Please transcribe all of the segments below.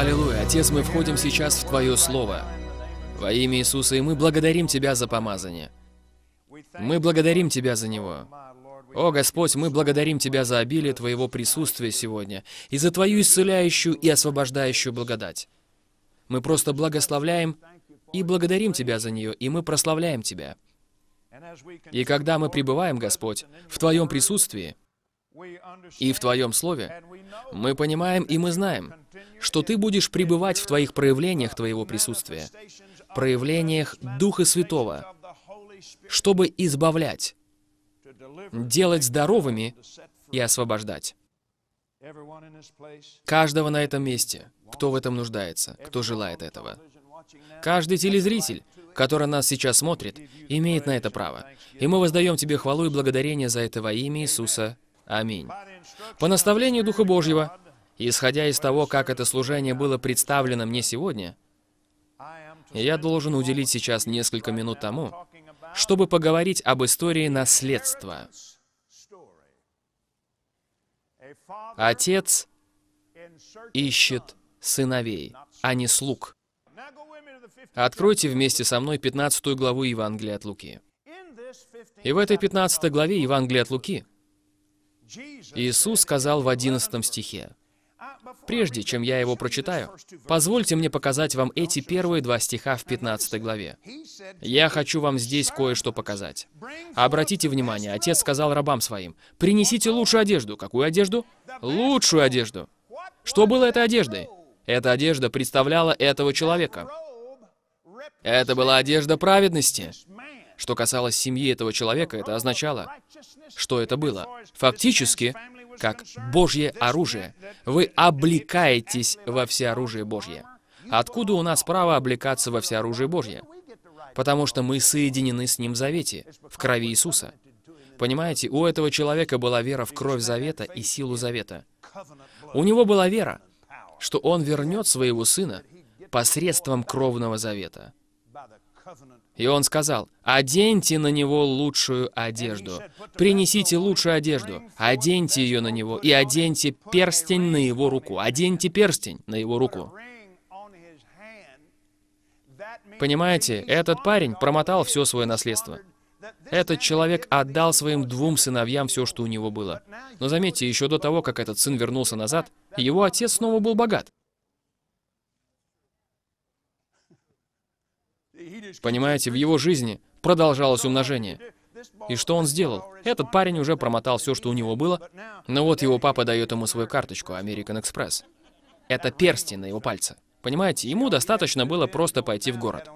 Аллилуйя, Отец, мы входим сейчас в Твое Слово. Во имя Иисуса, и мы благодарим Тебя за помазание. Мы благодарим Тебя за него. О, Господь, мы благодарим Тебя за обилие Твоего присутствия сегодня и за Твою исцеляющую и освобождающую благодать. Мы просто благословляем и благодарим Тебя за нее, и мы прославляем Тебя. И когда мы пребываем, Господь, в Твоем присутствии, и в Твоем Слове. Мы понимаем и мы знаем, что Ты будешь пребывать в Твоих проявлениях Твоего присутствия, проявлениях Духа Святого, чтобы избавлять, делать здоровыми и освобождать. Каждого на этом месте, кто в этом нуждается, кто желает этого. Каждый телезритель, который нас сейчас смотрит, имеет на это право. И мы воздаем Тебе хвалу и благодарение за это во имя Иисуса Аминь. По наставлению Духа Божьего, исходя из того, как это служение было представлено мне сегодня, я должен уделить сейчас несколько минут тому, чтобы поговорить об истории наследства. Отец ищет сыновей, а не слуг. Откройте вместе со мной 15 главу Евангелия от Луки. И в этой 15 главе Евангелия от Луки Иисус сказал в 11 стихе, Прежде чем я его прочитаю, позвольте мне показать вам эти первые два стиха в 15 главе. Я хочу вам здесь кое-что показать. Обратите внимание, отец сказал рабам своим, «Принесите лучшую одежду». Какую одежду? Лучшую одежду. Что было этой одеждой? Эта одежда представляла этого человека. Это была одежда праведности. Что касалось семьи этого человека, это означало, что это было. Фактически, как Божье оружие, вы облекаетесь во всеоружие Божье. Откуда у нас право облекаться во всеоружие Божье? Потому что мы соединены с Ним в завете, в крови Иисуса. Понимаете, у этого человека была вера в кровь завета и силу завета. У него была вера, что он вернет своего сына посредством кровного завета. И он сказал, «Оденьте на него лучшую одежду, принесите лучшую одежду, оденьте ее на него и оденьте перстень на его руку, оденьте перстень на его руку». Понимаете, этот парень промотал все свое наследство. Этот человек отдал своим двум сыновьям все, что у него было. Но заметьте, еще до того, как этот сын вернулся назад, его отец снова был богат. Понимаете, в его жизни продолжалось умножение. И что он сделал? Этот парень уже промотал все, что у него было, но вот его папа дает ему свою карточку, American Express. Это перстень на его пальце. Понимаете, ему достаточно было просто пойти в город.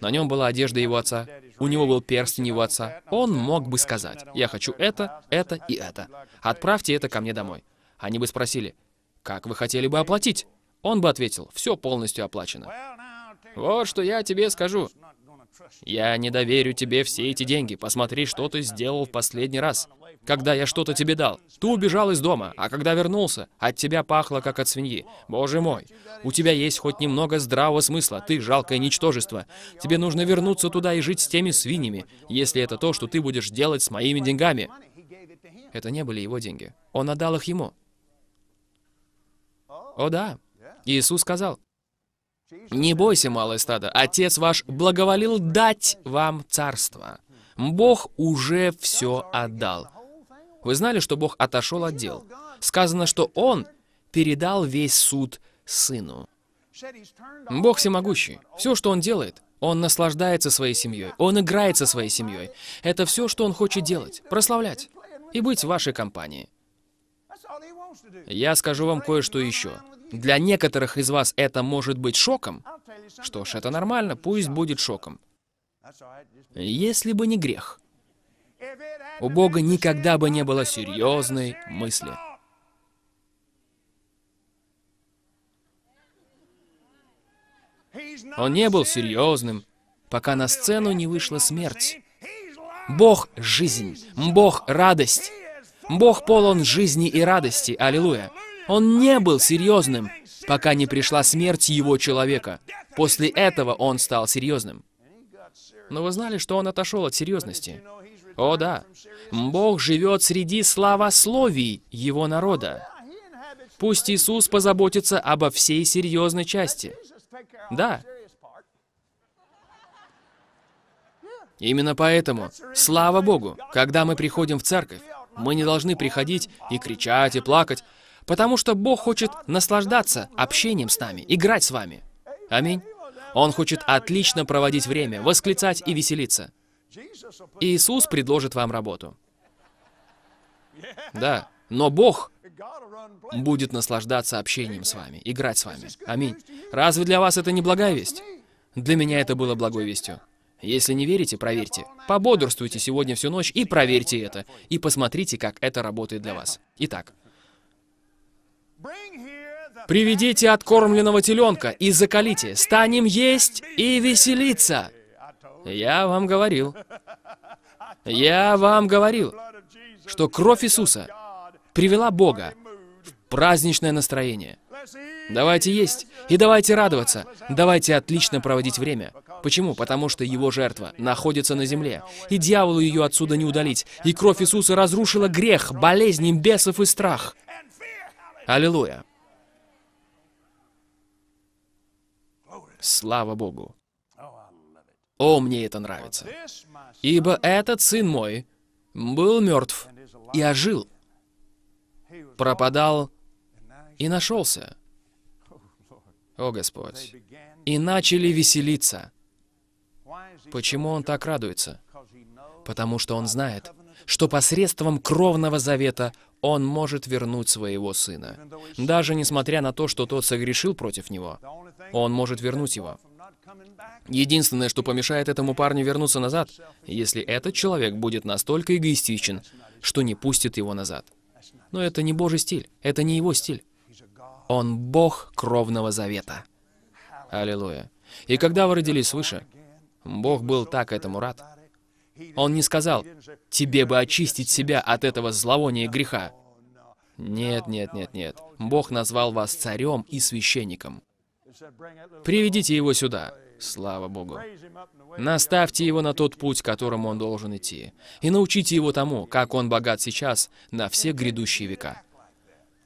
На нем была одежда его отца, у него был перстень его отца. Он мог бы сказать, я хочу это, это и это. Отправьте это ко мне домой. Они бы спросили, как вы хотели бы оплатить? Он бы ответил, все полностью оплачено. Вот что я тебе скажу. Я не доверю тебе все эти деньги. Посмотри, что ты сделал в последний раз. Когда я что-то тебе дал, ты убежал из дома, а когда вернулся, от тебя пахло, как от свиньи. Боже мой, у тебя есть хоть немного здравого смысла, ты жалкое ничтожество. Тебе нужно вернуться туда и жить с теми свиньями, если это то, что ты будешь делать с моими деньгами. Это не были его деньги. Он отдал их ему. О да, Иисус сказал, не бойся, малое стадо, Отец ваш благоволил дать вам царство. Бог уже все отдал. Вы знали, что Бог отошел от дел? Сказано, что Он передал весь суд Сыну. Бог всемогущий. Все, что Он делает, Он наслаждается своей семьей, Он играет со своей семьей. Это все, что Он хочет делать, прославлять и быть в вашей компании. Я скажу вам кое-что еще. Для некоторых из вас это может быть шоком. Что ж, это нормально, пусть будет шоком. Если бы не грех. У Бога никогда бы не было серьезной мысли. Он не был серьезным, пока на сцену не вышла смерть. Бог — жизнь, Бог — радость. Бог полон жизни и радости. Аллилуйя. Он не был серьезным, пока не пришла смерть его человека. После этого он стал серьезным. Но вы знали, что он отошел от серьезности? О да, Бог живет среди славословий его народа. Пусть Иисус позаботится обо всей серьезной части. Да. Именно поэтому, слава Богу, когда мы приходим в церковь, мы не должны приходить и кричать, и плакать, Потому что Бог хочет наслаждаться общением с нами, играть с вами. Аминь. Он хочет отлично проводить время, восклицать и веселиться. Иисус предложит вам работу. Да, но Бог будет наслаждаться общением с вами, играть с вами. Аминь. Разве для вас это не благая весть? Для меня это было благой вестью. Если не верите, проверьте. Пободрствуйте сегодня всю ночь и проверьте это. И посмотрите, как это работает для вас. Итак, Приведите откормленного теленка и закалите. Станем есть и веселиться. Я вам говорил. Я вам говорил, что кровь Иисуса привела Бога в праздничное настроение. Давайте есть и давайте радоваться. Давайте отлично проводить время. Почему? Потому что его жертва находится на земле, и дьяволу ее отсюда не удалить, и кровь Иисуса разрушила грех, болезни, бесов и страх. Аллилуйя! Слава Богу! Oh, О, мне это нравится! Ибо этот сын мой был мертв и ожил, пропадал и нашелся. Oh, О, Господь! И начали веселиться. Почему он так радуется? Потому что он знает, что посредством кровного завета он может вернуть своего сына. Даже несмотря на то, что тот согрешил против него, он может вернуть его. Единственное, что помешает этому парню вернуться назад, если этот человек будет настолько эгоистичен, что не пустит его назад. Но это не Божий стиль, это не его стиль. Он Бог кровного завета. Аллилуйя. И когда вы родились свыше, Бог был так этому рад. Он не сказал, «Тебе бы очистить себя от этого зловония и греха». Нет, нет, нет, нет. Бог назвал вас царем и священником. Приведите его сюда. Слава Богу. Наставьте его на тот путь, которому он должен идти. И научите его тому, как он богат сейчас на все грядущие века.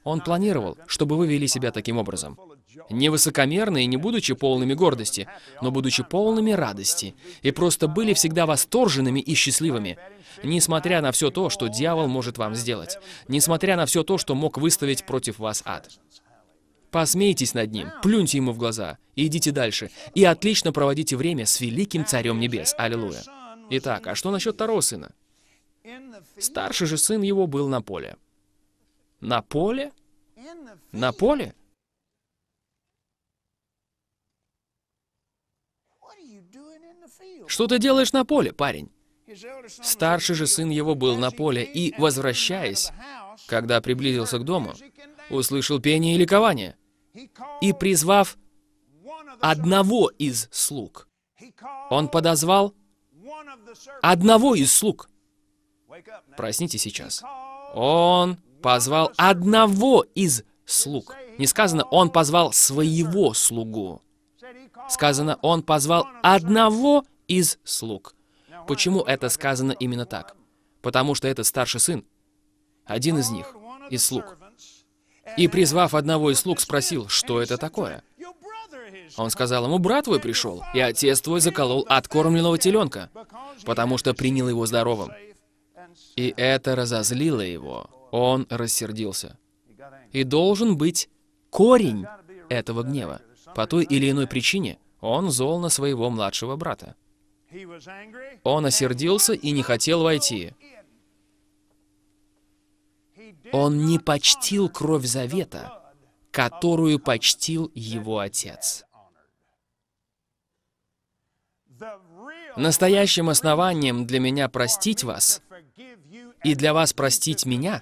Он планировал, чтобы вы вели себя таким образом не высокомерные, не будучи полными гордости, но будучи полными радости, и просто были всегда восторженными и счастливыми, несмотря на все то, что дьявол может вам сделать, несмотря на все то, что мог выставить против вас ад. Посмейтесь над ним, плюньте ему в глаза, идите дальше, и отлично проводите время с великим Царем Небес. Аллилуйя. Итак, а что насчет второго сына? Старший же сын его был на поле. На поле? На поле? Что ты делаешь на поле, парень? Старший же сын его был на поле, и, возвращаясь, когда приблизился к дому, услышал пение и ликование, и, призвав одного из слуг, он подозвал одного из слуг. Проснитесь сейчас. Он позвал одного из слуг. Не сказано, он позвал своего слугу. Сказано, он позвал одного из слуг. Почему это сказано именно так? Потому что это старший сын, один из них, из слуг. И, призвав одного из слуг, спросил, что это такое? Он сказал ему, брат твой пришел, и отец твой заколол откормленного теленка, потому что принял его здоровым. И это разозлило его. Он рассердился. И должен быть корень этого гнева. По той или иной причине он зол на своего младшего брата. Он осердился и не хотел войти. Он не почтил кровь завета, которую почтил его отец. Настоящим основанием для меня простить вас и для вас простить меня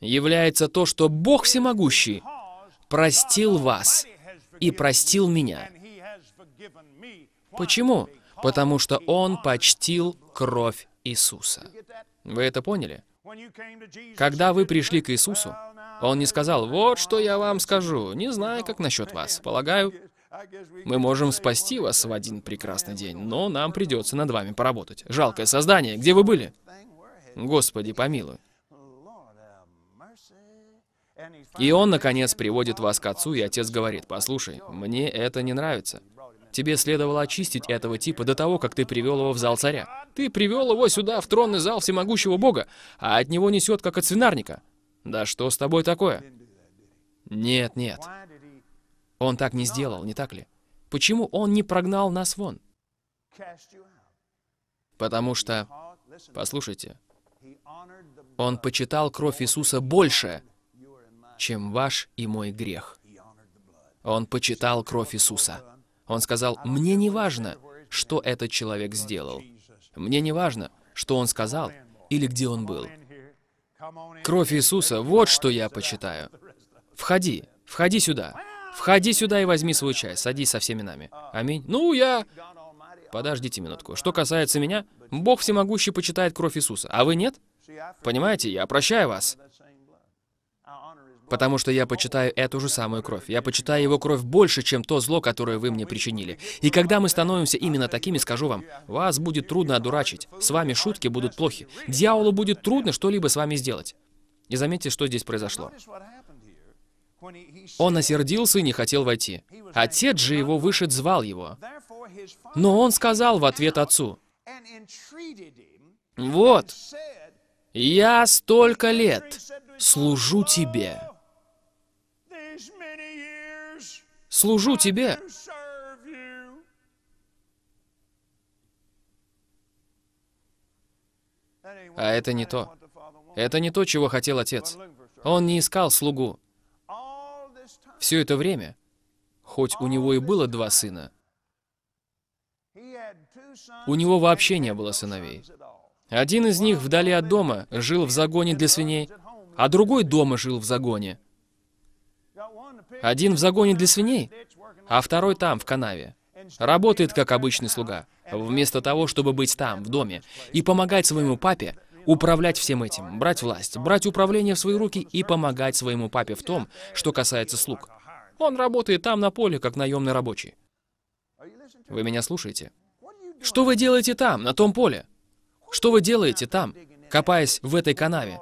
является то, что Бог Всемогущий простил вас и простил меня. Почему? Потому что Он почтил кровь Иисуса. Вы это поняли? Когда вы пришли к Иисусу, Он не сказал, «Вот что я вам скажу, не знаю, как насчет вас. Полагаю, мы можем спасти вас в один прекрасный день, но нам придется над вами поработать. Жалкое создание, где вы были?» Господи, помилуй. И он, наконец, приводит вас к отцу, и отец говорит, «Послушай, мне это не нравится. Тебе следовало очистить этого типа до того, как ты привел его в зал царя. Ты привел его сюда, в тронный зал всемогущего Бога, а от него несет, как от свинарника. Да что с тобой такое? Нет, нет. Он так не сделал, не так ли? Почему он не прогнал нас вон? Потому что, послушайте, он почитал кровь Иисуса больше, чем ваш и мой грех. Он почитал кровь Иисуса. Он сказал, «Мне не важно, что этот человек сделал. Мне не важно, что он сказал или где он был. Кровь Иисуса, вот что я почитаю. Входи, входи сюда. Входи сюда и возьми свой чай, садись со всеми нами. Аминь. Ну, я... Подождите минутку. Что касается меня, Бог всемогущий почитает кровь Иисуса, а вы нет? Понимаете, я прощаю вас потому что я почитаю эту же самую кровь. Я почитаю его кровь больше, чем то зло, которое вы мне причинили. И когда мы становимся именно такими, скажу вам, вас будет трудно одурачить, с вами шутки будут плохи, дьяволу будет трудно что-либо с вами сделать. И заметьте, что здесь произошло. Он осердился и не хотел войти. Отец же его вышед звал его. Но он сказал в ответ отцу, «Вот, я столько лет служу тебе, служу тебе. А это не то. Это не то, чего хотел отец. Он не искал слугу. Все это время, хоть у него и было два сына, у него вообще не было сыновей. Один из них вдали от дома жил в загоне для свиней, а другой дома жил в загоне. Один в загоне для свиней, а второй там, в канаве. Работает как обычный слуга, вместо того, чтобы быть там, в доме, и помогать своему папе управлять всем этим, брать власть, брать управление в свои руки и помогать своему папе в том, что касается слуг. Он работает там на поле, как наемный рабочий. Вы меня слушаете? Что вы делаете там, на том поле? Что вы делаете там, копаясь в этой канаве?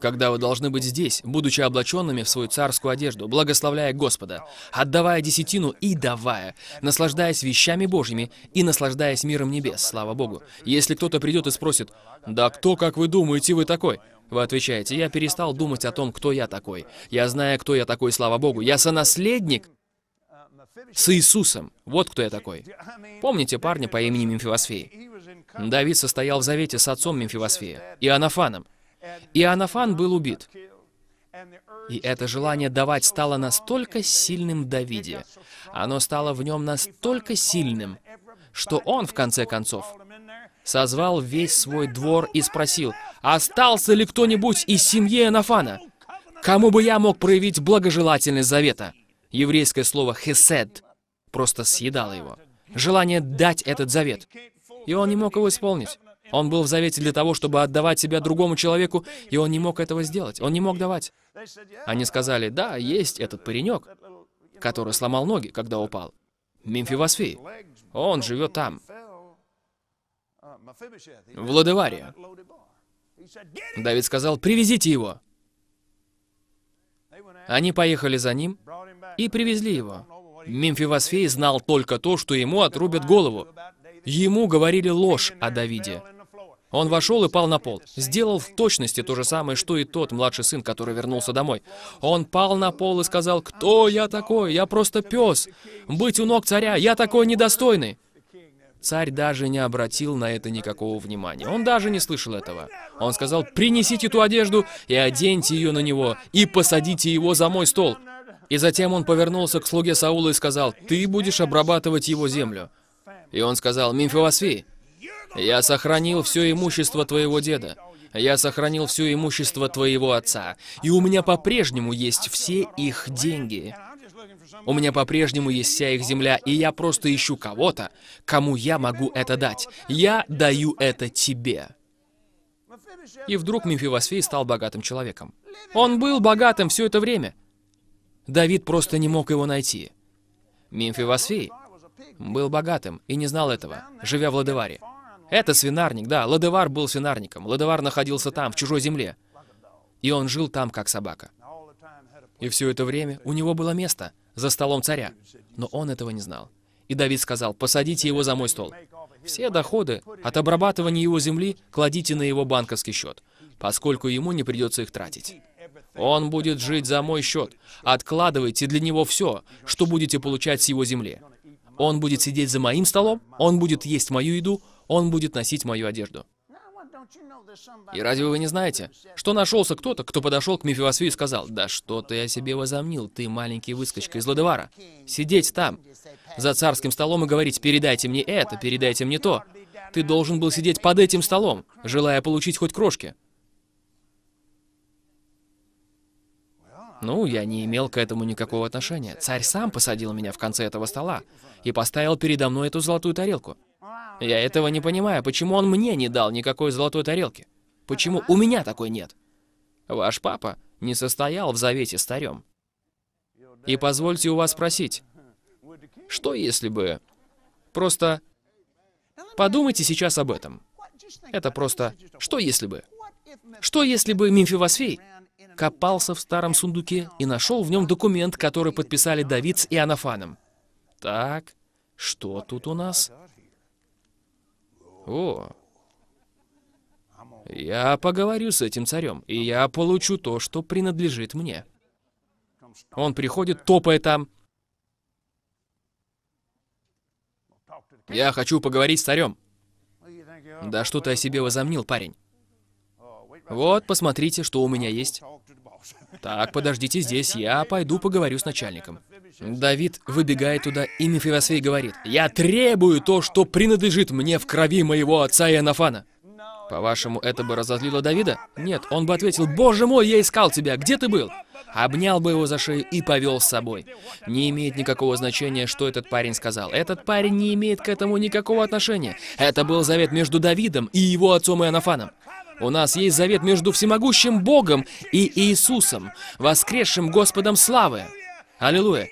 когда вы должны быть здесь, будучи облаченными в свою царскую одежду, благословляя Господа, отдавая десятину и давая, наслаждаясь вещами Божьими и наслаждаясь миром небес, слава Богу. Если кто-то придет и спросит, «Да кто, как вы думаете, вы такой?» Вы отвечаете, «Я перестал думать о том, кто я такой. Я знаю, кто я такой, слава Богу. Я сонаследник с Иисусом. Вот кто я такой. Помните парня по имени Мемфивосфей? Давид состоял в завете с отцом Мемфивосфея, Анафаном. Иоаннафан был убит. И это желание давать стало настолько сильным Давиде. Оно стало в нем настолько сильным, что он, в конце концов, созвал весь свой двор и спросил, «Остался ли кто-нибудь из семьи Анафана? Кому бы я мог проявить благожелательность завета?» Еврейское слово «хесед» просто съедало его. Желание дать этот завет. И он не мог его исполнить. Он был в завете для того, чтобы отдавать себя другому человеку, и он не мог этого сделать. Он не мог давать. Они сказали, да, есть этот паренек, который сломал ноги, когда упал. Мимфивосфей. Он живет там, в Ладеваре. Давид сказал, привезите его. Они поехали за ним и привезли его. Мимфивосфей знал только то, что ему отрубят голову. Ему говорили ложь о Давиде. Он вошел и пал на пол. Сделал в точности то же самое, что и тот младший сын, который вернулся домой. Он пал на пол и сказал, «Кто я такой? Я просто пес! Быть у ног царя! Я такой недостойный!» Царь даже не обратил на это никакого внимания. Он даже не слышал этого. Он сказал, «Принесите ту одежду и оденьте ее на него, и посадите его за мой стол». И затем он повернулся к слуге Саула и сказал, «Ты будешь обрабатывать его землю». И он сказал, «Мимфивосфий, я сохранил все имущество твоего деда. Я сохранил все имущество твоего отца. И у меня по-прежнему есть все их деньги. У меня по-прежнему есть вся их земля, и я просто ищу кого-то, кому я могу это дать. Я даю это тебе». И вдруг Мефивосфей стал богатым человеком. Он был богатым все это время. Давид просто не мог его найти. Мемфивосфей был богатым и не знал этого, живя в Ладеваре. Это свинарник, да. Ладевар был свинарником. Ладевар находился там, в чужой земле. И он жил там, как собака. И все это время у него было место за столом царя. Но он этого не знал. И Давид сказал, посадите его за мой стол. Все доходы от обрабатывания его земли кладите на его банковский счет, поскольку ему не придется их тратить. Он будет жить за мой счет. Откладывайте для него все, что будете получать с его земли. Он будет сидеть за моим столом, он будет есть мою еду, он будет носить мою одежду. И разве вы не знаете, что нашелся кто-то, кто подошел к Мефивосфию и сказал, «Да что ты о себе возомнил, ты маленький выскочка из Ладовара. Сидеть там, за царским столом и говорить, передайте мне это, передайте мне то. Ты должен был сидеть под этим столом, желая получить хоть крошки. Ну, я не имел к этому никакого отношения. Царь сам посадил меня в конце этого стола и поставил передо мной эту золотую тарелку. Я этого не понимаю. Почему он мне не дал никакой золотой тарелки? Почему у меня такой нет? Ваш папа не состоял в завете с царем. И позвольте у вас спросить, что если бы... Просто... Подумайте сейчас об этом. Это просто... Что если бы? Что если бы Мимфивосфей копался в старом сундуке и нашел в нем документ, который подписали Давид с Иоаннафаном. Так, что тут у нас? О, я поговорю с этим царем, и я получу то, что принадлежит мне. Он приходит, топая там. Я хочу поговорить с царем. Да что ты о себе возомнил, парень? Вот, посмотрите, что у меня есть. Так, подождите здесь, я пойду поговорю с начальником. Давид выбегает туда, и Мефивосфей говорит, «Я требую то, что принадлежит мне в крови моего отца Иоаннафана». По-вашему, это бы разозлило Давида? Нет, он бы ответил, «Боже мой, я искал тебя, где ты был?» Обнял бы его за шею и повел с собой. Не имеет никакого значения, что этот парень сказал. Этот парень не имеет к этому никакого отношения. Это был завет между Давидом и его отцом Иоаннафаном. У нас есть завет между всемогущим Богом и Иисусом, воскресшим Господом славы. Аллилуйя.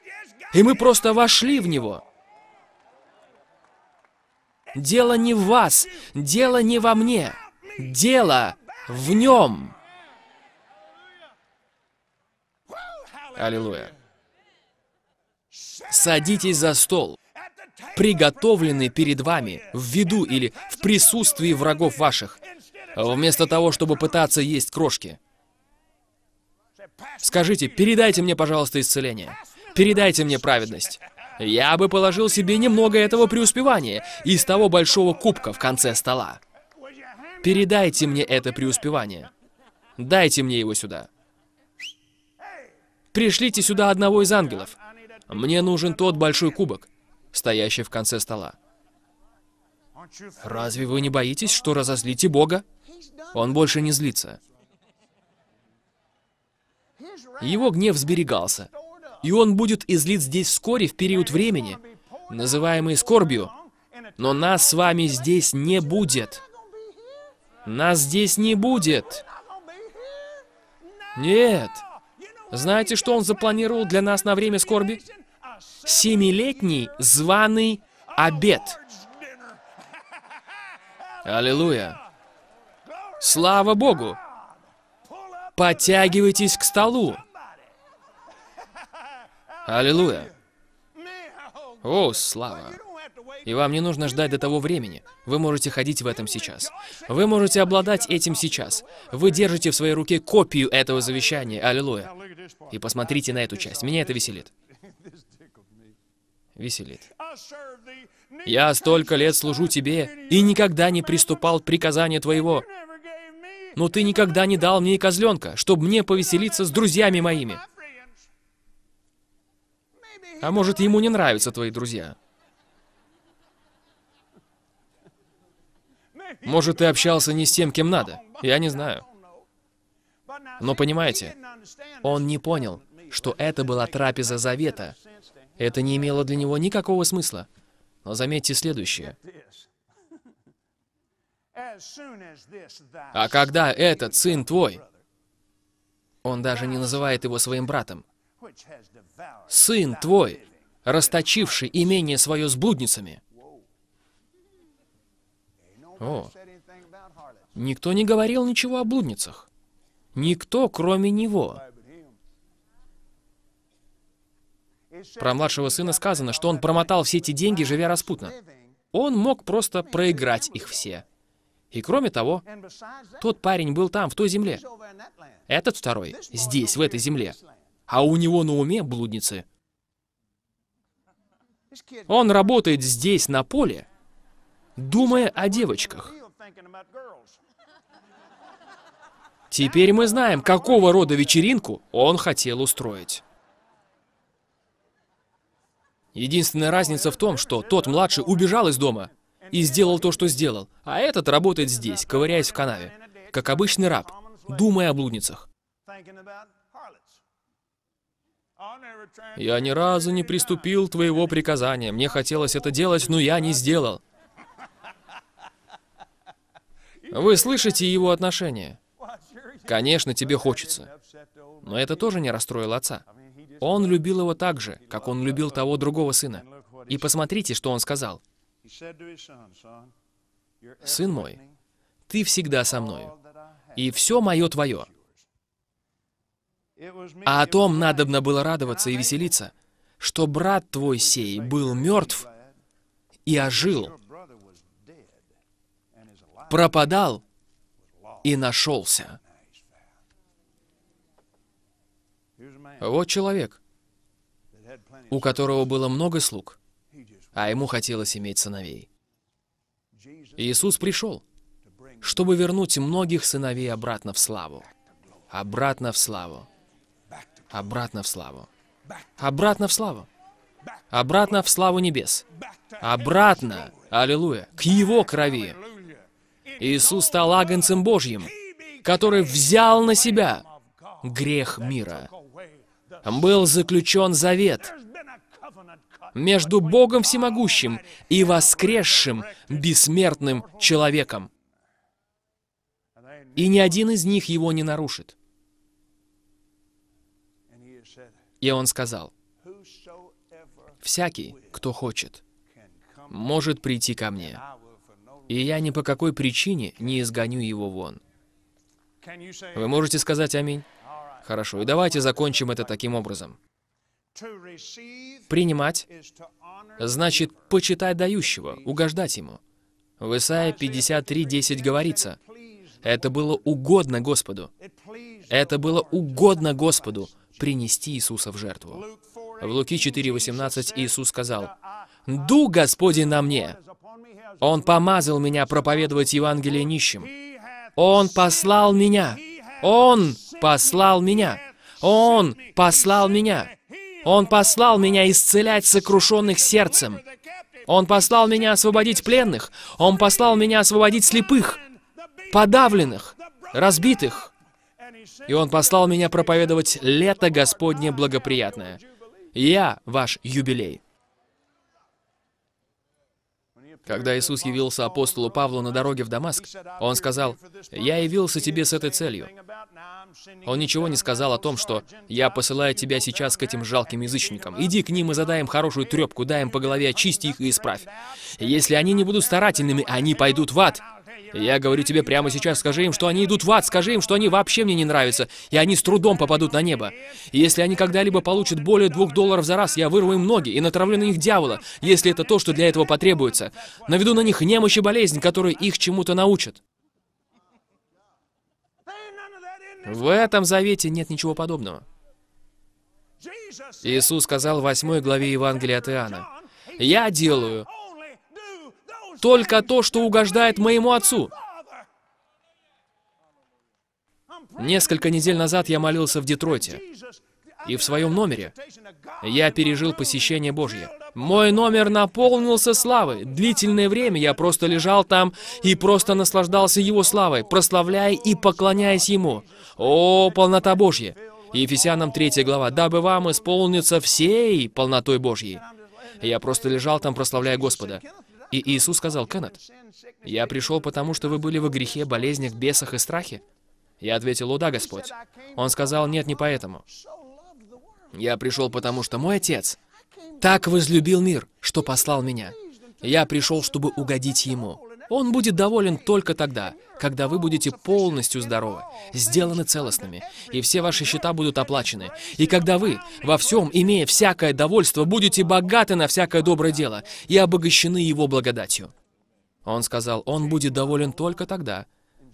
И мы просто вошли в Него. Дело не в вас, дело не во мне, дело в Нем. Аллилуйя. Садитесь за стол, приготовленный перед вами, в виду или в присутствии врагов ваших, а вместо того, чтобы пытаться есть крошки. Скажите, передайте мне, пожалуйста, исцеление. Передайте мне праведность. Я бы положил себе немного этого преуспевания из того большого кубка в конце стола. Передайте мне это преуспевание. Дайте мне его сюда. Пришлите сюда одного из ангелов. Мне нужен тот большой кубок, стоящий в конце стола. Разве вы не боитесь, что разозлите Бога? Он больше не злится. Его гнев сберегался, и он будет излит здесь вскоре в период времени, называемый скорбью. Но нас с вами здесь не будет. Нас здесь не будет. Нет. Знаете, что он запланировал для нас на время скорби? Семилетний званый обед. Аллилуйя. Слава Богу! Подтягивайтесь к столу. Аллилуйя! О, слава! И вам не нужно ждать до того времени. Вы можете ходить в этом сейчас. Вы можете обладать этим сейчас. Вы держите в своей руке копию этого завещания. Аллилуйя. И посмотрите на эту часть. Меня это веселит. Веселит. «Я столько лет служу тебе и никогда не приступал к приказанию твоего но ты никогда не дал мне и козленка, чтобы мне повеселиться с друзьями моими. А может, ему не нравятся твои друзья? Может, ты общался не с тем, кем надо? Я не знаю. Но понимаете, он не понял, что это была трапеза завета. Это не имело для него никакого смысла. Но заметьте следующее. А когда этот сын твой, он даже не называет его своим братом, сын твой, расточивший имение свое с блудницами. О, никто не говорил ничего о блудницах. Никто, кроме него. Про младшего сына сказано, что он промотал все эти деньги, живя распутно. Он мог просто проиграть их все. И кроме того, тот парень был там, в той земле. Этот второй здесь, в этой земле. А у него на уме блудницы. Он работает здесь, на поле, думая о девочках. Теперь мы знаем, какого рода вечеринку он хотел устроить. Единственная разница в том, что тот младший убежал из дома, и сделал то, что сделал, а этот работает здесь, ковыряясь в канаве, как обычный раб, думая о блудницах. «Я ни разу не приступил твоего приказания. Мне хотелось это делать, но я не сделал». Вы слышите его отношение? Конечно, тебе хочется. Но это тоже не расстроило отца. Он любил его так же, как он любил того другого сына. И посмотрите, что он сказал. «Сын мой, ты всегда со мной, и все мое твое». А о том надобно было радоваться и веселиться, что брат твой сей был мертв и ожил, пропадал и нашелся. Вот человек, у которого было много слуг, а ему хотелось иметь сыновей. Иисус пришел, чтобы вернуть многих сыновей обратно в славу. Обратно в славу. Обратно в славу. Обратно в славу. Обратно в славу небес. Обратно, аллилуйя, к Его крови. Иисус стал агнцем Божьим, который взял на себя грех мира. Был заключен завет, между Богом Всемогущим и воскресшим бессмертным человеком. И ни один из них его не нарушит. И он сказал, «Всякий, кто хочет, может прийти ко мне, и я ни по какой причине не изгоню его вон». Вы можете сказать «Аминь»? Хорошо, и давайте закончим это таким образом. Принимать значит почитать дающего, угождать ему. В Исаии 53.10 говорится, «Это было угодно Господу». Это было угодно Господу принести Иисуса в жертву. В Луки 4.18 Иисус сказал, «Дух Господень на мне! Он помазал меня проповедовать Евангелие нищим. Он послал меня! Он послал меня! Он послал меня!» Он послал меня исцелять сокрушенных сердцем. Он послал меня освободить пленных. Он послал меня освободить слепых, подавленных, разбитых. И Он послал меня проповедовать лето Господне благоприятное. Я ваш юбилей. Когда Иисус явился апостолу Павлу на дороге в Дамаск, он сказал, «Я явился тебе с этой целью». Он ничего не сказал о том, что «Я посылаю тебя сейчас к этим жалким язычникам. Иди к ним и задай им хорошую трепку, дай им по голове, очисти их и исправь. Если они не будут старательными, они пойдут в ад». Я говорю тебе прямо сейчас, скажи им, что они идут в ад, скажи им, что они вообще мне не нравятся, и они с трудом попадут на небо. если они когда-либо получат более двух долларов за раз, я вырву им ноги и натравлю на них дьявола, если это то, что для этого потребуется. Наведу на них немощь и болезнь, которые их чему-то научат. В этом завете нет ничего подобного. Иисус сказал в 8 главе Евангелия от Иоанна, «Я делаю только то, что угождает моему отцу. Несколько недель назад я молился в Детройте. И в своем номере я пережил посещение Божье. Мой номер наполнился славой. Длительное время я просто лежал там и просто наслаждался Его славой, прославляя и поклоняясь Ему. О, полнота Божья! Ефесянам 3 глава. «Дабы вам исполниться всей полнотой Божьей». Я просто лежал там, прославляя Господа. И Иисус сказал, «Кеннет, я пришел потому, что вы были во грехе, болезнях, бесах и страхе?» Я ответил, «О да, Господь». Он сказал, «Нет, не поэтому. Я пришел потому, что мой Отец так возлюбил мир, что послал меня. Я пришел, чтобы угодить Ему. Он будет доволен только тогда, когда вы будете полностью здоровы, сделаны целостными, и все ваши счета будут оплачены. И когда вы, во всем, имея всякое довольство, будете богаты на всякое доброе дело и обогащены Его благодатью. Он сказал, он будет доволен только тогда,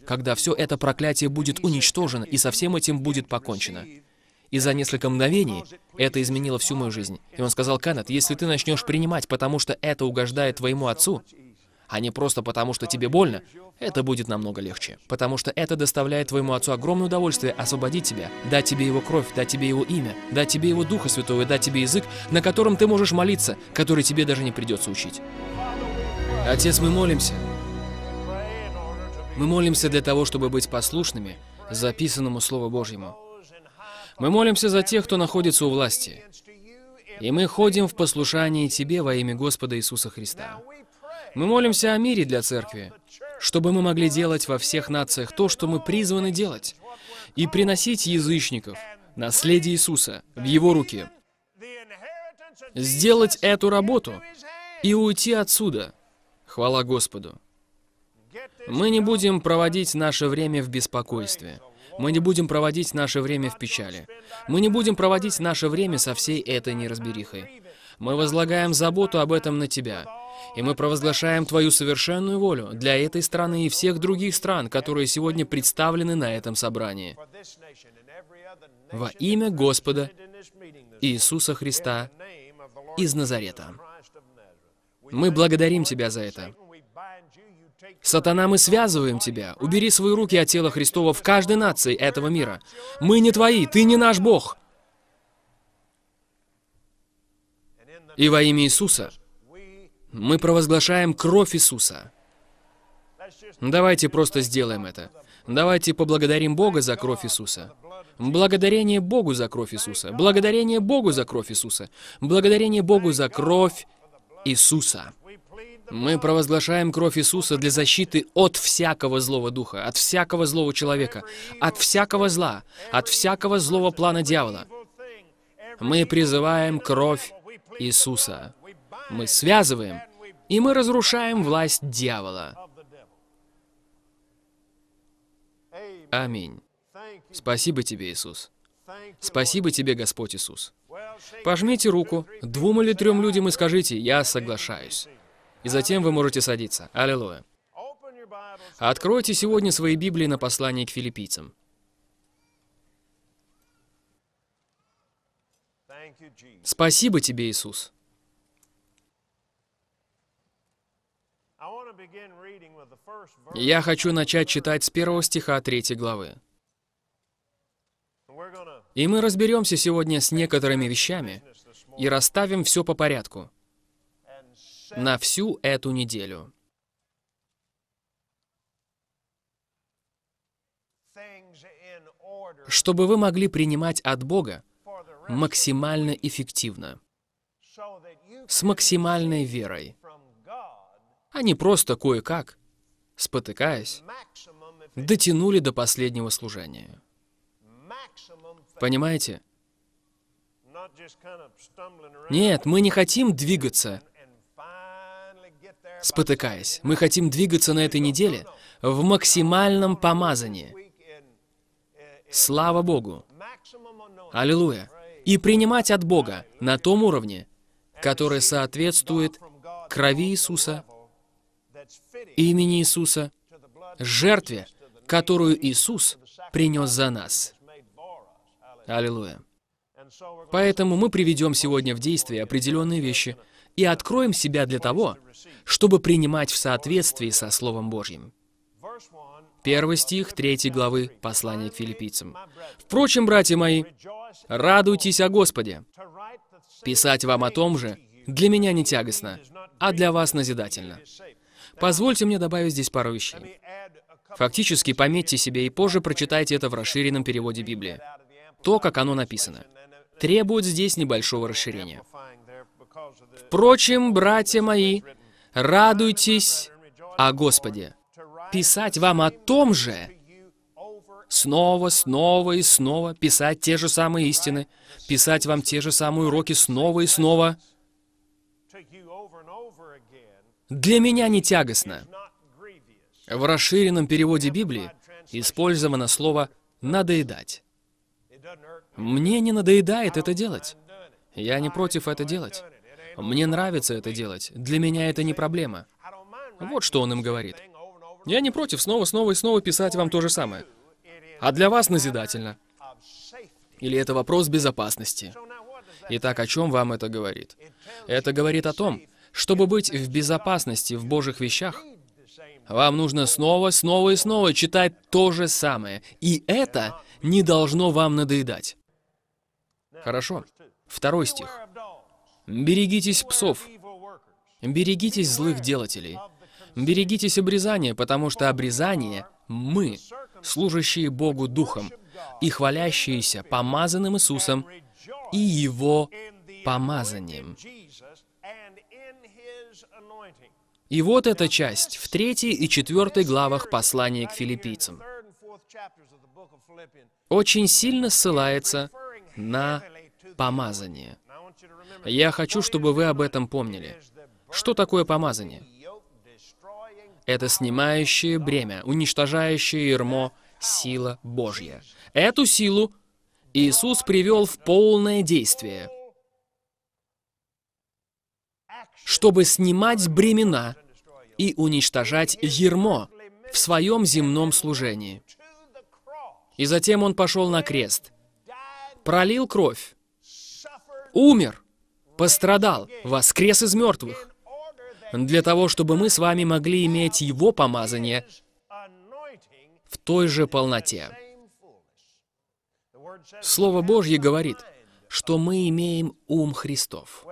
когда все это проклятие будет уничтожено и со всем этим будет покончено. И за несколько мгновений это изменило всю мою жизнь. И он сказал, Кеннет, если ты начнешь принимать, потому что это угождает твоему отцу, а не просто потому, что тебе больно, это будет намного легче. Потому что это доставляет твоему отцу огромное удовольствие освободить тебя, дать тебе его кровь, дать тебе его имя, дать тебе его Духа Святого, дать тебе язык, на котором ты можешь молиться, который тебе даже не придется учить. Отец, мы молимся. Мы молимся для того, чтобы быть послушными записанному Слову Божьему. Мы молимся за тех, кто находится у власти. И мы ходим в послушании Тебе во имя Господа Иисуса Христа. Мы молимся о мире для церкви, чтобы мы могли делать во всех нациях то, что мы призваны делать, и приносить язычников, наследие Иисуса, в Его руки. Сделать эту работу и уйти отсюда. Хвала Господу. Мы не будем проводить наше время в беспокойстве. Мы не будем проводить наше время в печали. Мы не будем проводить наше время со всей этой неразберихой. Мы возлагаем заботу об этом на Тебя, и мы провозглашаем Твою совершенную волю для этой страны и всех других стран, которые сегодня представлены на этом собрании. Во имя Господа Иисуса Христа из Назарета. Мы благодарим Тебя за это. Сатана, мы связываем тебя. Убери свои руки от тела Христова в каждой нации этого мира. Мы не твои, ты не наш Бог. И во имя Иисуса мы провозглашаем кровь Иисуса. Давайте просто сделаем это. Давайте поблагодарим Бога за кровь Иисуса. Благодарение Богу за кровь Иисуса. Благодарение Богу за кровь Иисуса. Благодарение Богу за кровь Иисуса. Мы провозглашаем кровь Иисуса для защиты от всякого злого духа, от всякого злого человека, от всякого зла, от всякого злого плана дьявола. Мы призываем кровь Иисуса мы связываем, и мы разрушаем власть дьявола. Аминь. Спасибо тебе, Иисус. Спасибо тебе, Господь Иисус. Пожмите руку двум или трем людям и скажите «Я соглашаюсь». И затем вы можете садиться. Аллилуйя. Откройте сегодня свои Библии на послание к филиппийцам. Спасибо тебе, Иисус. Я хочу начать читать с первого стиха третьей главы. И мы разберемся сегодня с некоторыми вещами и расставим все по порядку на всю эту неделю. Чтобы вы могли принимать от Бога максимально эффективно, с максимальной верой, а не просто кое-как, спотыкаясь, дотянули до последнего служения. Понимаете? Нет, мы не хотим двигаться, спотыкаясь. Мы хотим двигаться на этой неделе в максимальном помазании. Слава Богу! Аллилуйя! И принимать от Бога на том уровне, который соответствует крови Иисуса имени Иисуса, жертве, которую Иисус принес за нас. Аллилуйя. Поэтому мы приведем сегодня в действие определенные вещи и откроем себя для того, чтобы принимать в соответствии со Словом Божьим. Первый стих 3 главы послания к филиппийцам. «Впрочем, братья мои, радуйтесь о Господе. Писать вам о том же для меня не тягостно, а для вас назидательно. Позвольте мне добавить здесь пару вещей. Фактически, пометьте себе и позже прочитайте это в расширенном переводе Библии. То, как оно написано, требует здесь небольшого расширения. «Впрочем, братья мои, радуйтесь о Господе. Писать вам о том же, снова, снова и снова, писать те же самые истины, писать вам те же самые уроки снова и снова — для меня не тягостно. В расширенном переводе Библии использовано слово «надоедать». Мне не надоедает это делать. Я не против это делать. Мне нравится это делать. Для меня это не проблема. Вот что он им говорит. Я не против снова, снова и снова писать вам то же самое. А для вас назидательно. Или это вопрос безопасности. Итак, о чем вам это говорит? Это говорит о том, чтобы быть в безопасности в Божьих вещах, вам нужно снова, снова и снова читать то же самое. И это не должно вам надоедать. Хорошо. Второй стих. «Берегитесь псов, берегитесь злых делателей, берегитесь обрезания, потому что обрезание — мы, служащие Богу Духом и хвалящиеся помазанным Иисусом и Его помазанием». И вот эта часть в третьей и четвертой главах послания к филиппийцам очень сильно ссылается на помазание. Я хочу, чтобы вы об этом помнили. Что такое помазание? Это снимающее бремя, уничтожающее ермо, сила Божья. Эту силу Иисус привел в полное действие чтобы снимать бремена и уничтожать ермо в своем земном служении. И затем он пошел на крест, пролил кровь, умер, пострадал, воскрес из мертвых, для того, чтобы мы с вами могли иметь Его помазание в той же полноте. Слово Божье говорит, что мы имеем ум Христов.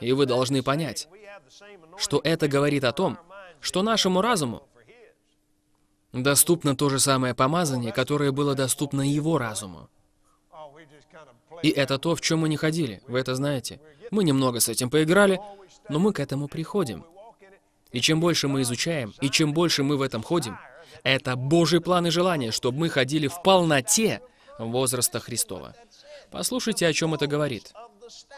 И вы должны понять, что это говорит о том, что нашему разуму доступно то же самое помазание, которое было доступно его разуму. И это то, в чем мы не ходили, вы это знаете. Мы немного с этим поиграли, но мы к этому приходим. И чем больше мы изучаем, и чем больше мы в этом ходим, это Божий план и желание, чтобы мы ходили в полноте возраста Христова. Послушайте, о чем это говорит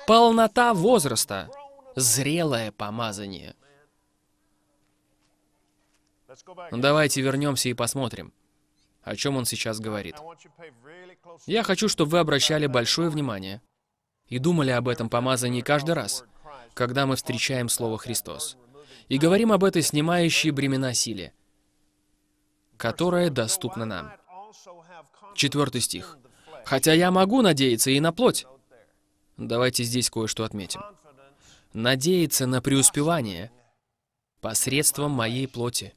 полнота возраста, зрелое помазание. Давайте вернемся и посмотрим, о чем он сейчас говорит. Я хочу, чтобы вы обращали большое внимание и думали об этом помазании каждый раз, когда мы встречаем слово «Христос», и говорим об этой снимающей бремена силе, которая доступна нам. Четвертый стих. «Хотя я могу надеяться и на плоть, Давайте здесь кое-что отметим. Надеяться на преуспевание посредством моей плоти.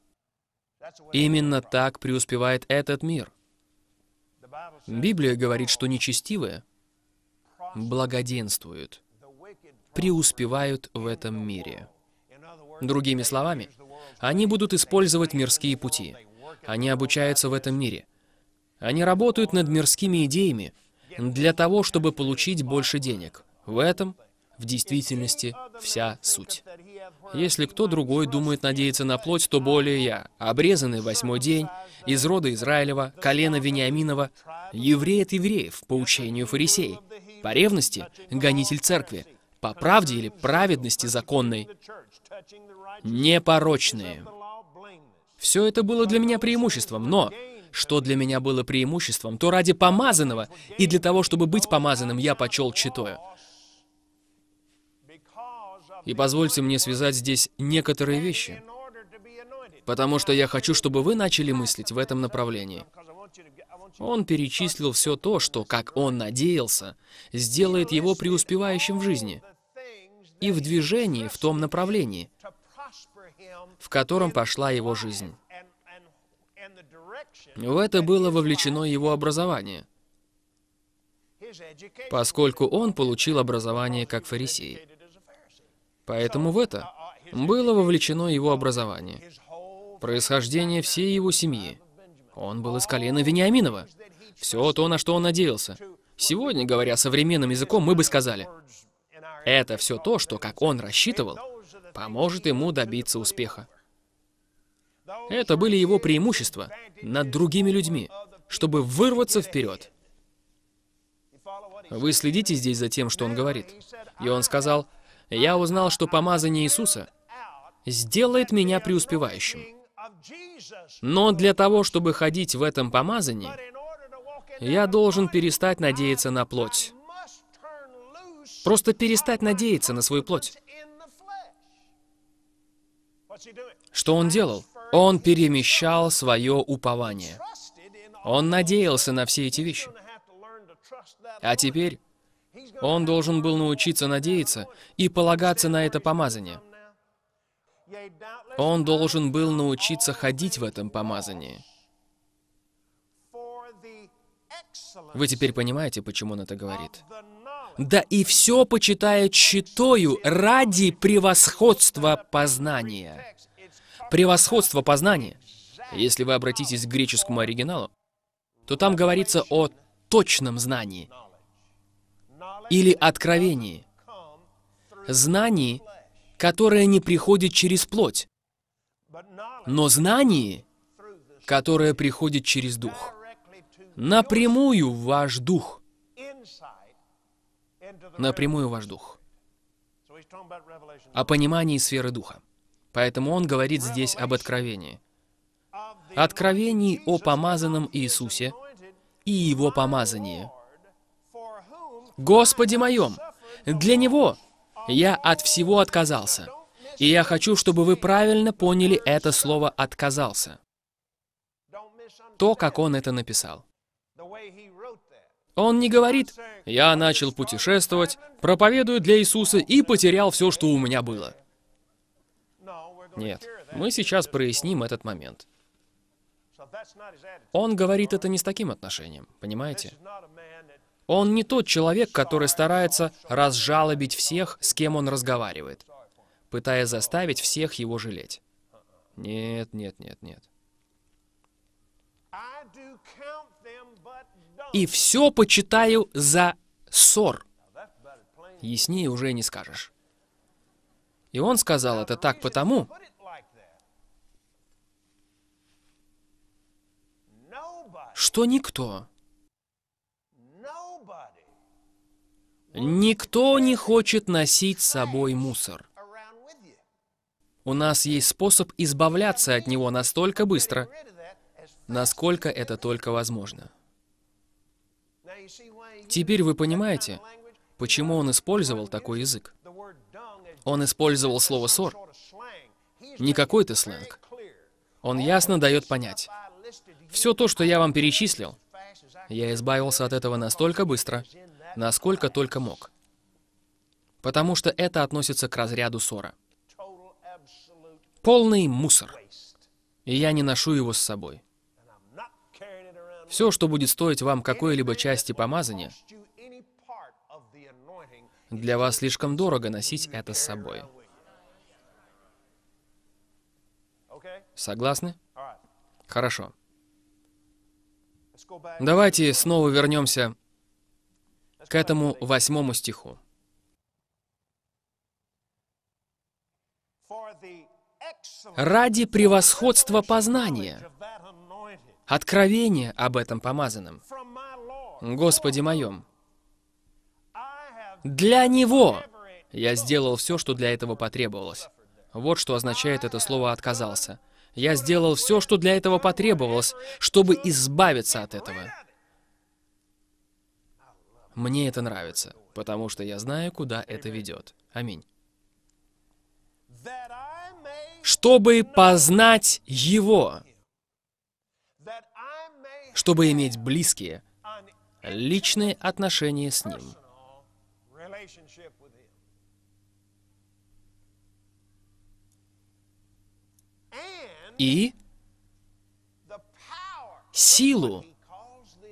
Именно так преуспевает этот мир. Библия говорит, что нечестивые благоденствуют, преуспевают в этом мире. Другими словами, они будут использовать мирские пути. Они обучаются в этом мире. Они работают над мирскими идеями, для того, чтобы получить больше денег. В этом, в действительности, вся суть. Если кто другой думает надеяться на плоть, то более я. Обрезанный восьмой день, из рода Израилева, колена Вениаминова, еврей от евреев, по учению фарисей, по ревности — гонитель церкви, по правде или праведности законной — непорочные. Все это было для меня преимуществом, но что для меня было преимуществом, то ради помазанного и для того, чтобы быть помазанным, я почел читою. И позвольте мне связать здесь некоторые вещи, потому что я хочу, чтобы вы начали мыслить в этом направлении. Он перечислил все то, что, как он надеялся, сделает его преуспевающим в жизни и в движении в том направлении, в котором пошла его жизнь. В это было вовлечено его образование, поскольку он получил образование как фарисей. Поэтому в это было вовлечено его образование, происхождение всей его семьи. Он был из колена Вениаминова. Все то, на что он надеялся. Сегодня, говоря современным языком, мы бы сказали, это все то, что, как он рассчитывал, поможет ему добиться успеха. Это были его преимущества над другими людьми, чтобы вырваться вперед. Вы следите здесь за тем, что он говорит. И он сказал, «Я узнал, что помазание Иисуса сделает меня преуспевающим. Но для того, чтобы ходить в этом помазании, я должен перестать надеяться на плоть. Просто перестать надеяться на свою плоть. Что он делал? Он перемещал свое упование. Он надеялся на все эти вещи. А теперь он должен был научиться надеяться и полагаться на это помазание. Он должен был научиться ходить в этом помазании. Вы теперь понимаете, почему он это говорит? Да и все почитает читою ради превосходства познания превосходство познания. Если вы обратитесь к греческому оригиналу, то там говорится о точном знании или откровении. Знании, которое не приходит через плоть, но знание, которое приходит через дух. Напрямую в ваш дух. Напрямую в ваш дух. О понимании сферы духа. Поэтому он говорит здесь об откровении. Откровении о помазанном Иисусе и его помазании. «Господи моем, для Него я от всего отказался, и я хочу, чтобы вы правильно поняли это слово «отказался». То, как он это написал. Он не говорит «Я начал путешествовать, проповедую для Иисуса и потерял все, что у меня было». Нет. Мы сейчас проясним этот момент. Он говорит это не с таким отношением, понимаете? Он не тот человек, который старается разжалобить всех, с кем он разговаривает, пытаясь заставить всех его жалеть. Нет, нет, нет, нет. И все почитаю за ссор. Яснее уже не скажешь. И он сказал это так потому, что никто, никто не хочет носить с собой мусор. У нас есть способ избавляться от него настолько быстро, насколько это только возможно. Теперь вы понимаете, почему он использовал такой язык. Он использовал слово «сор». Не какой-то сленг. Он ясно дает понять. Все то, что я вам перечислил, я избавился от этого настолько быстро, насколько только мог. Потому что это относится к разряду ссора. Полный мусор. И я не ношу его с собой. Все, что будет стоить вам какой-либо части помазания, для вас слишком дорого носить это с собой. Согласны? Хорошо. Давайте снова вернемся к этому восьмому стиху. Ради превосходства познания, откровения об этом помазанном, Господи моем, для него! Я сделал все, что для этого потребовалось. Вот что означает это слово «отказался». Я сделал все, что для этого потребовалось, чтобы избавиться от этого. Мне это нравится, потому что я знаю, куда это ведет. Аминь. Чтобы познать Его. Чтобы иметь близкие, личные отношения с Ним. и силу.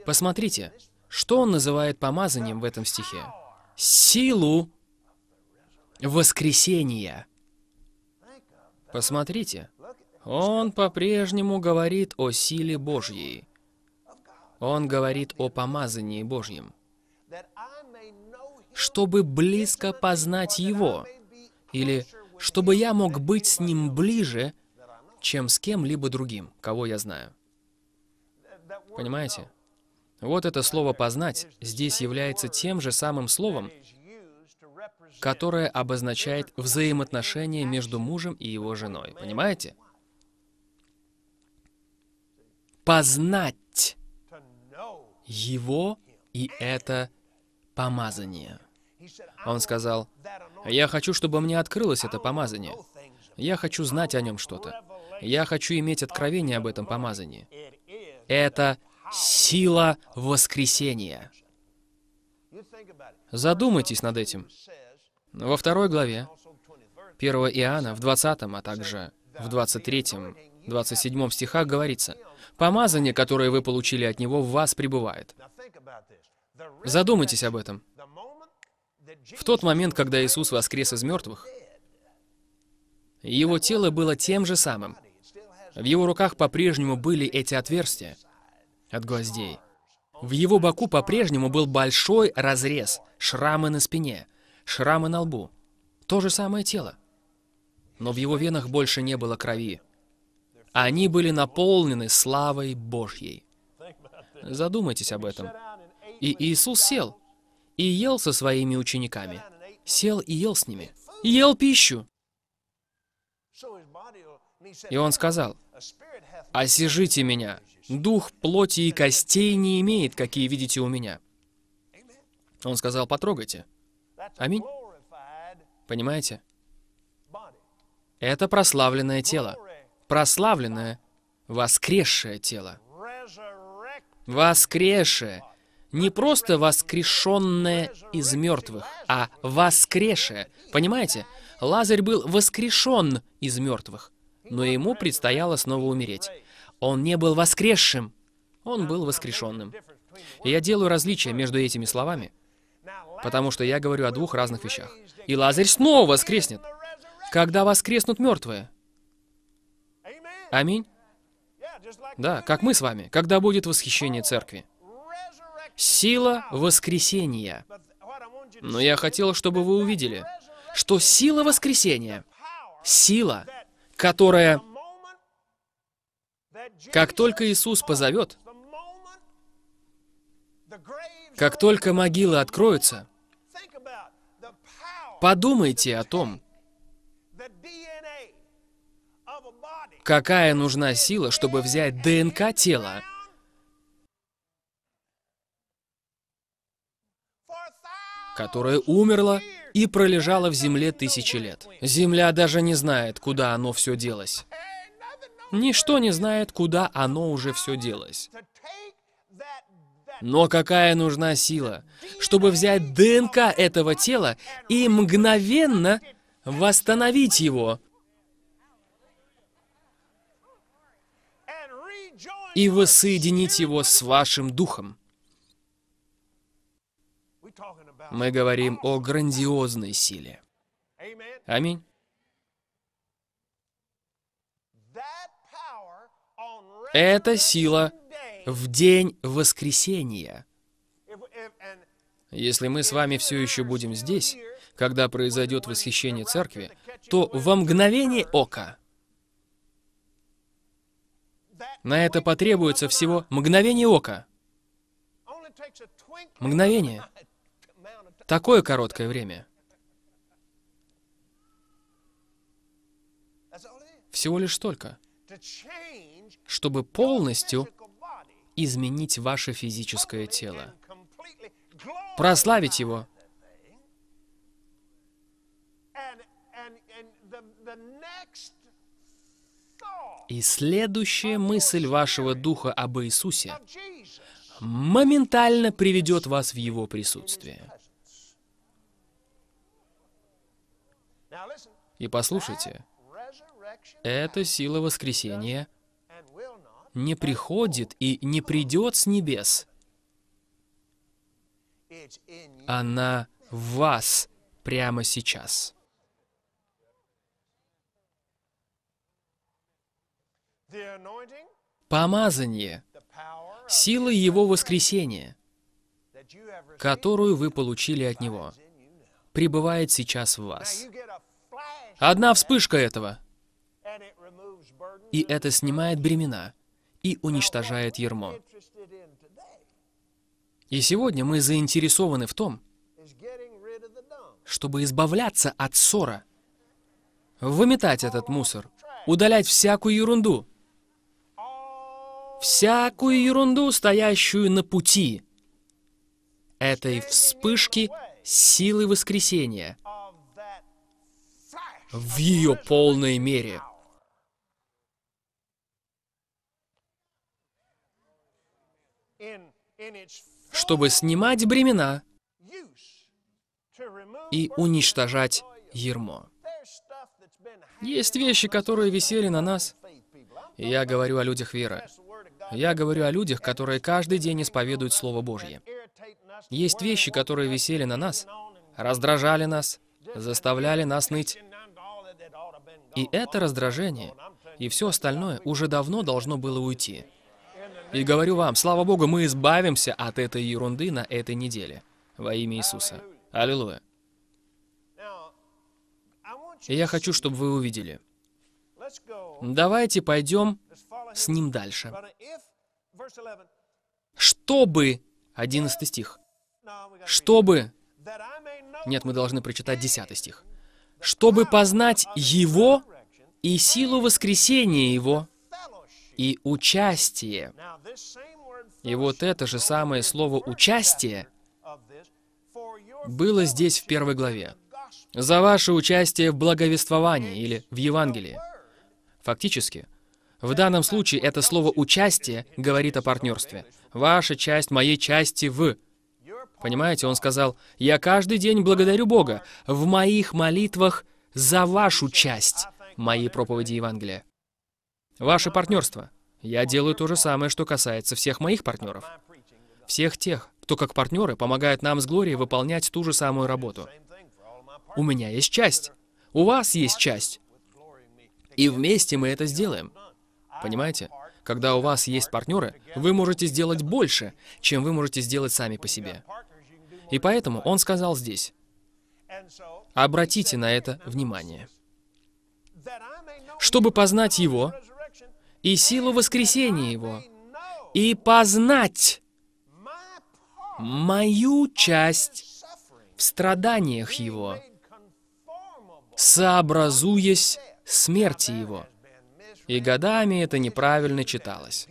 Посмотрите, что он называет помазанием в этом стихе. Силу воскресения. Посмотрите, он по-прежнему говорит о силе Божьей. Он говорит о помазании Божьем. Чтобы близко познать Его, или чтобы я мог быть с Ним ближе, чем с кем-либо другим, кого я знаю. Понимаете? Вот это слово «познать» здесь является тем же самым словом, которое обозначает взаимоотношения между мужем и его женой. Понимаете? Познать его и это помазание. Он сказал, «Я хочу, чтобы мне открылось это помазание. Я хочу знать о нем что-то. Я хочу иметь откровение об этом помазании. Это сила воскресения. Задумайтесь над этим. Во второй главе, 1 Иоанна, в 20, а также в 23, 27 стихах говорится, «Помазание, которое вы получили от Него, в вас пребывает». Задумайтесь об этом. В тот момент, когда Иисус воскрес из мертвых, Его тело было тем же самым, в его руках по-прежнему были эти отверстия от гвоздей. В его боку по-прежнему был большой разрез, шрамы на спине, шрамы на лбу. То же самое тело. Но в его венах больше не было крови. Они были наполнены славой Божьей. Задумайтесь об этом. И Иисус сел и ел со своими учениками. Сел и ел с ними. Ел пищу. И он сказал, «Осижите меня, дух плоти и костей не имеет, какие видите у меня». Он сказал, «Потрогайте». Аминь. Понимаете? Это прославленное тело. Прославленное, воскресшее тело. Воскресшее. Не просто воскрешенное из мертвых, а воскресшее. Понимаете? Лазарь был воскрешен из мертвых но ему предстояло снова умереть. Он не был воскресшим, он был воскрешенным. И я делаю различия между этими словами, потому что я говорю о двух разных вещах. И Лазарь снова воскреснет, когда воскреснут мертвые. Аминь. Да, как мы с вами, когда будет восхищение церкви. Сила воскресения. Но я хотел, чтобы вы увидели, что сила воскресения, сила которая, как только Иисус позовет, как только могилы откроются, подумайте о том, какая нужна сила, чтобы взять ДНК тела которое умерло и пролежало в земле тысячи лет. Земля даже не знает, куда оно все делось. Ничто не знает, куда оно уже все делось. Но какая нужна сила, чтобы взять ДНК этого тела и мгновенно восстановить его? И воссоединить его с вашим духом. Мы говорим о грандиозной силе. Аминь. Это сила в день воскресения. Если мы с вами все еще будем здесь, когда произойдет восхищение церкви, то во мгновение ока на это потребуется всего мгновение ока. Мгновение такое короткое время. Всего лишь только, чтобы полностью изменить ваше физическое тело, прославить его. И следующая мысль вашего духа об Иисусе моментально приведет вас в Его присутствие. И послушайте, эта сила воскресения не приходит и не придет с небес. Она в вас прямо сейчас. Помазание, сила Его воскресения, которую вы получили от Него, пребывает сейчас в вас. Одна вспышка этого. И это снимает бремена и уничтожает ермо. И сегодня мы заинтересованы в том, чтобы избавляться от ссора, выметать этот мусор, удалять всякую ерунду, всякую ерунду, стоящую на пути этой вспышки силы воскресения, в ее полной мере. чтобы снимать бремена и уничтожать ермо. Есть вещи, которые висели на нас. Я говорю о людях веры. Я говорю о людях, которые каждый день исповедуют Слово Божье. Есть вещи, которые висели на нас, раздражали нас, заставляли нас ныть, и это раздражение, и все остальное уже давно должно было уйти. И говорю вам, слава Богу, мы избавимся от этой ерунды на этой неделе. Во имя Иисуса. Аллилуйя. И я хочу, чтобы вы увидели. Давайте пойдем с ним дальше. Чтобы, 11 стих, чтобы, нет, мы должны прочитать 10 стих чтобы познать Его и силу воскресения Его и участие. И вот это же самое слово «участие» было здесь в первой главе. За ваше участие в благовествовании или в Евангелии. Фактически, в данном случае это слово «участие» говорит о партнерстве. Ваша часть моей части в Понимаете, он сказал, «Я каждый день благодарю Бога в моих молитвах за вашу часть моей проповеди Евангелия». Ваше партнерство. Я делаю то же самое, что касается всех моих партнеров. Всех тех, кто как партнеры помогает нам с Глорией выполнять ту же самую работу. У меня есть часть. У вас есть часть. И вместе мы это сделаем. Понимаете? Когда у вас есть партнеры, вы можете сделать больше, чем вы можете сделать сами по себе. И поэтому он сказал здесь, обратите на это внимание, чтобы познать Его и силу воскресения Его, и познать мою часть в страданиях Его, сообразуясь смерти Его. И годами это неправильно читалось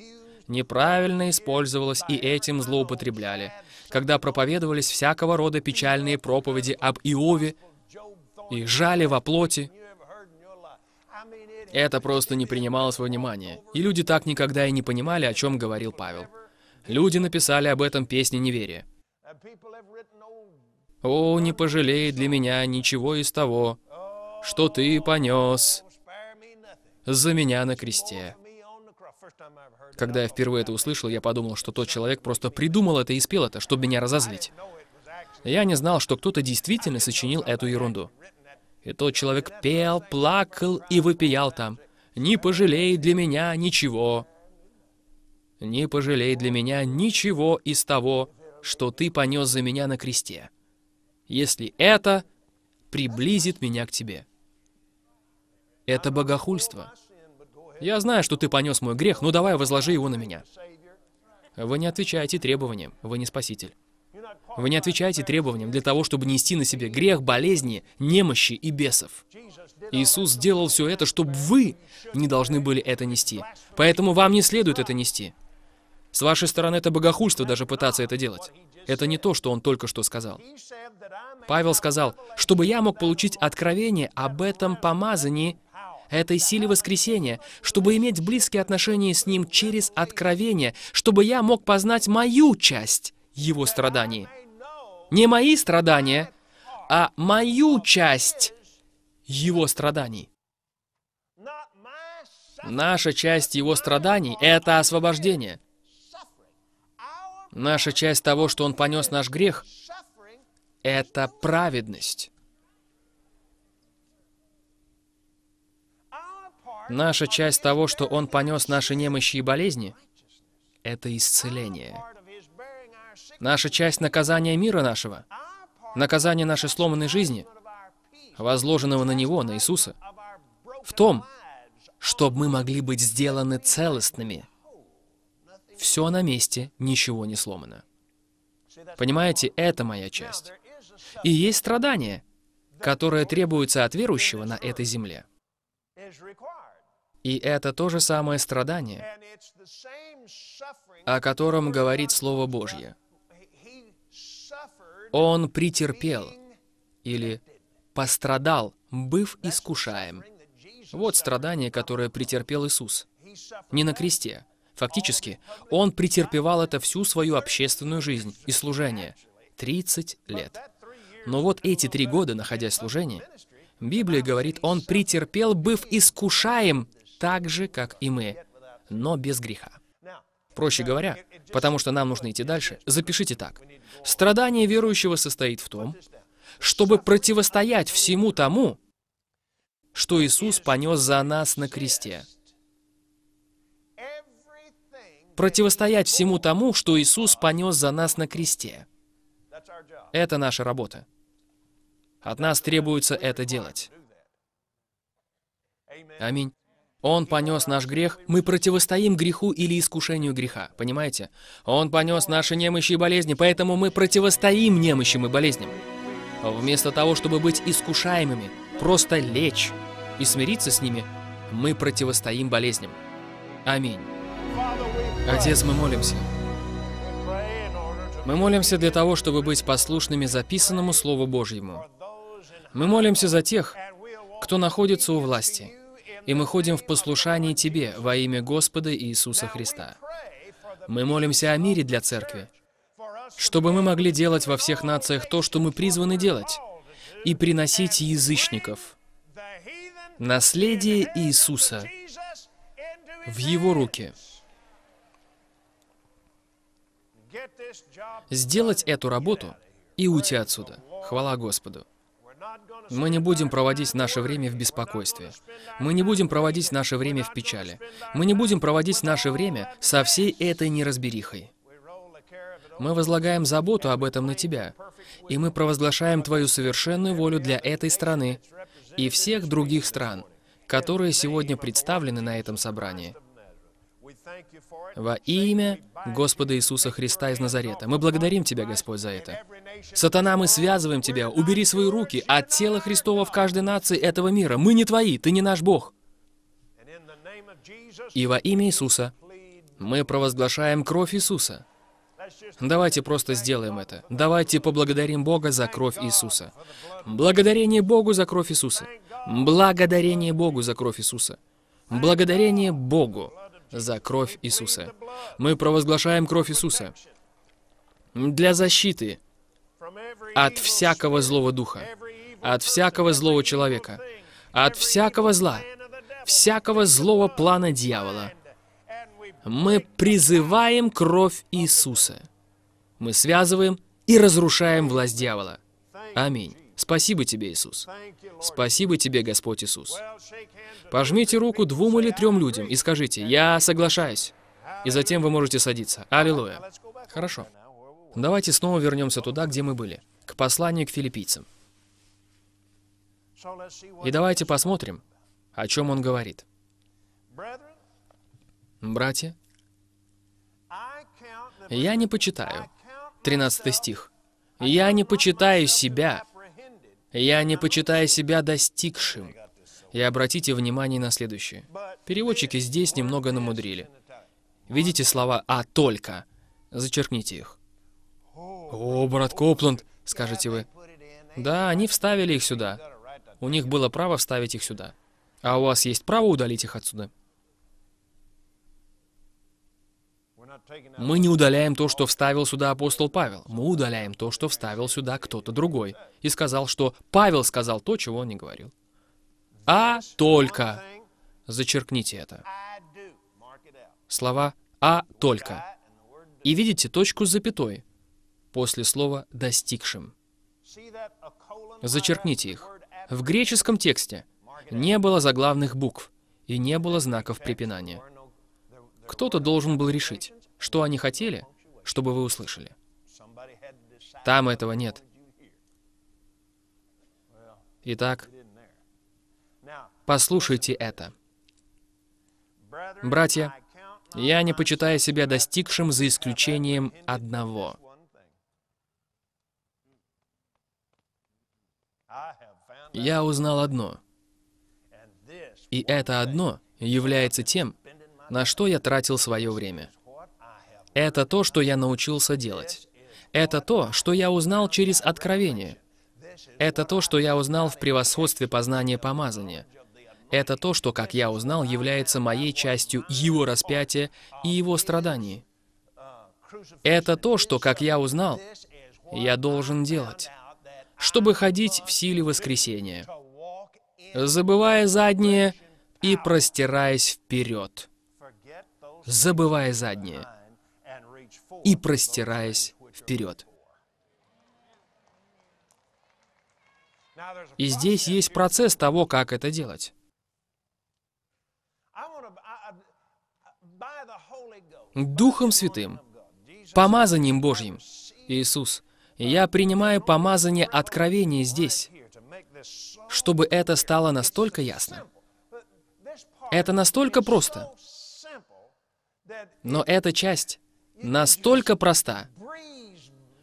неправильно использовалось и этим злоупотребляли когда проповедовались всякого рода печальные проповеди об Иове и жале во плоти. Это просто не принималось во внимание, и люди так никогда и не понимали, о чем говорил Павел. Люди написали об этом песни неверия. «О, не пожалей для меня ничего из того, что ты понес за меня на кресте». Когда я впервые это услышал, я подумал, что тот человек просто придумал это и спел это, чтобы меня разозлить. Я не знал, что кто-то действительно сочинил эту ерунду. И тот человек пел, плакал и выпиял там. «Не пожалей для меня ничего». «Не пожалей для меня ничего из того, что ты понес за меня на кресте, если это приблизит меня к тебе». Это богохульство. Я знаю, что ты понес мой грех, но давай возложи его на меня. Вы не отвечаете требованиям, вы не спаситель. Вы не отвечаете требованиям для того, чтобы нести на себе грех, болезни, немощи и бесов. Иисус сделал все это, чтобы вы не должны были это нести. Поэтому вам не следует это нести. С вашей стороны это богохульство даже пытаться это делать. Это не то, что он только что сказал. Павел сказал, чтобы я мог получить откровение об этом помазании этой силе воскресения, чтобы иметь близкие отношения с Ним через откровение, чтобы я мог познать мою часть Его страданий. Не мои страдания, а мою часть Его страданий. Наша часть Его страданий — это освобождение. Наша часть того, что Он понес наш грех, — это праведность. Наша часть того, что Он понес наши немощи и болезни, это исцеление. Наша часть наказания мира нашего, наказания нашей сломанной жизни, возложенного на Него, на Иисуса, в том, чтобы мы могли быть сделаны целостными. Все на месте, ничего не сломано. Понимаете, это моя часть. И есть страдания, которые требуются от верующего на этой земле. И это то же самое страдание, о котором говорит Слово Божье. Он претерпел или пострадал, быв искушаем. Вот страдание, которое претерпел Иисус. Не на кресте. Фактически, он претерпевал это всю свою общественную жизнь и служение. 30 лет. Но вот эти три года, находясь в служении, Библия говорит, он претерпел, быв искушаем так же, как и мы, но без греха. Проще говоря, потому что нам нужно идти дальше, запишите так. Страдание верующего состоит в том, чтобы противостоять всему тому, что Иисус понес за нас на кресте. Противостоять всему тому, что Иисус понес за нас на кресте. Это наша работа. От нас требуется это делать. Аминь. Он понес наш грех, мы противостоим греху или искушению греха, понимаете? Он понес наши немощи и болезни, поэтому мы противостоим немощам и болезням. Вместо того, чтобы быть искушаемыми, просто лечь и смириться с ними, мы противостоим болезням. Аминь. Отец, мы молимся. Мы молимся для того, чтобы быть послушными записанному Слову Божьему. Мы молимся за тех, кто находится у власти – и мы ходим в послушании Тебе во имя Господа Иисуса Христа. Мы молимся о мире для церкви, чтобы мы могли делать во всех нациях то, что мы призваны делать, и приносить язычников. Наследие Иисуса в Его руки. Сделать эту работу и уйти отсюда. Хвала Господу. Мы не будем проводить наше время в беспокойстве. Мы не будем проводить наше время в печали. Мы не будем проводить наше время со всей этой неразберихой. Мы возлагаем заботу об этом на Тебя, и мы провозглашаем Твою совершенную волю для этой страны и всех других стран, которые сегодня представлены на этом собрании. Во имя Господа Иисуса Христа из Назарета. Мы благодарим Тебя, Господь, за это. Сатана, мы связываем Тебя. Убери свои руки от тела Христова в каждой нации этого мира. Мы не Твои, Ты не наш Бог. И во имя Иисуса мы провозглашаем кровь Иисуса. Давайте просто сделаем это. Давайте поблагодарим Бога за кровь Иисуса. Благодарение Богу за кровь Иисуса. Благодарение Богу за кровь Иисуса. Благодарение Богу за кровь Иисуса. Мы провозглашаем кровь Иисуса для защиты от всякого злого духа, от всякого злого человека, от всякого зла, всякого злого плана дьявола. Мы призываем кровь Иисуса. Мы связываем и разрушаем власть дьявола. Аминь. Спасибо тебе, Иисус. Спасибо тебе, Господь Иисус. Пожмите руку двум или трем людям и скажите, «Я соглашаюсь». И затем вы можете садиться. Аллилуйя. Хорошо. Давайте снова вернемся туда, где мы были. К посланию к филиппийцам. И давайте посмотрим, о чем он говорит. Братья, я не почитаю. 13 стих. Я не почитаю себя я не почитаю себя достигшим. И обратите внимание на следующее. Переводчики здесь немного намудрили. Видите слова «а только»? Зачеркните их. «О, брат Копланд», — скажете вы. Да, они вставили их сюда. У них было право вставить их сюда. А у вас есть право удалить их отсюда. Мы не удаляем то, что вставил сюда апостол Павел. Мы удаляем то, что вставил сюда кто-то другой. И сказал, что Павел сказал то, чего он не говорил. А только. Зачеркните это. Слова «а только». И видите точку с запятой после слова «достигшим». Зачеркните их. В греческом тексте не было заглавных букв и не было знаков препинания. Кто-то должен был решить, что они хотели, чтобы вы услышали. Там этого нет. Итак, послушайте это. Братья, я не почитаю себя достигшим за исключением одного. Я узнал одно. И это одно является тем, на что я тратил свое время. Это то, что я научился делать. Это то, что я узнал через откровение. Это то, что я узнал в превосходстве познания помазания. Это то, что, как я узнал, является моей частью Его распятия и Его страданий. Это то, что, как я узнал, я должен делать, чтобы ходить в силе воскресения, забывая заднее и простираясь вперед забывая заднее и простираясь вперед. И здесь есть процесс того, как это делать. Духом Святым, помазанием Божьим. Иисус, я принимаю помазание откровения здесь, чтобы это стало настолько ясно. Это настолько просто. Но эта часть настолько проста,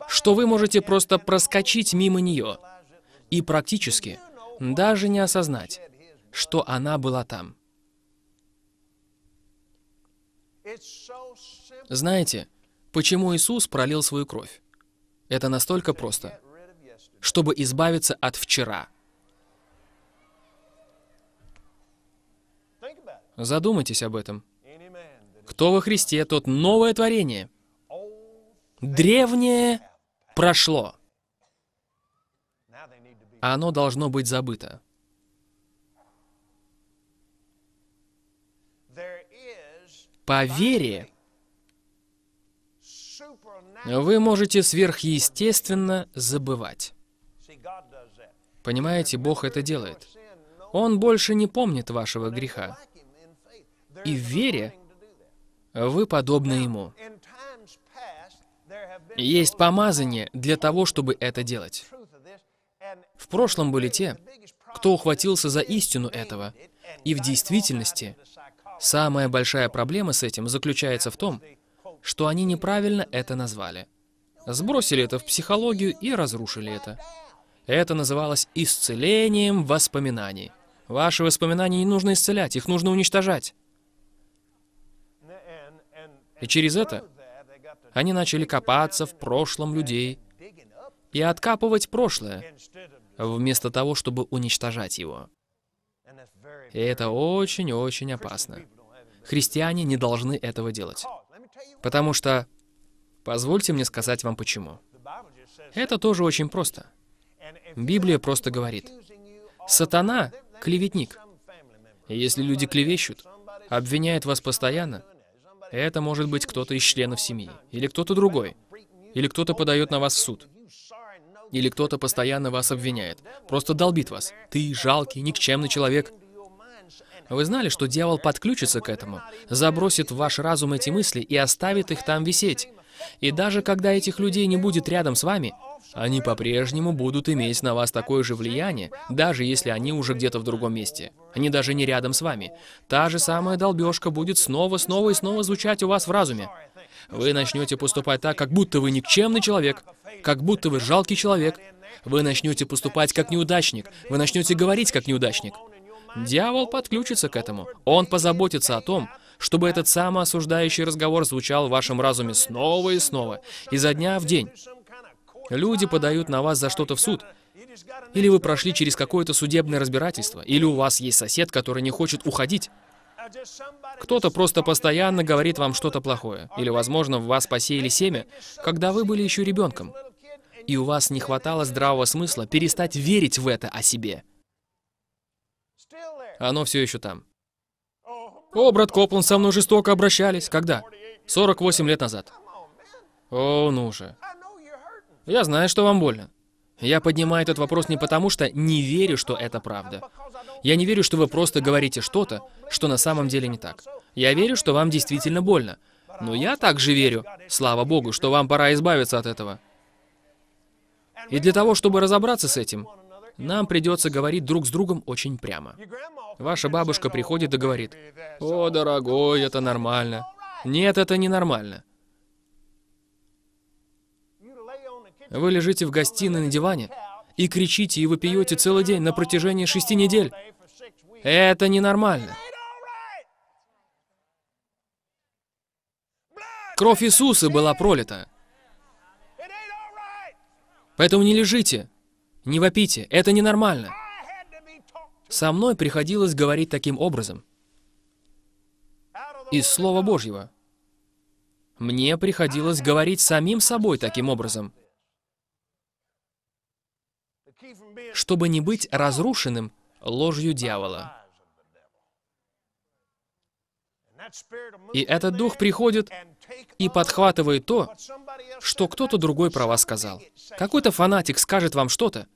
что вы можете просто проскочить мимо нее и практически даже не осознать, что она была там. Знаете, почему Иисус пролил свою кровь? Это настолько просто, чтобы избавиться от вчера. Задумайтесь об этом. Кто во Христе, тот новое творение. Древнее прошло. А оно должно быть забыто. По вере вы можете сверхъестественно забывать. Понимаете, Бог это делает. Он больше не помнит вашего греха. И в вере вы подобны Ему. Есть помазание для того, чтобы это делать. В прошлом были те, кто ухватился за истину этого. И в действительности самая большая проблема с этим заключается в том, что они неправильно это назвали. Сбросили это в психологию и разрушили это. Это называлось исцелением воспоминаний. Ваши воспоминания не нужно исцелять, их нужно уничтожать. И через это они начали копаться в прошлом людей и откапывать прошлое, вместо того, чтобы уничтожать его. И это очень-очень опасно. Христиане не должны этого делать. Потому что... Позвольте мне сказать вам почему. Это тоже очень просто. Библия просто говорит, «Сатана — клеветник». Если люди клевещут, обвиняют вас постоянно — это может быть кто-то из членов семьи, или кто-то другой, или кто-то подает на вас в суд, или кто-то постоянно вас обвиняет, просто долбит вас. Ты жалкий, никчемный человек. Вы знали, что дьявол подключится к этому, забросит в ваш разум эти мысли и оставит их там висеть. И даже когда этих людей не будет рядом с вами, они по-прежнему будут иметь на вас такое же влияние, даже если они уже где-то в другом месте. Они даже не рядом с вами. Та же самая долбежка будет снова, снова и снова звучать у вас в разуме. Вы начнете поступать так, как будто вы никчемный человек, как будто вы жалкий человек. Вы начнете поступать как неудачник, вы начнете говорить как неудачник. Дьявол подключится к этому. Он позаботится о том, чтобы этот самоосуждающий разговор звучал в вашем разуме снова и снова, изо дня в день. Люди подают на вас за что-то в суд. Или вы прошли через какое-то судебное разбирательство, или у вас есть сосед, который не хочет уходить. Кто-то просто постоянно говорит вам что-то плохое. Или, возможно, в вас посеяли семя, когда вы были еще ребенком. И у вас не хватало здравого смысла перестать верить в это о себе. Оно все еще там. О, брат Коплан, со мной жестоко обращались. Когда? 48 лет назад. О, ну же. Я знаю, что вам больно. Я поднимаю этот вопрос не потому, что не верю, что это правда. Я не верю, что вы просто говорите что-то, что на самом деле не так. Я верю, что вам действительно больно. Но я также верю, слава Богу, что вам пора избавиться от этого. И для того, чтобы разобраться с этим, нам придется говорить друг с другом очень прямо. Ваша бабушка приходит и говорит, «О, дорогой, это нормально». Нет, это не нормально. Вы лежите в гостиной на диване и кричите и вопиете целый день на протяжении шести недель. Это ненормально. Кровь Иисуса была пролита. Поэтому не лежите, не вопите, это ненормально. Со мной приходилось говорить таким образом. Из Слова Божьего. Мне приходилось говорить самим собой таким образом чтобы не быть разрушенным ложью дьявола. И этот дух приходит и подхватывает то, что кто-то другой про вас сказал. Какой-то фанатик скажет вам что-то,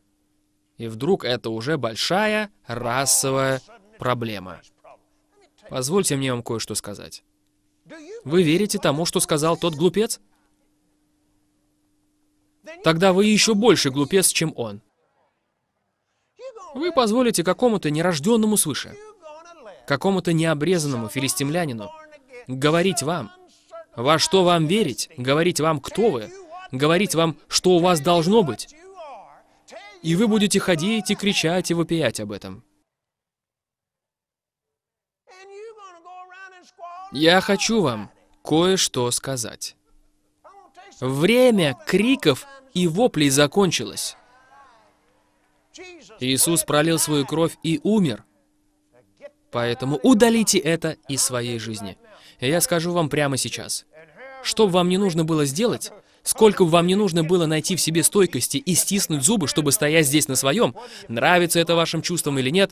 и вдруг это уже большая расовая проблема. Позвольте мне вам кое-что сказать. Вы верите тому, что сказал тот глупец? Тогда вы еще больше глупец, чем он. Вы позволите какому-то нерожденному свыше, какому-то необрезанному филистимлянину говорить вам, во что вам верить, говорить вам, кто вы, говорить вам, что у вас должно быть. И вы будете ходить и кричать и вопиять об этом. Я хочу вам кое-что сказать. Время криков и воплей закончилось. Иисус пролил свою кровь и умер. Поэтому удалите это из своей жизни. И я скажу вам прямо сейчас. Что бы вам не нужно было сделать, сколько бы вам не нужно было найти в себе стойкости и стиснуть зубы, чтобы стоять здесь на своем, нравится это вашим чувствам или нет,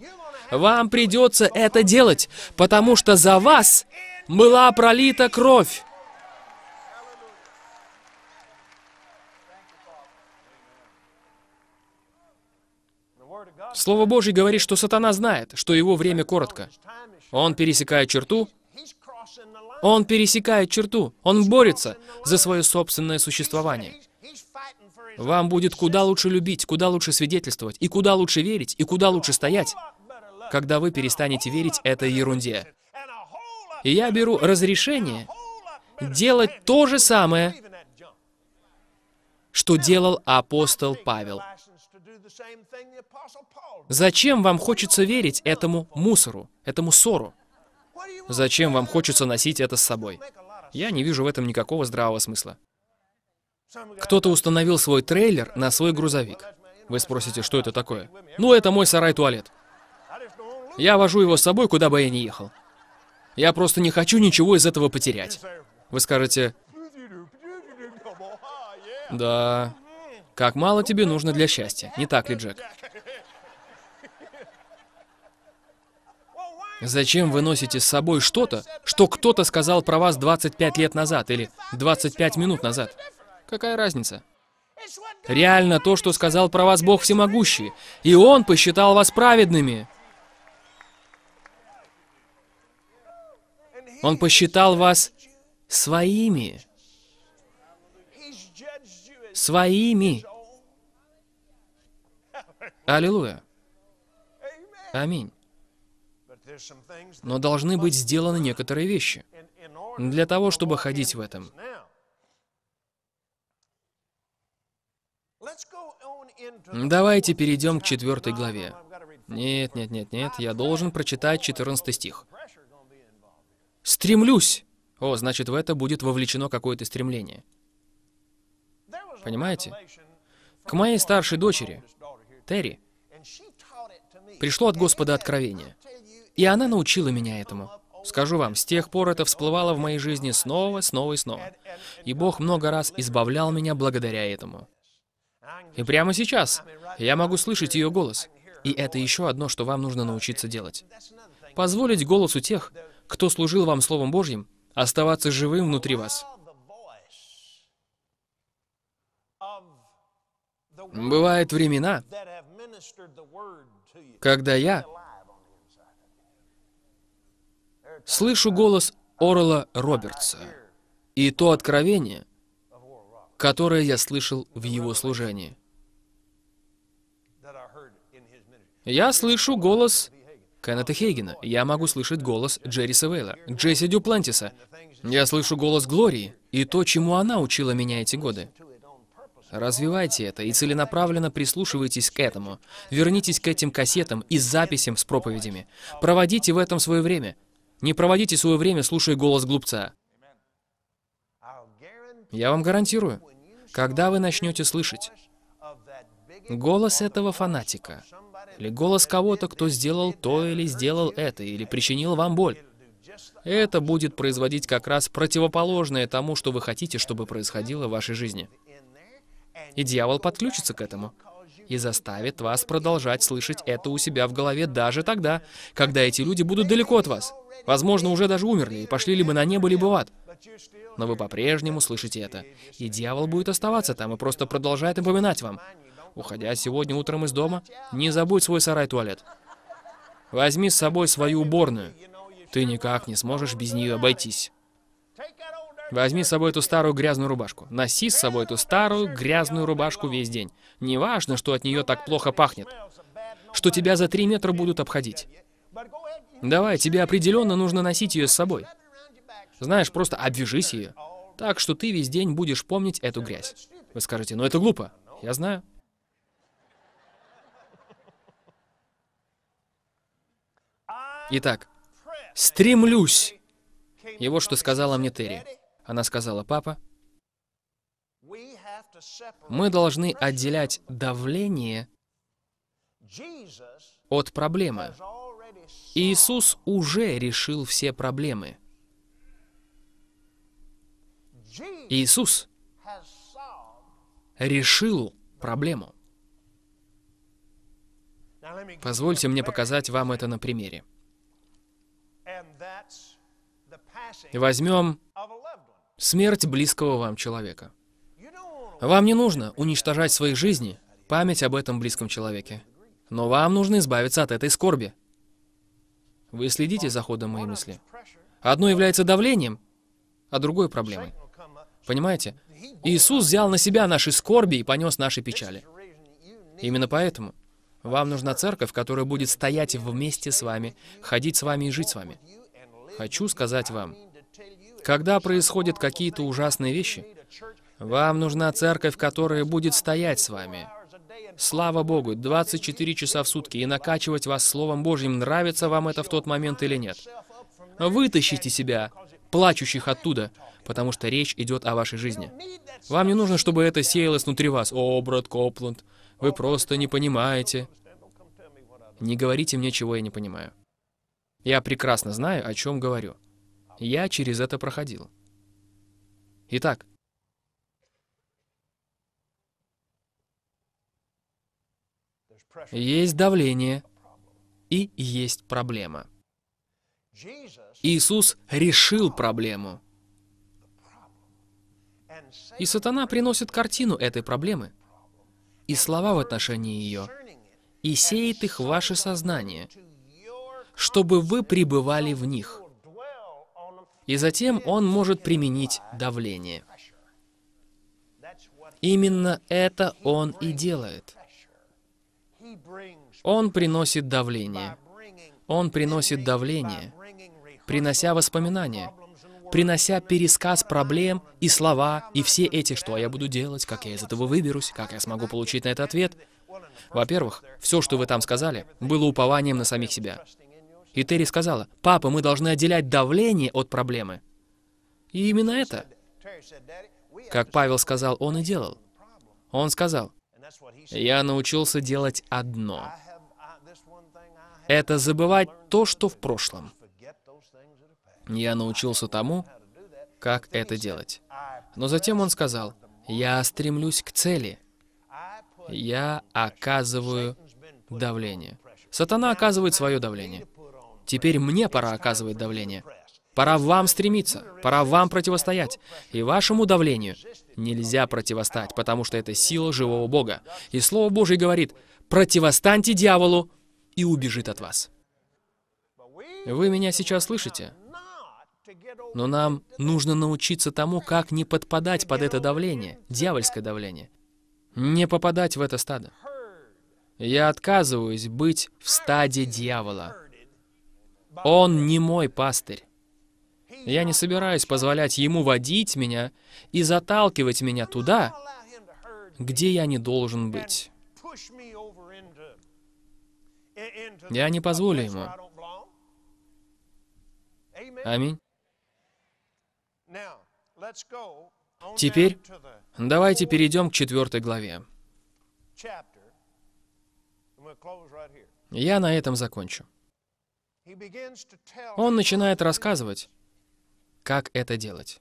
вам придется это делать, потому что за вас была пролита кровь. Слово Божье говорит, что сатана знает, что его время коротко. Он пересекает черту, он пересекает черту, он борется за свое собственное существование. Вам будет куда лучше любить, куда лучше свидетельствовать, и куда лучше верить, и куда лучше стоять, когда вы перестанете верить этой ерунде. И я беру разрешение делать то же самое, что делал апостол Павел. Зачем вам хочется верить этому мусору, этому ссору? Зачем вам хочется носить это с собой? Я не вижу в этом никакого здравого смысла. Кто-то установил свой трейлер на свой грузовик. Вы спросите, что это такое? Ну, это мой сарай-туалет. Я вожу его с собой, куда бы я ни ехал. Я просто не хочу ничего из этого потерять. Вы скажете... Да, как мало тебе нужно для счастья, не так ли, Джек? Зачем вы носите с собой что-то, что кто-то сказал про вас 25 лет назад или 25 минут назад? Какая разница? Реально то, что сказал про вас Бог Всемогущий, и Он посчитал вас праведными. Он посчитал вас своими. Своими. Аллилуйя. Аминь. Но должны быть сделаны некоторые вещи для того, чтобы ходить в этом. Давайте перейдем к четвертой главе. Нет, нет, нет, нет, я должен прочитать 14 стих. «Стремлюсь!» О, значит, в это будет вовлечено какое-то стремление. Понимаете? К моей старшей дочери Терри, пришло от Господа откровение. И она научила меня этому. Скажу вам, с тех пор это всплывало в моей жизни снова, снова и снова. И Бог много раз избавлял меня благодаря этому. И прямо сейчас я могу слышать ее голос. И это еще одно, что вам нужно научиться делать. Позволить голосу тех, кто служил вам Словом Божьим, оставаться живым внутри вас. Бывают времена, когда я слышу голос Орла Робертса и то откровение, которое я слышал в его служении. Я слышу голос Кеннета Хейгена, я могу слышать голос Джерри Вейла, Джесси Дюплантиса, я слышу голос Глории и то, чему она учила меня эти годы. Развивайте это и целенаправленно прислушивайтесь к этому. Вернитесь к этим кассетам и записям с проповедями. Проводите в этом свое время. Не проводите свое время, слушая голос глупца. Я вам гарантирую, когда вы начнете слышать голос этого фанатика, или голос кого-то, кто сделал то или сделал это, или причинил вам боль, это будет производить как раз противоположное тому, что вы хотите, чтобы происходило в вашей жизни. И дьявол подключится к этому и заставит вас продолжать слышать это у себя в голове даже тогда, когда эти люди будут далеко от вас. Возможно, уже даже умерли и пошли либо на небо, либо в ад. Но вы по-прежнему слышите это. И дьявол будет оставаться там и просто продолжает напоминать вам. Уходя сегодня утром из дома, не забудь свой сарай-туалет. Возьми с собой свою уборную. Ты никак не сможешь без нее обойтись. Возьми с собой эту старую грязную рубашку. Носи с собой эту старую грязную рубашку весь день. Не важно, что от нее так плохо пахнет, что тебя за три метра будут обходить. Давай, тебе определенно нужно носить ее с собой. Знаешь, просто обвяжись ее. Так что ты весь день будешь помнить эту грязь. Вы скажете, ну это глупо. Я знаю. Итак, стремлюсь. И вот что сказала мне Терри. Она сказала, папа, мы должны отделять давление от проблемы. Иисус уже решил все проблемы. Иисус решил проблему. Позвольте мне показать вам это на примере. Возьмем Смерть близкого вам человека. Вам не нужно уничтожать свои жизни, память об этом близком человеке. Но вам нужно избавиться от этой скорби. Вы следите за ходом моей мысли. Одно является давлением, а другое проблемой. Понимаете? Иисус взял на себя наши скорби и понес наши печали. Именно поэтому вам нужна церковь, которая будет стоять вместе с вами, ходить с вами и жить с вами. Хочу сказать вам, когда происходят какие-то ужасные вещи, вам нужна церковь, которая будет стоять с вами. Слава Богу, 24 часа в сутки и накачивать вас Словом Божьим, нравится вам это в тот момент или нет. Вытащите себя, плачущих оттуда, потому что речь идет о вашей жизни. Вам не нужно, чтобы это сеялось внутри вас. «О, брат Копланд, вы просто не понимаете». Не говорите мне, чего я не понимаю. Я прекрасно знаю, о чем говорю. Я через это проходил. Итак, есть давление и есть проблема. Иисус решил проблему. И сатана приносит картину этой проблемы и слова в отношении ее, и сеет их в ваше сознание, чтобы вы пребывали в них. И затем он может применить давление. Именно это он и делает. Он приносит давление. Он приносит давление, принося воспоминания, принося пересказ проблем и слова, и все эти, что я буду делать, как я из этого выберусь, как я смогу получить на это ответ. Во-первых, все, что вы там сказали, было упованием на самих себя. И Терри сказала, «Папа, мы должны отделять давление от проблемы». И именно это, как Павел сказал, он и делал. Он сказал, «Я научился делать одно. Это забывать то, что в прошлом. Я научился тому, как это делать». Но затем он сказал, «Я стремлюсь к цели. Я оказываю давление». Сатана оказывает свое давление. Теперь мне пора оказывать давление. Пора вам стремиться, пора вам противостоять. И вашему давлению нельзя противостать, потому что это сила живого Бога. И Слово Божье говорит, противостаньте дьяволу, и убежит от вас. Вы меня сейчас слышите? Но нам нужно научиться тому, как не подпадать под это давление, дьявольское давление. Не попадать в это стадо. Я отказываюсь быть в стаде дьявола. Он не мой пастырь. Я не собираюсь позволять ему водить меня и заталкивать меня туда, где я не должен быть. Я не позволю ему. Аминь. Теперь давайте перейдем к четвертой главе. Я на этом закончу. Он начинает рассказывать, как это делать.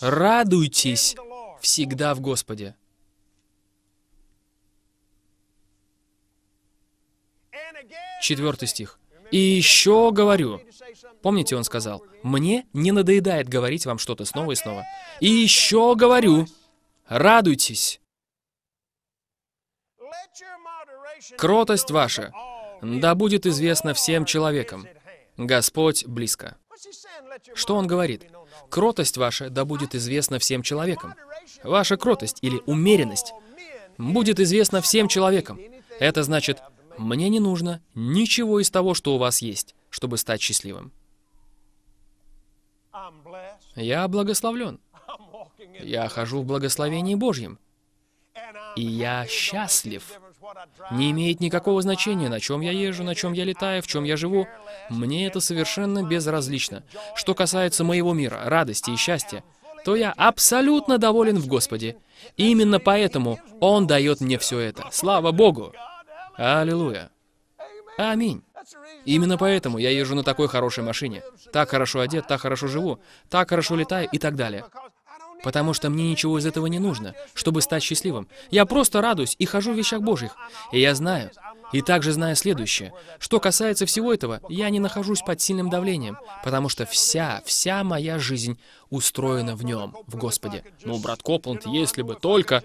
Радуйтесь всегда в Господе. Четвертый стих. «И еще говорю». Помните, он сказал, «Мне не надоедает говорить вам что-то снова и снова». «И еще говорю, радуйтесь». Кротость ваша да будет известно всем человекам, Господь близко. Что он говорит? Кротость ваша да будет известна всем человекам. Ваша кротость или умеренность будет известна всем человекам. Это значит, мне не нужно ничего из того, что у вас есть, чтобы стать счастливым. Я благословлен. Я хожу в благословении Божьем. И я счастлив. Не имеет никакого значения, на чем я езжу, на чем я летаю, в чем я живу. Мне это совершенно безразлично. Что касается моего мира, радости и счастья, то я абсолютно доволен в Господе. И именно поэтому Он дает мне все это. Слава Богу! Аллилуйя! Аминь! Именно поэтому я езжу на такой хорошей машине. Так хорошо одет, так хорошо живу, так хорошо летаю и так далее потому что мне ничего из этого не нужно, чтобы стать счастливым. Я просто радуюсь и хожу в вещах Божьих. И я знаю, и также знаю следующее. Что касается всего этого, я не нахожусь под сильным давлением, потому что вся, вся моя жизнь устроена в нем, в Господе. Ну, брат Копланд, если бы только...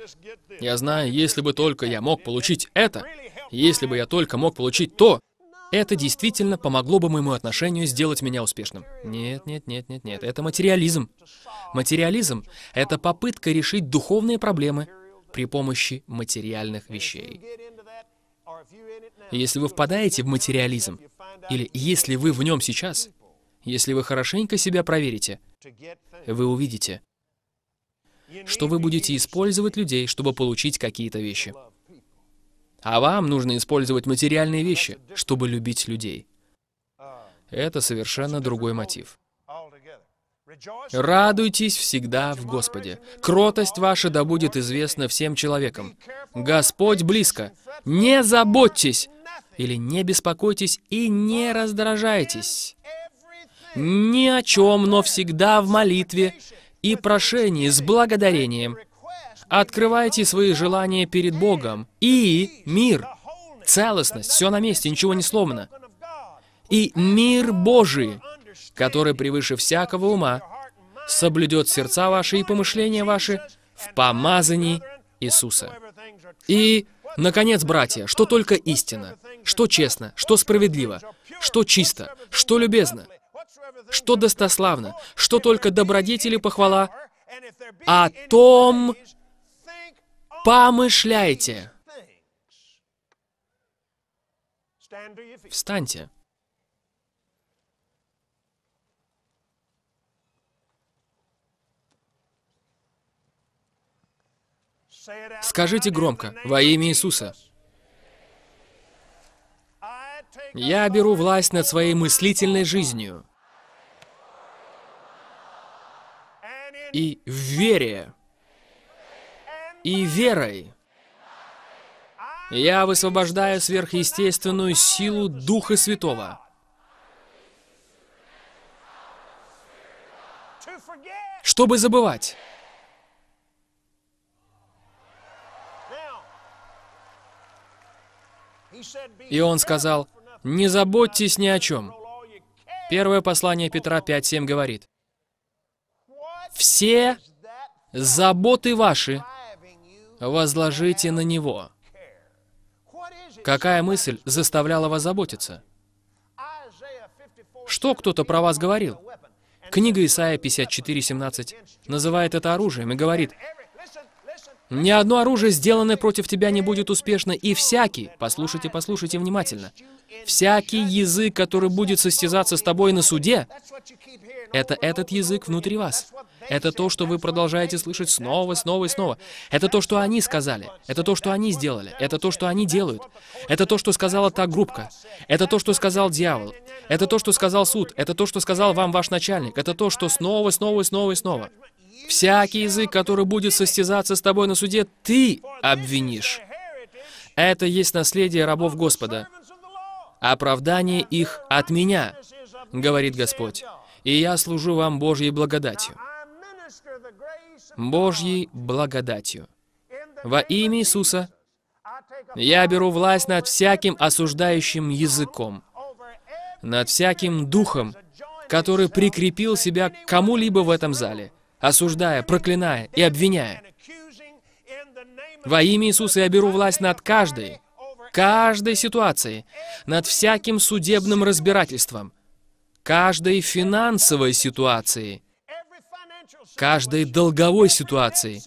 Я знаю, если бы только я мог получить это, если бы я только мог получить то, это действительно помогло бы моему отношению сделать меня успешным. Нет, нет, нет, нет, нет. Это материализм. Материализм — это попытка решить духовные проблемы при помощи материальных вещей. Если вы впадаете в материализм, или если вы в нем сейчас, если вы хорошенько себя проверите, вы увидите, что вы будете использовать людей, чтобы получить какие-то вещи. А вам нужно использовать материальные вещи, чтобы любить людей. Это совершенно другой мотив. Радуйтесь всегда в Господе. Кротость ваша да будет известна всем человекам. Господь близко. Не заботьтесь или не беспокойтесь и не раздражайтесь. Ни о чем, но всегда в молитве и прошении с благодарением – Открывайте свои желания перед Богом. И мир, целостность, все на месте, ничего не сломано. И мир Божий, который превыше всякого ума, соблюдет сердца ваши и помышления ваши в помазании Иисуса. И, наконец, братья, что только истина, что честно, что справедливо, что чисто, что любезно, что достославно, что только добродетели похвала, о том Помышляйте. Встаньте. Скажите громко, во имя Иисуса. Я беру власть над своей мыслительной жизнью. И в вере и верой. Я высвобождаю сверхъестественную силу Духа Святого. Чтобы забывать. И он сказал, «Не заботьтесь ни о чем». Первое послание Петра 5.7 говорит, «Все заботы ваши возложите на Него. Какая мысль заставляла вас заботиться? Что кто-то про вас говорил? Книга Исаия 54.17 называет это оружием и говорит, «Ни одно оружие, сделанное против тебя, не будет успешно, и всякий, послушайте, послушайте внимательно, всякий язык, который будет состязаться с тобой на суде, это этот язык внутри вас. Это то, что вы продолжаете слышать снова, снова и снова. Это то, что они сказали. Это то, что они сделали. Это то, что они делают. Это то, что сказала та группа. Это то, что сказал дьявол. Это то, что сказал суд. Это то, что сказал вам ваш начальник. Это то, что снова, снова и снова и снова. Всякий язык, который будет состязаться с тобой на суде, ты обвинишь. Это есть наследие рабов Господа. Оправдание их от меня, говорит Господь. И я служу вам Божьей благодатью. Божьей благодатью. Во имя Иисуса я беру власть над всяким осуждающим языком, над всяким духом, который прикрепил себя к кому-либо в этом зале, осуждая, проклиная и обвиняя. Во имя Иисуса я беру власть над каждой, каждой ситуацией, над всяким судебным разбирательством, каждой финансовой ситуацией, каждой долговой ситуации,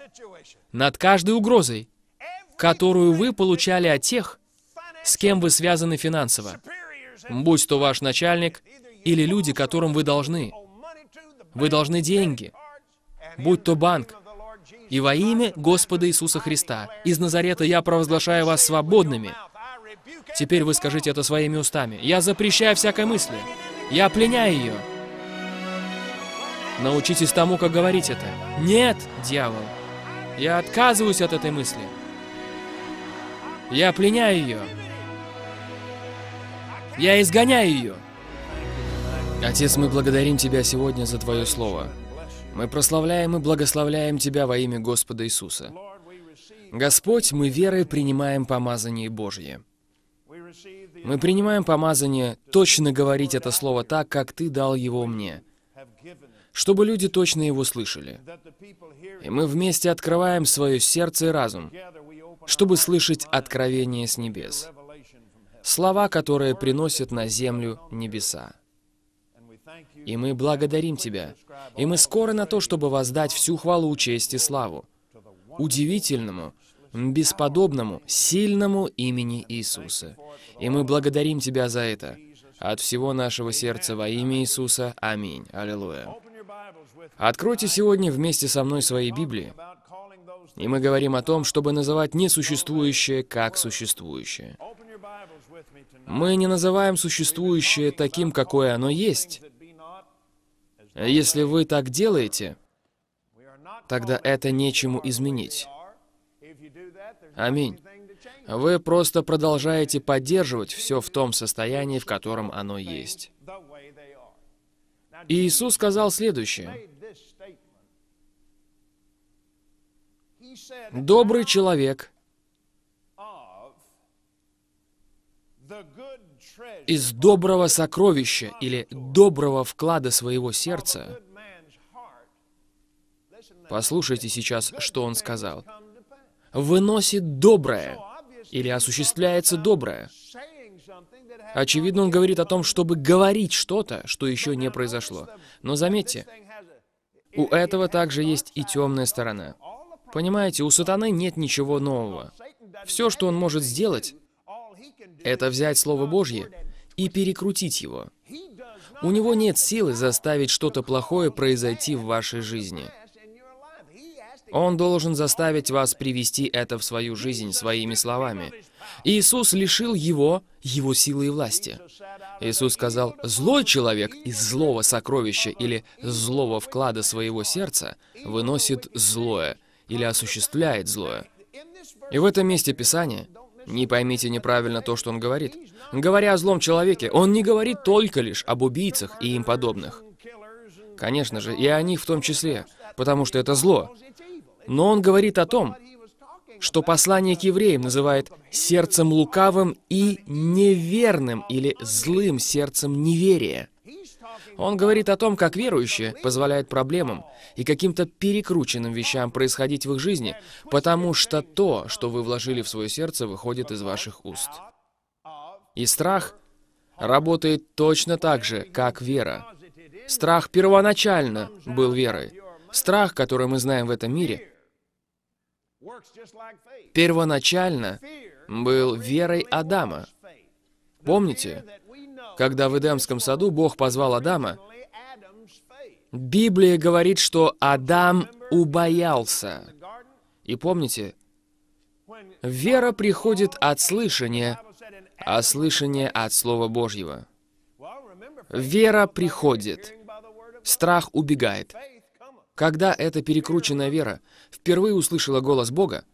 над каждой угрозой, которую вы получали от тех, с кем вы связаны финансово, будь то ваш начальник или люди, которым вы должны. Вы должны деньги, будь то банк. И во имя Господа Иисуса Христа из Назарета я провозглашаю вас свободными. Теперь вы скажите это своими устами. Я запрещаю всякой мысли. Я пленяю ее. Научитесь тому, как говорить это. Нет, дьявол. Я отказываюсь от этой мысли. Я пленяю ее. Я изгоняю ее. Отец, мы благодарим Тебя сегодня за Твое Слово. Мы прославляем и благословляем Тебя во имя Господа Иисуса. Господь, мы верой принимаем помазание Божье. Мы принимаем помазание точно говорить это слово так, как Ты дал его мне чтобы люди точно его слышали. И мы вместе открываем свое сердце и разум, чтобы слышать откровение с небес, слова, которые приносят на землю небеса. И мы благодарим Тебя, и мы скоро на то, чтобы воздать всю хвалу, честь и славу удивительному, бесподобному, сильному имени Иисуса. И мы благодарим Тебя за это от всего нашего сердца во имя Иисуса. Аминь. Аллилуйя. Откройте сегодня вместе со мной свои Библии, и мы говорим о том, чтобы называть несуществующее как существующее. Мы не называем существующее таким, какое оно есть. Если вы так делаете, тогда это нечему изменить. Аминь. Вы просто продолжаете поддерживать все в том состоянии, в котором оно есть. Иисус сказал следующее. Добрый человек из доброго сокровища или доброго вклада своего сердца, послушайте сейчас, что он сказал, выносит доброе или осуществляется доброе. Очевидно, он говорит о том, чтобы говорить что-то, что еще не произошло. Но заметьте, у этого также есть и темная сторона. Понимаете, у сатаны нет ничего нового. Все, что он может сделать, это взять Слово Божье и перекрутить его. У него нет силы заставить что-то плохое произойти в вашей жизни. Он должен заставить вас привести это в свою жизнь своими словами. Иисус лишил его его силы и власти. Иисус сказал, «Злой человек из злого сокровища или злого вклада своего сердца выносит злое или осуществляет злое». И в этом месте Писания не поймите неправильно то, что он говорит. Говоря о злом человеке, он не говорит только лишь об убийцах и им подобных. Конечно же, и о них в том числе, потому что это зло. Но он говорит о том, что послание к евреям называет сердцем лукавым и неверным или злым сердцем неверия. Он говорит о том, как верующие позволяют проблемам и каким-то перекрученным вещам происходить в их жизни, потому что то, что вы вложили в свое сердце, выходит из ваших уст. И страх работает точно так же, как вера. Страх первоначально был верой. Страх, который мы знаем в этом мире, Первоначально был верой Адама. Помните, когда в Эдемском саду Бог позвал Адама, Библия говорит, что Адам убоялся. И помните, вера приходит от слышания, а слышание от Слова Божьего. Вера приходит, страх убегает, когда эта перекрученная вера впервые услышала голос Бога,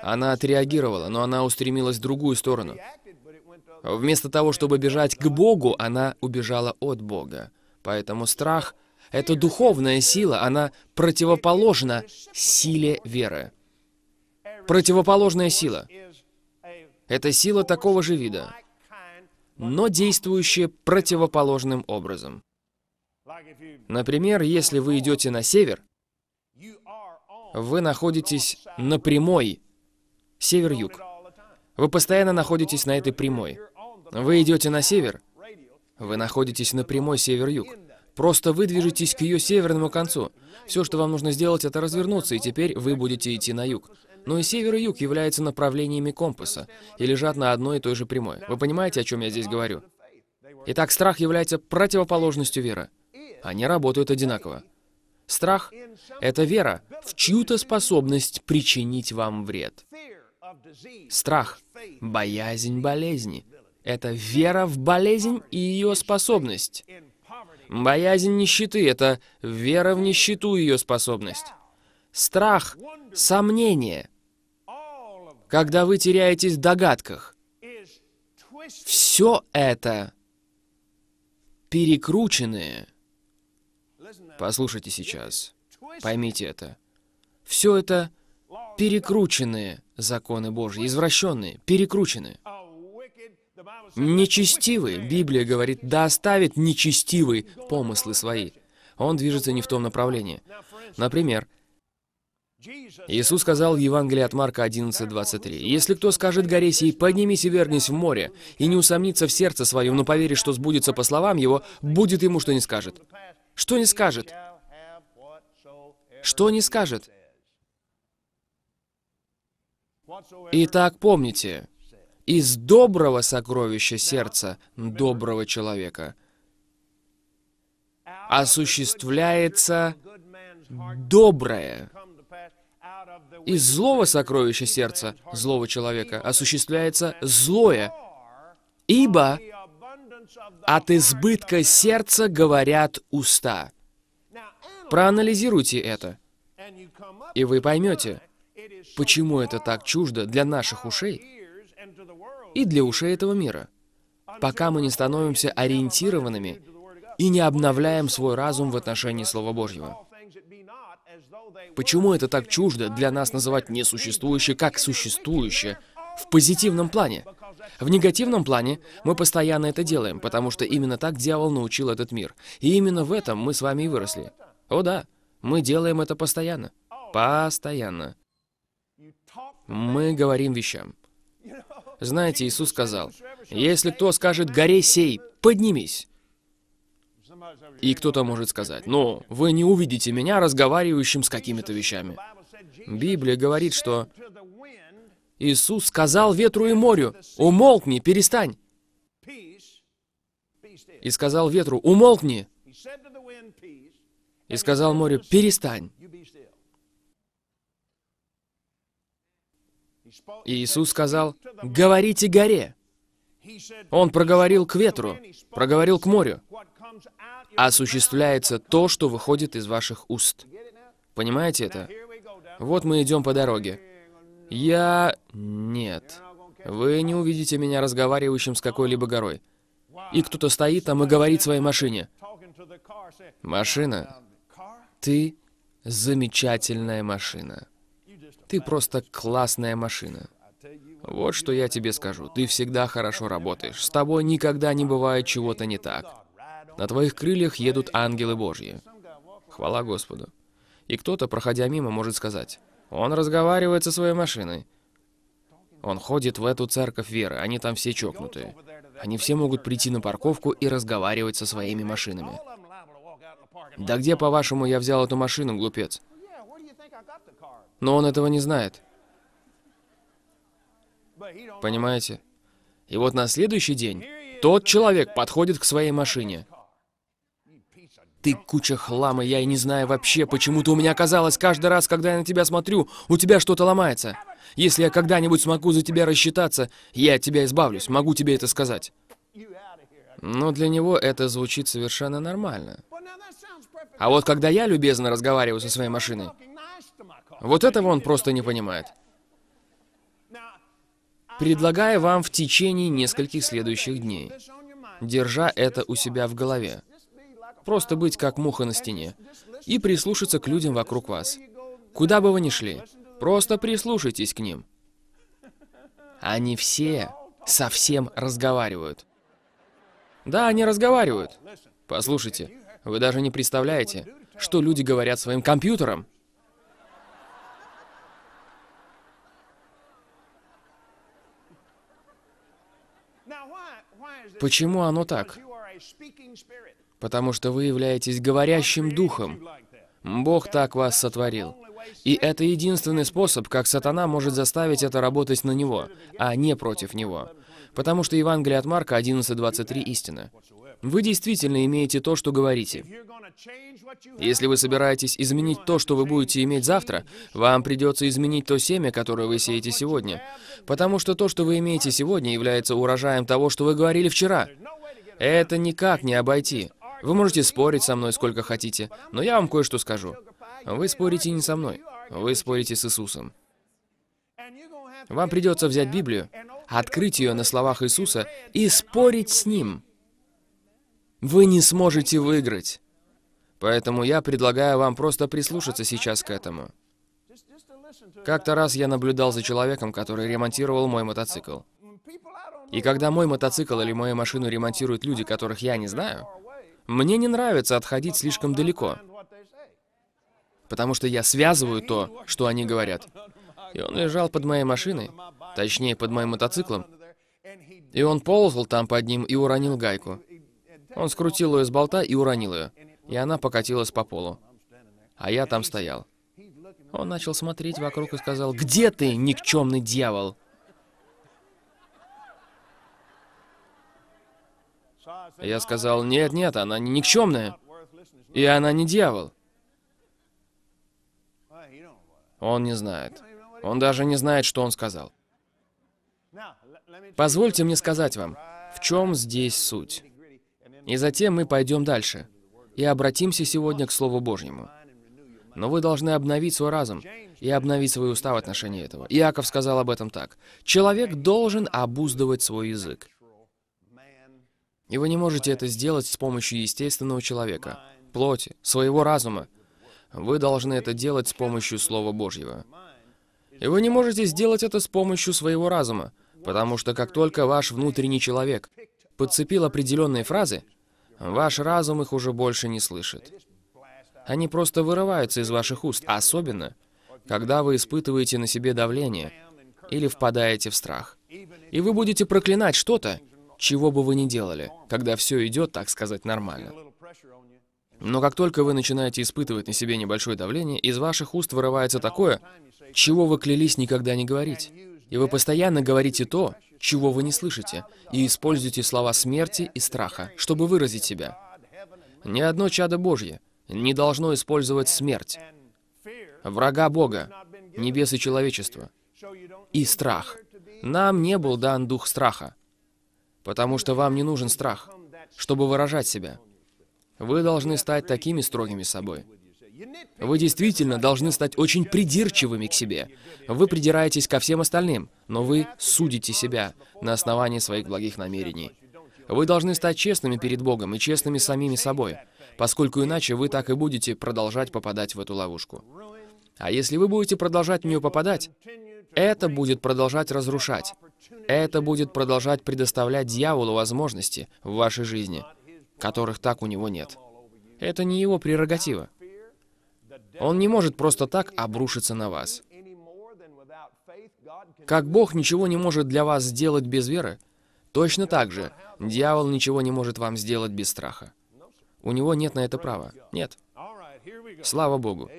она отреагировала, но она устремилась в другую сторону. Вместо того, чтобы бежать к Богу, она убежала от Бога. Поэтому страх — это духовная сила, она противоположна силе веры. Противоположная сила — это сила такого же вида, но действующая противоположным образом. Например, если вы идете на север, вы находитесь на прямой север-юг. Вы постоянно находитесь на этой прямой. Вы идете на север, вы находитесь на прямой север-юг. Просто вы движетесь к ее северному концу. Все, что вам нужно сделать, это развернуться, и теперь вы будете идти на юг. Но и север и юг являются направлениями компаса и лежат на одной и той же прямой. Вы понимаете, о чем я здесь говорю? Итак, страх является противоположностью веры. Они работают одинаково. Страх — это вера в чью-то способность причинить вам вред. Страх — боязнь болезни. Это вера в болезнь и ее способность. Боязнь нищеты — это вера в нищету и ее способность. Страх — сомнение. Когда вы теряетесь в догадках, все это перекрученное. Послушайте сейчас. Поймите это. Все это перекрученные законы Божьи, извращенные, перекрученные. Нечестивый, Библия говорит, да оставит нечестивый помыслы свои. Он движется не в том направлении. Например, Иисус сказал в Евангелии от Марка 11:23, «Если кто скажет горе сей, поднимись и вернись в море, и не усомнится в сердце своем, но поверит, что сбудется по словам его, будет ему, что не скажет». Что не скажет? Что не скажет? Итак, помните, из доброго сокровища сердца доброго человека осуществляется доброе. Из злого сокровища сердца злого человека осуществляется злое. Ибо от избытка сердца говорят уста. Проанализируйте это, и вы поймете, почему это так чуждо для наших ушей и для ушей этого мира, пока мы не становимся ориентированными и не обновляем свой разум в отношении Слова Божьего. Почему это так чуждо для нас называть несуществующее как существующее в позитивном плане? В негативном плане мы постоянно это делаем, потому что именно так дьявол научил этот мир. И именно в этом мы с вами и выросли. О да, мы делаем это постоянно. Постоянно. Мы говорим вещам. Знаете, Иисус сказал, «Если кто скажет горе сей, поднимись». И кто-то может сказать, «Ну, вы не увидите меня разговаривающим с какими-то вещами». Библия говорит, что Иисус сказал ветру и морю, «Умолкни, перестань!» И сказал ветру, «Умолкни!» И сказал морю, «Перестань!» И Иисус сказал, «Говорите горе!» Он проговорил к ветру, проговорил к морю. Осуществляется то, что выходит из ваших уст. Понимаете это? Вот мы идем по дороге. Я... Нет. Вы не увидите меня разговаривающим с какой-либо горой. И кто-то стоит там и говорит своей машине. Машина, ты замечательная машина. Ты просто классная машина. Вот что я тебе скажу. Ты всегда хорошо работаешь. С тобой никогда не бывает чего-то не так. На твоих крыльях едут ангелы Божьи. Хвала Господу. И кто-то, проходя мимо, может сказать, он разговаривает со своей машиной. Он ходит в эту церковь веры, они там все чокнутые. Они все могут прийти на парковку и разговаривать со своими машинами. Да где, по-вашему, я взял эту машину, глупец? Но он этого не знает. Понимаете? И вот на следующий день тот человек подходит к своей машине ты куча хлама, я и не знаю вообще, почему-то у меня казалось, каждый раз, когда я на тебя смотрю, у тебя что-то ломается. Если я когда-нибудь смогу за тебя рассчитаться, я от тебя избавлюсь, могу тебе это сказать. Но для него это звучит совершенно нормально. А вот когда я любезно разговариваю со своей машиной, вот этого он просто не понимает. Предлагаю вам в течение нескольких следующих дней, держа это у себя в голове, Просто быть как муха на стене. И прислушаться к людям вокруг вас. Куда бы вы ни шли, просто прислушайтесь к ним. Они все совсем разговаривают. Да, они разговаривают. Послушайте, вы даже не представляете, что люди говорят своим компьютерам. Почему оно так? потому что вы являетесь говорящим духом. Бог так вас сотворил. И это единственный способ, как сатана может заставить это работать на него, а не против него. Потому что Евангелие от Марка 11.23 истина. Вы действительно имеете то, что говорите. Если вы собираетесь изменить то, что вы будете иметь завтра, вам придется изменить то семя, которое вы сеете сегодня. Потому что то, что вы имеете сегодня, является урожаем того, что вы говорили вчера. Это никак не обойти. Вы можете спорить со мной сколько хотите, но я вам кое-что скажу. Вы спорите не со мной, вы спорите с Иисусом. Вам придется взять Библию, открыть ее на словах Иисуса и спорить с Ним. Вы не сможете выиграть. Поэтому я предлагаю вам просто прислушаться сейчас к этому. Как-то раз я наблюдал за человеком, который ремонтировал мой мотоцикл. И когда мой мотоцикл или мою машину ремонтируют люди, которых я не знаю, мне не нравится отходить слишком далеко, потому что я связываю то, что они говорят. И он лежал под моей машиной, точнее, под моим мотоциклом, и он ползал там под ним и уронил гайку. Он скрутил ее с болта и уронил ее, и она покатилась по полу. А я там стоял. Он начал смотреть вокруг и сказал, «Где ты, никчемный дьявол?» Я сказал, нет, нет, она не никчемная. И она не дьявол. Он не знает. Он даже не знает, что он сказал. Позвольте мне сказать вам, в чем здесь суть. И затем мы пойдем дальше. И обратимся сегодня к Слову Божьему. Но вы должны обновить свой разум и обновить свой устав в отношении этого. Иаков сказал об этом так. Человек должен обуздывать свой язык. И вы не можете это сделать с помощью естественного человека, плоти, своего разума. Вы должны это делать с помощью Слова Божьего. И вы не можете сделать это с помощью своего разума, потому что как только ваш внутренний человек подцепил определенные фразы, ваш разум их уже больше не слышит. Они просто вырываются из ваших уст, особенно, когда вы испытываете на себе давление или впадаете в страх. И вы будете проклинать что-то, чего бы вы ни делали, когда все идет, так сказать, нормально. Но как только вы начинаете испытывать на себе небольшое давление, из ваших уст вырывается такое, чего вы клялись никогда не говорить. И вы постоянно говорите то, чего вы не слышите, и используете слова смерти и страха, чтобы выразить себя. Ни одно чадо Божье не должно использовать смерть, врага Бога, небес и человечества, и страх. Нам не был дан дух страха, потому что вам не нужен страх, чтобы выражать себя. Вы должны стать такими строгими собой. Вы действительно должны стать очень придирчивыми к себе. Вы придираетесь ко всем остальным, но вы судите себя на основании своих благих намерений. Вы должны стать честными перед Богом и честными самими собой, поскольку иначе вы так и будете продолжать попадать в эту ловушку. А если вы будете продолжать в нее попадать, это будет продолжать разрушать это будет продолжать предоставлять дьяволу возможности в вашей жизни, которых так у него нет. Это не его прерогатива. Он не может просто так обрушиться на вас. Как Бог ничего не может для вас сделать без веры, точно так же дьявол ничего не может вам сделать без страха. У него нет на это права. Нет. Слава Богу.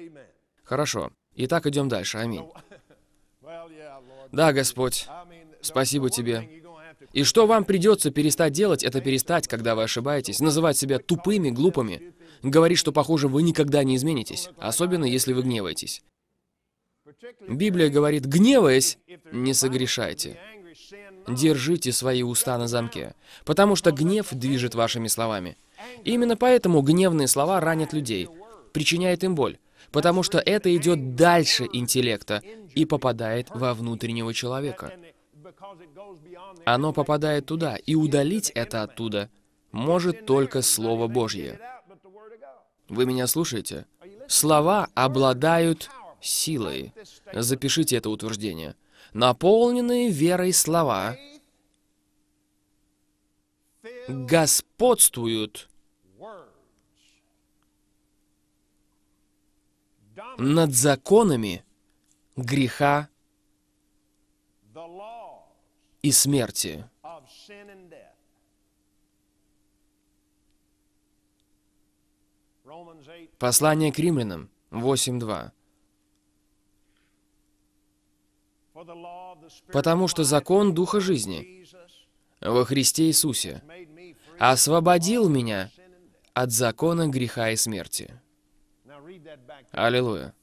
Хорошо. Итак, идем дальше. Аминь. Да, Господь. Спасибо тебе. И что вам придется перестать делать, это перестать, когда вы ошибаетесь, называть себя тупыми, глупыми, говорить, что, похоже, вы никогда не изменитесь, особенно если вы гневаетесь. Библия говорит, гневаясь, не согрешайте. Держите свои уста на замке, потому что гнев движет вашими словами. И именно поэтому гневные слова ранят людей, причиняют им боль, потому что это идет дальше интеллекта и попадает во внутреннего человека. Оно попадает туда, и удалить это оттуда может только Слово Божье. Вы меня слушаете? Слова обладают силой. Запишите это утверждение. Наполненные верой слова господствуют над законами греха и смерти. Послание к римлянам 8.2. Потому что закон Духа жизни во Христе Иисусе освободил меня от закона греха и смерти. Аллилуйя.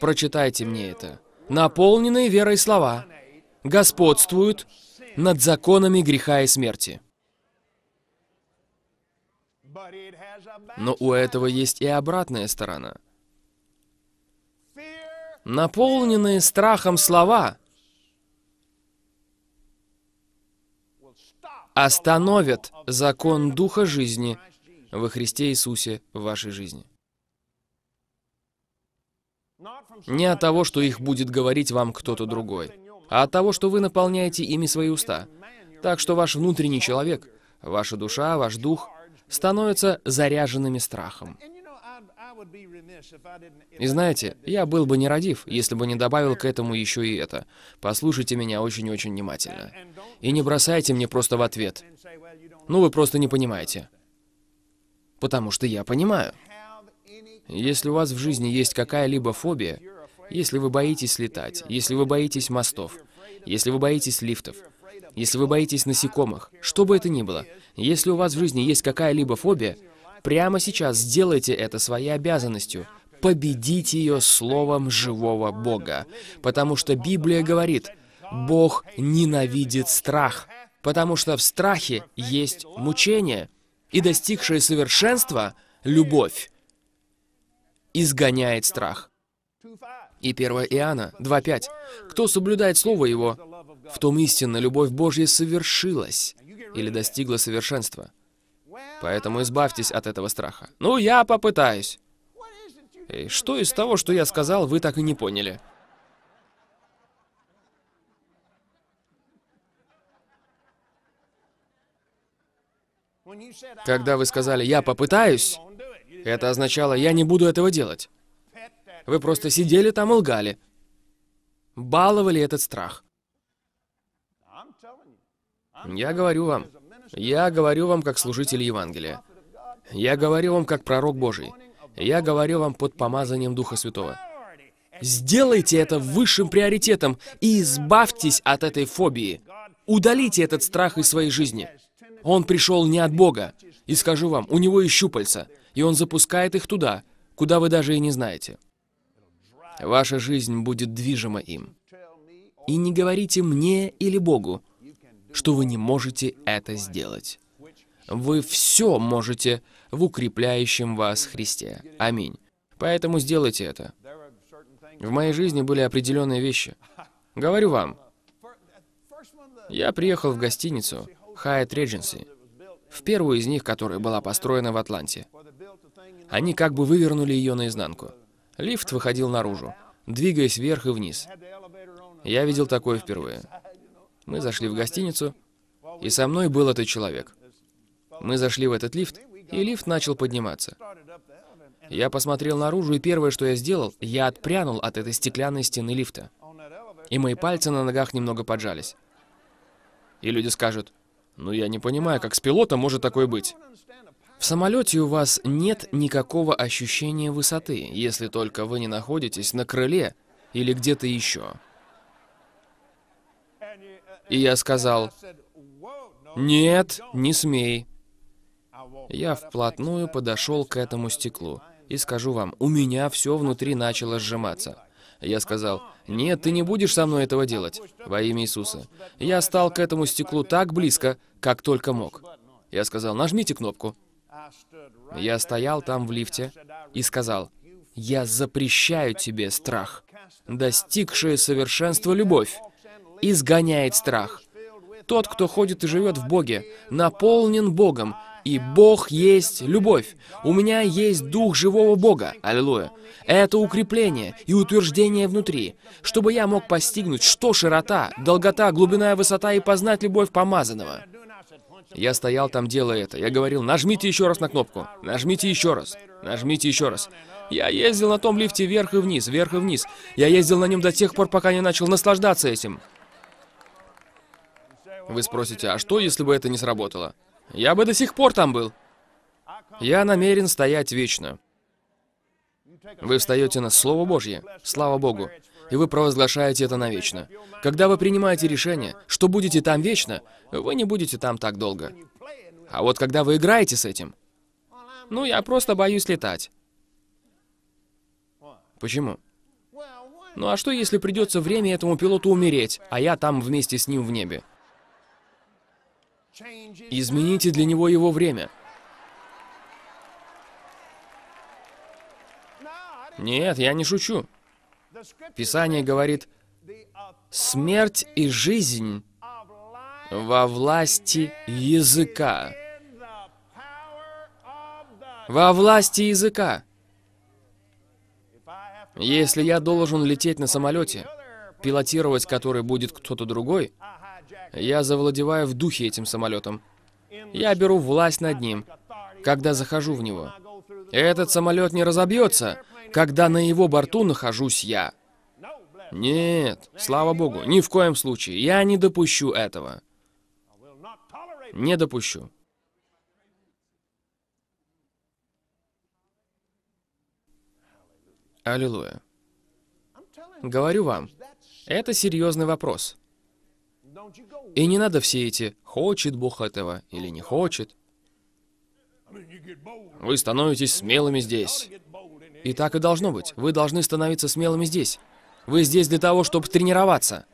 Прочитайте мне это. Наполненные верой слова господствуют над законами греха и смерти. Но у этого есть и обратная сторона. Наполненные страхом слова остановят закон Духа жизни во Христе Иисусе в вашей жизни. Не от того, что их будет говорить вам кто-то другой а от того, что вы наполняете ими свои уста. Так что ваш внутренний человек, ваша душа, ваш дух становятся заряженными страхом. И знаете, я был бы не родив, если бы не добавил к этому еще и это. Послушайте меня очень-очень внимательно. И не бросайте мне просто в ответ. Ну, вы просто не понимаете. Потому что я понимаю. Если у вас в жизни есть какая-либо фобия, если вы боитесь летать, если вы боитесь мостов, если вы боитесь лифтов, если вы боитесь насекомых, что бы это ни было, если у вас в жизни есть какая-либо фобия, прямо сейчас сделайте это своей обязанностью. Победите ее словом живого Бога. Потому что Библия говорит, Бог ненавидит страх, потому что в страхе есть мучение, и достигшее совершенства, любовь, изгоняет страх. И 1 Иоанна 2.5. «Кто соблюдает Слово Его, в том истинно любовь Божья совершилась или достигла совершенства. Поэтому избавьтесь от этого страха. Ну, я попытаюсь. И что из того, что я сказал, вы так и не поняли? Когда вы сказали «я попытаюсь», это означало «я не буду этого делать». Вы просто сидели там и лгали. Баловали этот страх. Я говорю вам, я говорю вам как служитель Евангелия. Я говорю вам как пророк Божий. Я говорю вам под помазанием Духа Святого. Сделайте это высшим приоритетом и избавьтесь от этой фобии. Удалите этот страх из своей жизни. Он пришел не от Бога. И скажу вам, у него и щупальца, и он запускает их туда, куда вы даже и не знаете. Ваша жизнь будет движима им. И не говорите мне или Богу, что вы не можете это сделать. Вы все можете в укрепляющем вас Христе. Аминь. Поэтому сделайте это. В моей жизни были определенные вещи. Говорю вам, я приехал в гостиницу Hyatt Regency, в первую из них, которая была построена в Атланте. Они как бы вывернули ее наизнанку. Лифт выходил наружу, двигаясь вверх и вниз. Я видел такое впервые. Мы зашли в гостиницу, и со мной был этот человек. Мы зашли в этот лифт, и лифт начал подниматься. Я посмотрел наружу, и первое, что я сделал, я отпрянул от этой стеклянной стены лифта. И мои пальцы на ногах немного поджались. И люди скажут, ну я не понимаю, как с пилотом может такое быть. В самолете у вас нет никакого ощущения высоты, если только вы не находитесь на крыле или где-то еще. И я сказал, «Нет, не смей». Я вплотную подошел к этому стеклу и скажу вам, у меня все внутри начало сжиматься. Я сказал, «Нет, ты не будешь со мной этого делать, во имя Иисуса». Я стал к этому стеклу так близко, как только мог. Я сказал, «Нажмите кнопку». Я стоял там в лифте и сказал, «Я запрещаю тебе страх. Достигшее совершенства любовь изгоняет страх. Тот, кто ходит и живет в Боге, наполнен Богом, и Бог есть любовь. У меня есть Дух живого Бога. Аллилуйя. Это укрепление и утверждение внутри, чтобы я мог постигнуть, что широта, долгота, глубина и высота, и познать любовь помазанного. Я стоял там, делая это. Я говорил, нажмите еще раз на кнопку. Нажмите еще раз. Нажмите еще раз. Я ездил на том лифте вверх и вниз, вверх и вниз. Я ездил на нем до тех пор, пока не начал наслаждаться этим. Вы спросите, а что, если бы это не сработало? Я бы до сих пор там был. Я намерен стоять вечно. Вы встаете на Слово Божье. Слава Богу и вы провозглашаете это навечно. Когда вы принимаете решение, что будете там вечно, вы не будете там так долго. А вот когда вы играете с этим, ну, я просто боюсь летать. Почему? Ну а что, если придется время этому пилоту умереть, а я там вместе с ним в небе? Измените для него его время. Нет, я не шучу. Писание говорит, смерть и жизнь во власти языка. Во власти языка. Если я должен лететь на самолете, пилотировать который будет кто-то другой, я завладеваю в духе этим самолетом. Я беру власть над ним, когда захожу в него. Этот самолет не разобьется, когда на его борту нахожусь я. Нет, слава богу, ни в коем случае. Я не допущу этого. Не допущу. Аллилуйя. Говорю вам, это серьезный вопрос. И не надо все эти «хочет Бог этого» или «не хочет». Вы становитесь смелыми здесь. И так и должно быть. Вы должны становиться смелыми здесь. Вы здесь для того, чтобы тренироваться.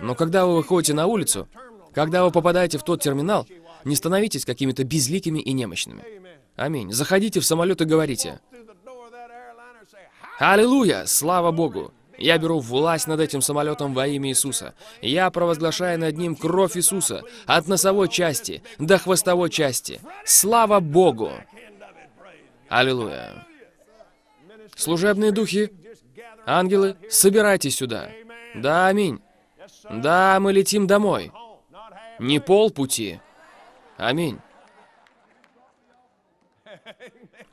Но когда вы выходите на улицу, когда вы попадаете в тот терминал, не становитесь какими-то безликими и немощными. Аминь. Заходите в самолет и говорите. Аллилуйя! Слава Богу! Я беру власть над этим самолетом во имя Иисуса. Я провозглашаю над ним кровь Иисуса от носовой части до хвостовой части. Слава Богу! Аллилуйя! служебные духи, ангелы, собирайтесь сюда. Да, аминь. Да, мы летим домой. Не полпути. Аминь.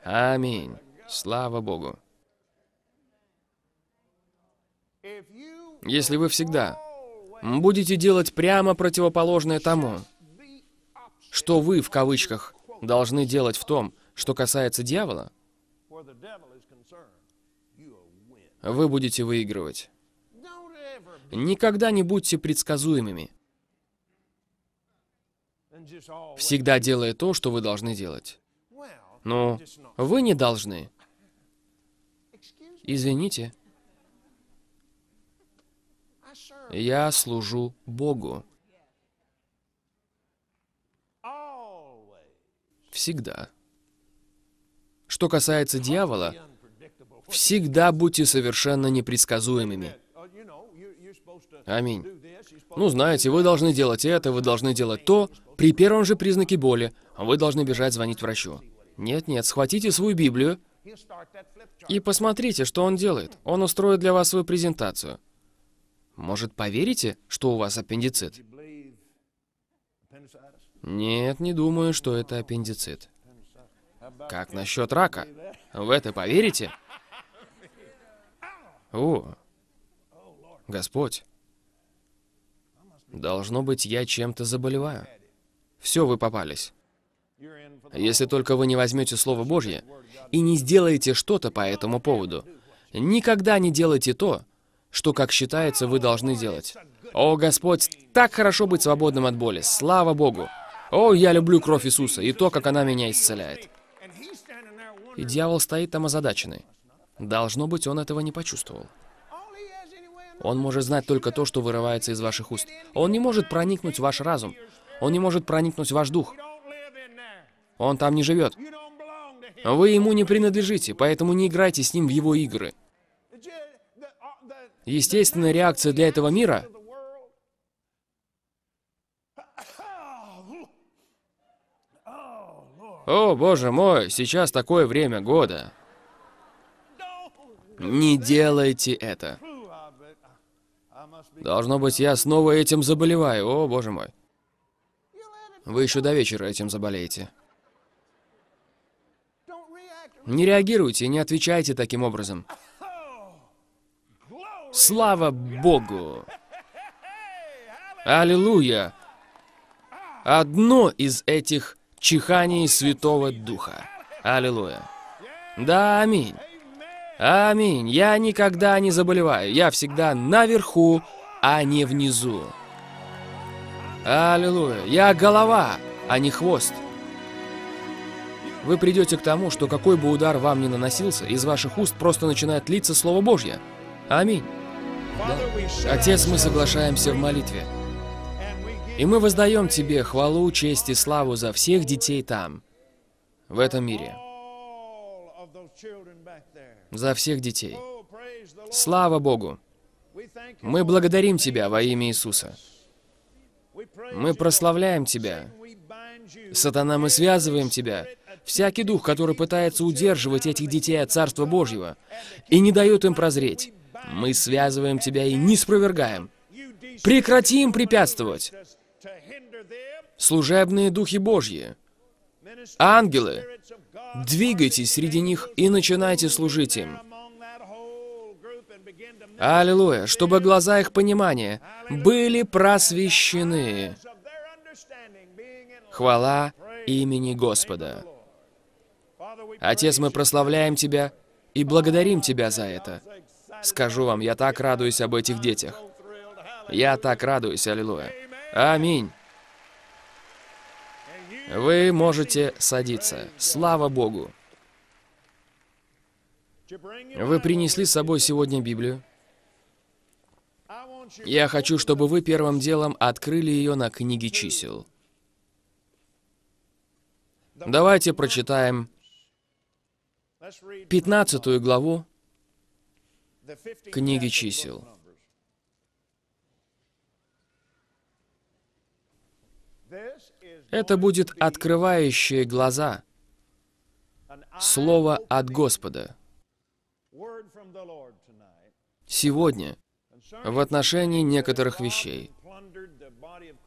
Аминь. Слава Богу. Если вы всегда будете делать прямо противоположное тому, что вы, в кавычках, должны делать в том, что касается дьявола, а вы будете выигрывать. Никогда не будьте предсказуемыми. Всегда делая то, что вы должны делать. Но вы не должны. Извините. Я служу Богу. Всегда. Что касается дьявола, Всегда будьте совершенно непредсказуемыми. Аминь. Ну, знаете, вы должны делать это, вы должны делать то. При первом же признаке боли вы должны бежать звонить врачу. Нет-нет, схватите свою Библию и посмотрите, что он делает. Он устроит для вас свою презентацию. Может, поверите, что у вас аппендицит? Нет, не думаю, что это аппендицит. Как насчет рака? В это поверите? О, Господь, должно быть, я чем-то заболеваю. Все, вы попались. Если только вы не возьмете Слово Божье и не сделаете что-то по этому поводу, никогда не делайте то, что, как считается, вы должны делать. О, Господь, так хорошо быть свободным от боли. Слава Богу. О, я люблю кровь Иисуса и то, как она меня исцеляет. И дьявол стоит там озадаченный. Должно быть, он этого не почувствовал. Он может знать только то, что вырывается из ваших уст. Он не может проникнуть в ваш разум. Он не может проникнуть в ваш дух. Он там не живет. Вы ему не принадлежите, поэтому не играйте с ним в его игры. Естественная реакция для этого мира О, боже мой, сейчас такое время года. Не делайте это. Должно быть, я снова этим заболеваю, о боже мой. Вы еще до вечера этим заболеете. Не реагируйте, не отвечайте таким образом. Слава Богу! Аллилуйя! Одно из этих чиханий Святого Духа. Аллилуйя. Да, аминь. Аминь. Я никогда не заболеваю. Я всегда наверху, а не внизу. Аллилуйя. Я голова, а не хвост. Вы придете к тому, что какой бы удар вам ни наносился, из ваших уст просто начинает литься Слово Божье. Аминь. Да. Отец, мы соглашаемся в молитве. И мы воздаем Тебе хвалу, честь и славу за всех детей там, в этом мире за всех детей. Слава Богу! Мы благодарим Тебя во имя Иисуса. Мы прославляем Тебя. Сатана, мы связываем Тебя. Всякий дух, который пытается удерживать этих детей от Царства Божьего и не дает им прозреть, мы связываем Тебя и не спровергаем. Прекрати им препятствовать. Служебные духи Божьи, ангелы, Двигайтесь среди них и начинайте служить им. Аллилуйя, чтобы глаза их понимания были просвещены. Хвала имени Господа. Отец, мы прославляем Тебя и благодарим Тебя за это. Скажу вам, я так радуюсь об этих детях. Я так радуюсь, аллилуйя. Аминь. Вы можете садиться. Слава Богу! Вы принесли с собой сегодня Библию. Я хочу, чтобы вы первым делом открыли ее на книге чисел. Давайте прочитаем 15 главу книги чисел. Это будет открывающее глаза. Слово от Господа. Сегодня в отношении некоторых вещей,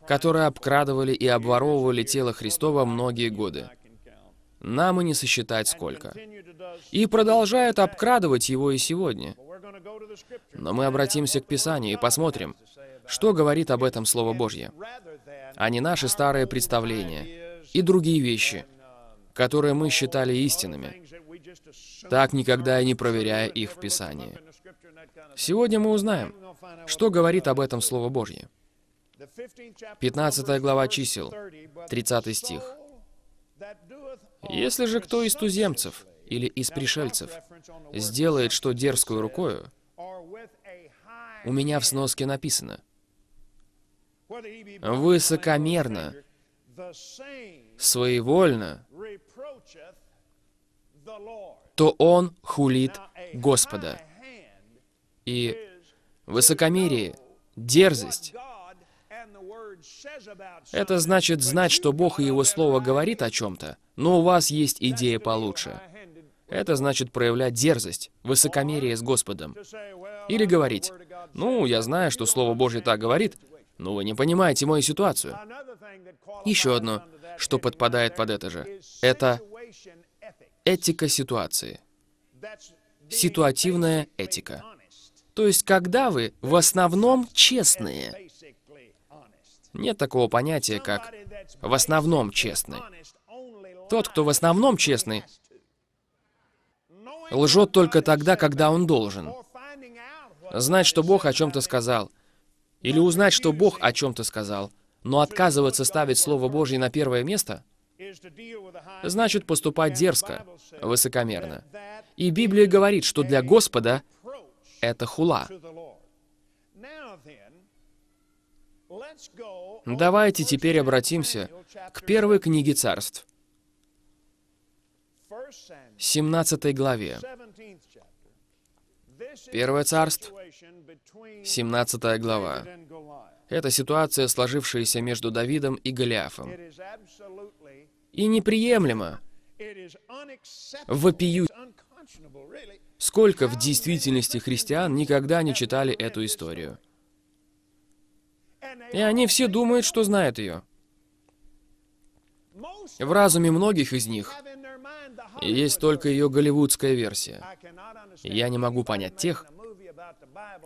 которые обкрадывали и обворовывали тело Христова многие годы. Нам и не сосчитать сколько. И продолжают обкрадывать его и сегодня. Но мы обратимся к Писанию и посмотрим, что говорит об этом Слово Божье а не наши старые представления и другие вещи, которые мы считали истинными, так никогда и не проверяя их в Писании. Сегодня мы узнаем, что говорит об этом Слово Божье. 15 глава чисел, 30 стих. «Если же кто из туземцев или из пришельцев сделает что дерзкую рукою, у меня в сноске написано – высокомерно, своевольно, то он хулит Господа. И высокомерие, дерзость — это значит знать, что Бог и Его Слово говорит о чем-то, но у вас есть идея получше. Это значит проявлять дерзость, высокомерие с Господом. Или говорить, «Ну, я знаю, что Слово Божье так говорит, ну, вы не понимаете мою ситуацию. Еще одно, что подпадает под это же, это этика ситуации. Ситуативная этика. То есть, когда вы в основном честные. Нет такого понятия, как «в основном честный». Тот, кто в основном честный, лжет только тогда, когда он должен. Знать, что Бог о чем-то сказал – или узнать, что Бог о чем-то сказал, но отказываться ставить Слово Божье на первое место, значит поступать дерзко, высокомерно. И Библия говорит, что для Господа это хула. Давайте теперь обратимся к первой книге царств, 17 главе. Первое царство, 17 глава. Это ситуация, сложившаяся между Давидом и Голиафом. И неприемлемо, вопию, сколько в действительности христиан никогда не читали эту историю. И они все думают, что знают ее. В разуме многих из них есть только ее голливудская версия. Я не могу понять тех,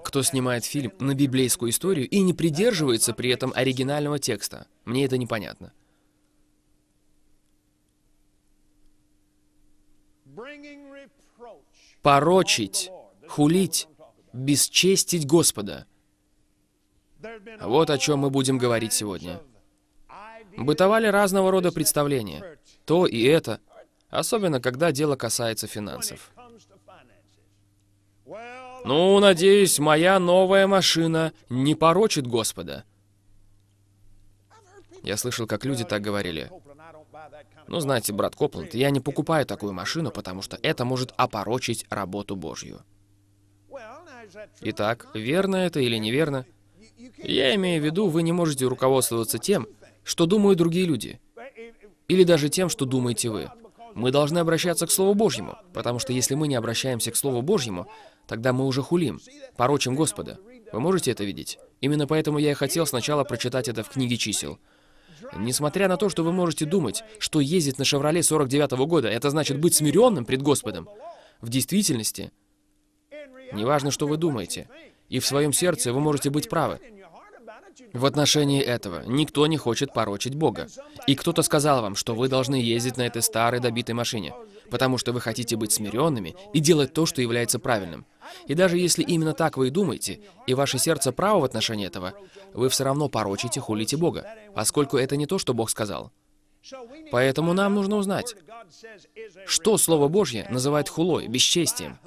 кто снимает фильм на библейскую историю и не придерживается при этом оригинального текста. Мне это непонятно. Порочить, хулить, бесчестить Господа. Вот о чем мы будем говорить сегодня. Бытовали разного рода представления. То и это, особенно когда дело касается финансов. Ну, надеюсь, моя новая машина не порочит Господа. Я слышал, как люди так говорили. Ну, знаете, брат Копланд, я не покупаю такую машину, потому что это может опорочить работу Божью. Итак, верно это или неверно? Я имею в виду, вы не можете руководствоваться тем, что думают другие люди, или даже тем, что думаете вы. Мы должны обращаться к Слову Божьему, потому что если мы не обращаемся к Слову Божьему, тогда мы уже хулим, порочим Господа. Вы можете это видеть? Именно поэтому я и хотел сначала прочитать это в книге чисел. Несмотря на то, что вы можете думать, что ездить на «Шевроле» 49 -го года, это значит быть смиренным пред Господом, в действительности, неважно, что вы думаете, и в своем сердце вы можете быть правы. В отношении этого никто не хочет порочить Бога. И кто-то сказал вам, что вы должны ездить на этой старой добитой машине, потому что вы хотите быть смиренными и делать то, что является правильным. И даже если именно так вы и думаете, и ваше сердце право в отношении этого, вы все равно порочите, хулите Бога, поскольку это не то, что Бог сказал. Поэтому нам нужно узнать, что Слово Божье называет хулой, бесчестием,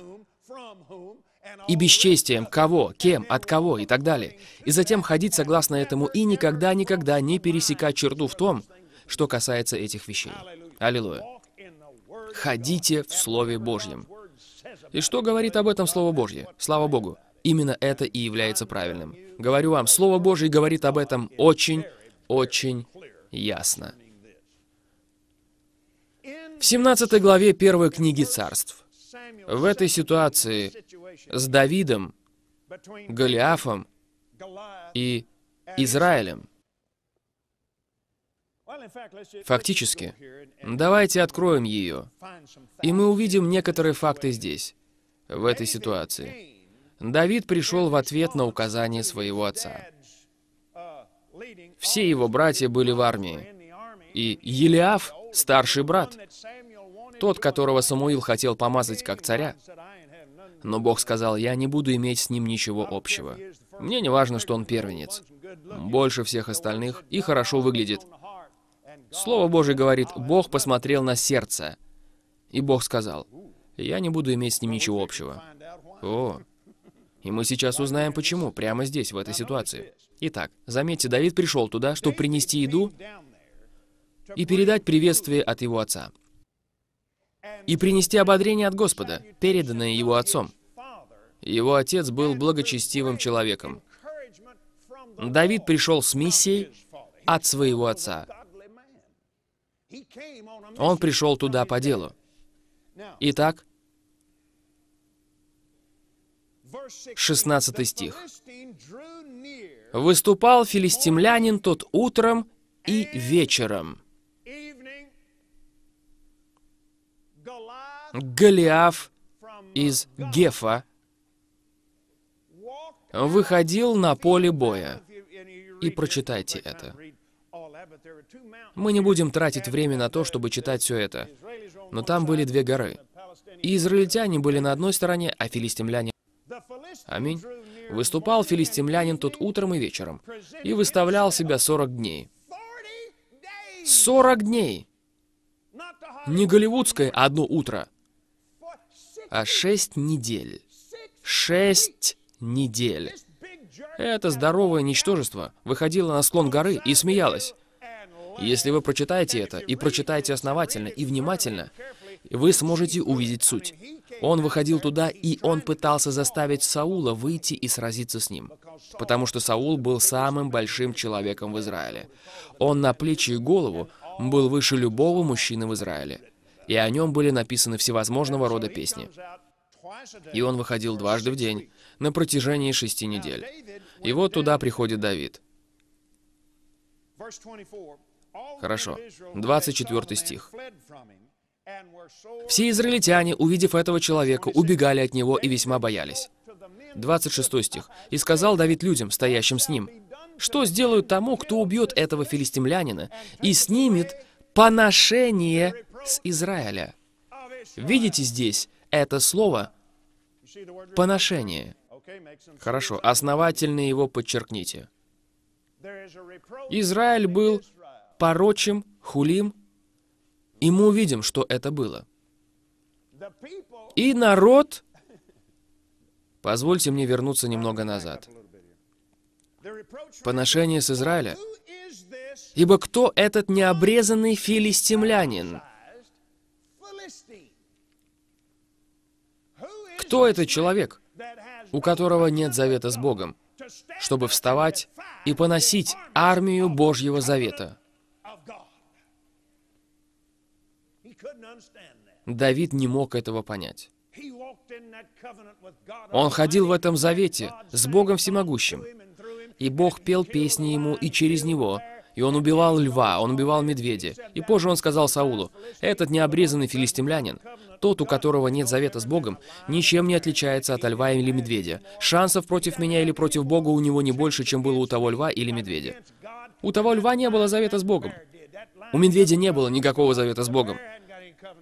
и бесчестием кого, кем, от кого и так далее. И затем ходить согласно этому и никогда-никогда не пересекать черту в том, что касается этих вещей. Аллилуйя. Ходите в Слове Божьем. И что говорит об этом Слово Божье? Слава Богу. Именно это и является правильным. Говорю вам, Слово Божье говорит об этом очень, очень ясно. В 17 главе первой книги царств. В этой ситуации с Давидом, Голиафом и Израилем. Фактически, давайте откроем ее, и мы увидим некоторые факты здесь в этой ситуации. Давид пришел в ответ на указание своего отца. Все его братья были в армии. И Елиаф, старший брат, тот, которого Самуил хотел помазать как царя, но Бог сказал, я не буду иметь с ним ничего общего. Мне не важно, что он первенец. Больше всех остальных и хорошо выглядит. Слово Божье говорит, Бог посмотрел на сердце. И Бог сказал, я не буду иметь с ним ничего общего. О, и мы сейчас узнаем, почему, прямо здесь, в этой ситуации. Итак, заметьте, Давид пришел туда, чтобы принести еду и передать приветствие от его отца. И принести ободрение от Господа, переданное его отцом. Его отец был благочестивым человеком. Давид пришел с миссией от своего отца. Он пришел туда по делу. Итак, 16 стих. «Выступал филистимлянин тот утром и вечером». Голиаф из Гефа выходил на поле боя. И прочитайте это. Мы не будем тратить время на то, чтобы читать все это. Но там были две горы. И израильтяне были на одной стороне, а филистимляне Аминь. Выступал филистимлянин тут утром и вечером и выставлял себя 40 дней. 40 дней! Не голливудское, а одно утро, а 6 недель. 6 недель. Это здоровое ничтожество выходило на склон горы и смеялось. Если вы прочитаете это, и прочитаете основательно и внимательно, вы сможете увидеть суть. Он выходил туда, и он пытался заставить Саула выйти и сразиться с ним, потому что Саул был самым большим человеком в Израиле. Он на плечи и голову был выше любого мужчины в Израиле, и о нем были написаны всевозможного рода песни. И он выходил дважды в день на протяжении шести недель. И вот туда приходит Давид. Хорошо. 24 стих. Все израильтяне, увидев этого человека, убегали от него и весьма боялись. 26 стих. «И сказал Давид людям, стоящим с ним, что сделают тому, кто убьет этого филистимлянина и снимет поношение с Израиля?» Видите здесь это слово «поношение». Хорошо, основательно его подчеркните. Израиль был порочим, хулим, и мы увидим, что это было. И народ... Позвольте мне вернуться немного назад. Поношение с Израиля. Ибо кто этот необрезанный филистимлянин? Кто этот человек, у которого нет завета с Богом, чтобы вставать и поносить армию Божьего завета? Давид не мог этого понять. Он ходил в этом завете с Богом Всемогущим, и Бог пел песни ему и через него, и он убивал льва, он убивал медведя. И позже он сказал Саулу, «Этот необрезанный филистимлянин, тот, у которого нет завета с Богом, ничем не отличается от льва или медведя. Шансов против меня или против Бога у него не больше, чем было у того льва или медведя». У того льва не было завета с Богом. У медведя не было никакого завета с Богом.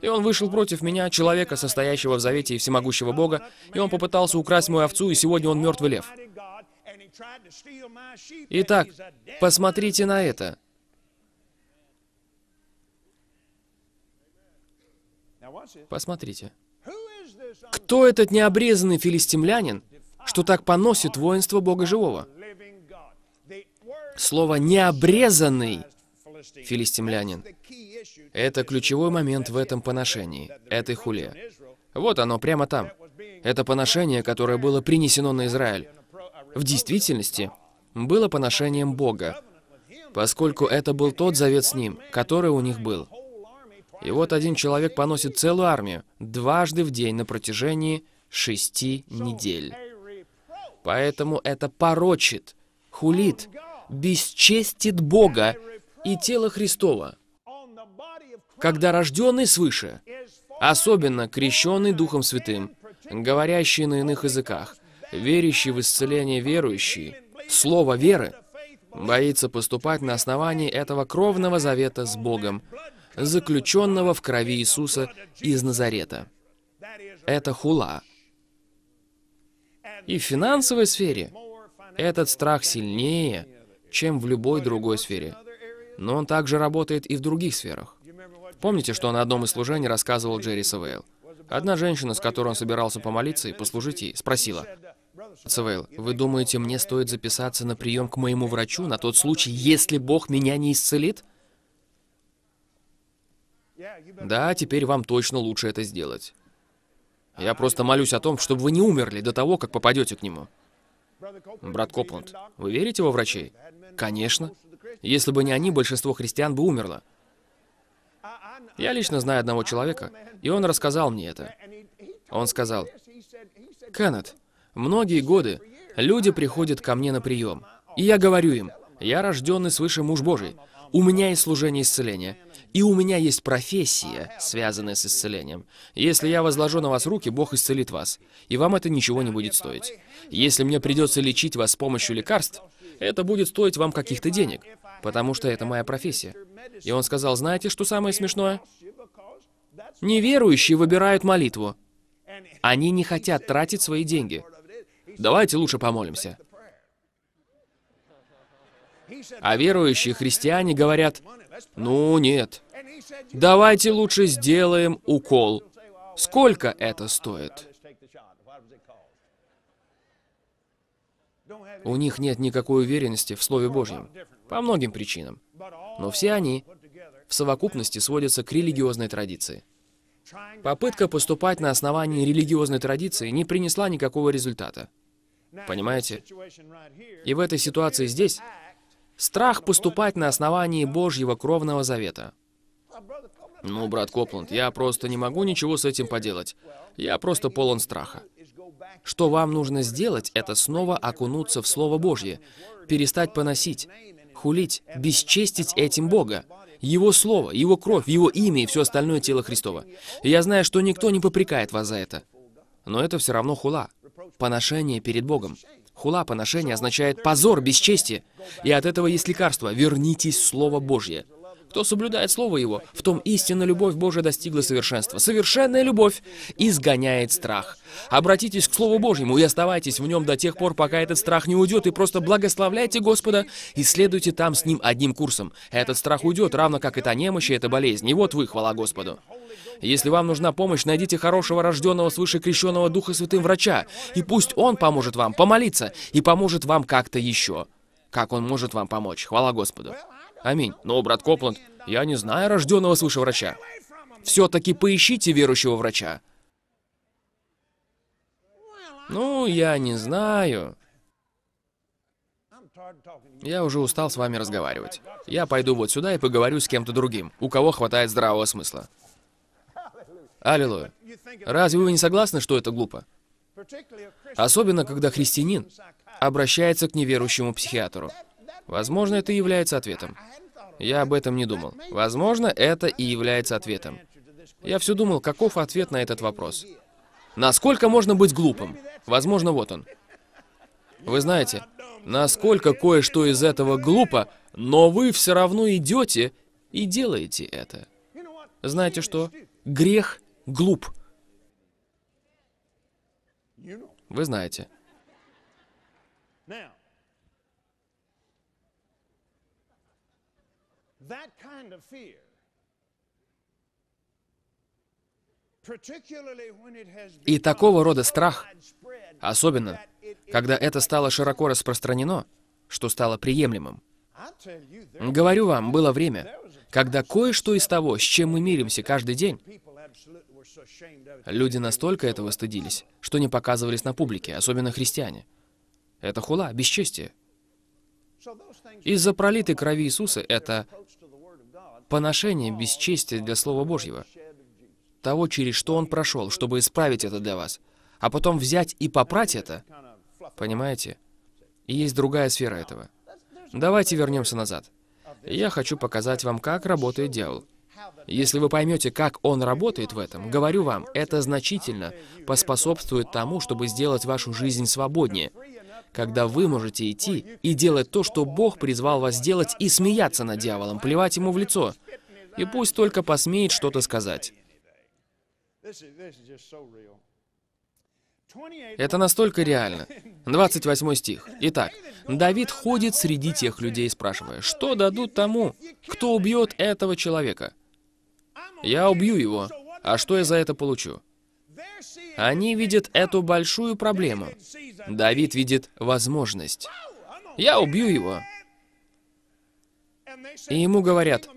И он вышел против меня, человека, состоящего в завете и всемогущего Бога, и он попытался украсть мою овцу, и сегодня он мертвый лев. Итак, посмотрите на это. Посмотрите. Кто этот необрезанный филистимлянин, что так поносит воинство Бога Живого? Слово «необрезанный» филистимлянин это ключевой момент в этом поношении, этой хуле. Вот оно, прямо там. Это поношение, которое было принесено на Израиль, в действительности было поношением Бога, поскольку это был тот завет с Ним, который у них был. И вот один человек поносит целую армию дважды в день на протяжении шести недель. Поэтому это порочит, хулит, бесчестит Бога и тело Христова когда рожденный свыше, особенно крещенный Духом Святым, говорящий на иных языках, верящий в исцеление верующий, слово веры, боится поступать на основании этого кровного завета с Богом, заключенного в крови Иисуса из Назарета. Это хула. И в финансовой сфере этот страх сильнее, чем в любой другой сфере. Но он также работает и в других сферах. Помните, что на одном из служений рассказывал Джерри Савейл? Одна женщина, с которой он собирался помолиться и послужить ей, спросила, «Савейл, вы думаете, мне стоит записаться на прием к моему врачу на тот случай, если Бог меня не исцелит?» Да, теперь вам точно лучше это сделать. Я просто молюсь о том, чтобы вы не умерли до того, как попадете к нему. Брат Копланд, вы верите во врачей? Конечно. Если бы не они, большинство христиан бы умерло. Я лично знаю одного человека, и он рассказал мне это. Он сказал, «Кеннет, многие годы люди приходят ко мне на прием, и я говорю им, я рожденный свыше муж Божий, у меня есть служение исцеления, и у меня есть профессия, связанная с исцелением. Если я возложу на вас руки, Бог исцелит вас, и вам это ничего не будет стоить. Если мне придется лечить вас с помощью лекарств, это будет стоить вам каких-то денег потому что это моя профессия. И он сказал, знаете, что самое смешное? Неверующие выбирают молитву. Они не хотят тратить свои деньги. Давайте лучше помолимся. А верующие христиане говорят, ну нет, давайте лучше сделаем укол. Сколько это стоит? У них нет никакой уверенности в Слове Божьем. По многим причинам. Но все они в совокупности сводятся к религиозной традиции. Попытка поступать на основании религиозной традиции не принесла никакого результата. Понимаете? И в этой ситуации здесь страх поступать на основании Божьего кровного завета. Ну, брат Копланд, я просто не могу ничего с этим поделать. Я просто полон страха. Что вам нужно сделать, это снова окунуться в Слово Божье, перестать поносить, хулить, бесчестить этим Бога. Его Слово, Его кровь, Его имя и все остальное тело Христова. я знаю, что никто не попрекает вас за это. Но это все равно хула. Поношение перед Богом. Хула, поношение означает позор, бесчестие. И от этого есть лекарство. Вернитесь в Слово Божье. Кто соблюдает Слово Его, в том истинно любовь Божия достигла совершенства. Совершенная любовь изгоняет страх. Обратитесь к Слову Божьему и оставайтесь в нем до тех пор, пока этот страх не уйдет, и просто благословляйте Господа и следуйте там с Ним одним курсом. Этот страх уйдет, равно как и та немощь, и эта болезнь. И вот вы, хвала Господу. Если вам нужна помощь, найдите хорошего, рожденного свыше крещенного Духа Святым врача, и пусть он поможет вам помолиться и поможет вам как-то еще. Как он может вам помочь? Хвала Господу. Аминь. Но, брат Копланд, я не знаю рожденного свыше врача. Все-таки поищите верующего врача. Ну, я не знаю. Я уже устал с вами разговаривать. Я пойду вот сюда и поговорю с кем-то другим, у кого хватает здравого смысла. Аллилуйя. Разве вы не согласны, что это глупо? Особенно, когда христианин обращается к неверующему психиатру. Возможно, это и является ответом. Я об этом не думал. Возможно, это и является ответом. Я все думал, каков ответ на этот вопрос. Насколько можно быть глупым? Возможно, вот он. Вы знаете, насколько кое-что из этого глупо, но вы все равно идете и делаете это. Знаете что? Грех глуп. Вы знаете. That kind of fear, и такого рода страх, особенно когда это стало широко распространено, что стало приемлемым. Говорю вам, было время, когда кое-что из того, с чем мы миримся каждый день, люди настолько этого стыдились, что не показывались на публике, особенно христиане. Это хула, бесчестие. Из-за пролитой крови Иисуса это поношение бесчестия для Слова Божьего, того, через что Он прошел, чтобы исправить это для вас, а потом взять и попрать это, понимаете? И есть другая сфера этого. Давайте вернемся назад. Я хочу показать вам, как работает дьявол. Если вы поймете, как он работает в этом, говорю вам, это значительно поспособствует тому, чтобы сделать вашу жизнь свободнее, когда вы можете идти и делать то, что Бог призвал вас делать, и смеяться над дьяволом, плевать ему в лицо. И пусть только посмеет что-то сказать. Это настолько реально. 28 стих. Итак, Давид ходит среди тех людей, спрашивая, что дадут тому, кто убьет этого человека? Я убью его, а что я за это получу? Они видят эту большую проблему. Давид видит возможность. Я убью его. И ему говорят,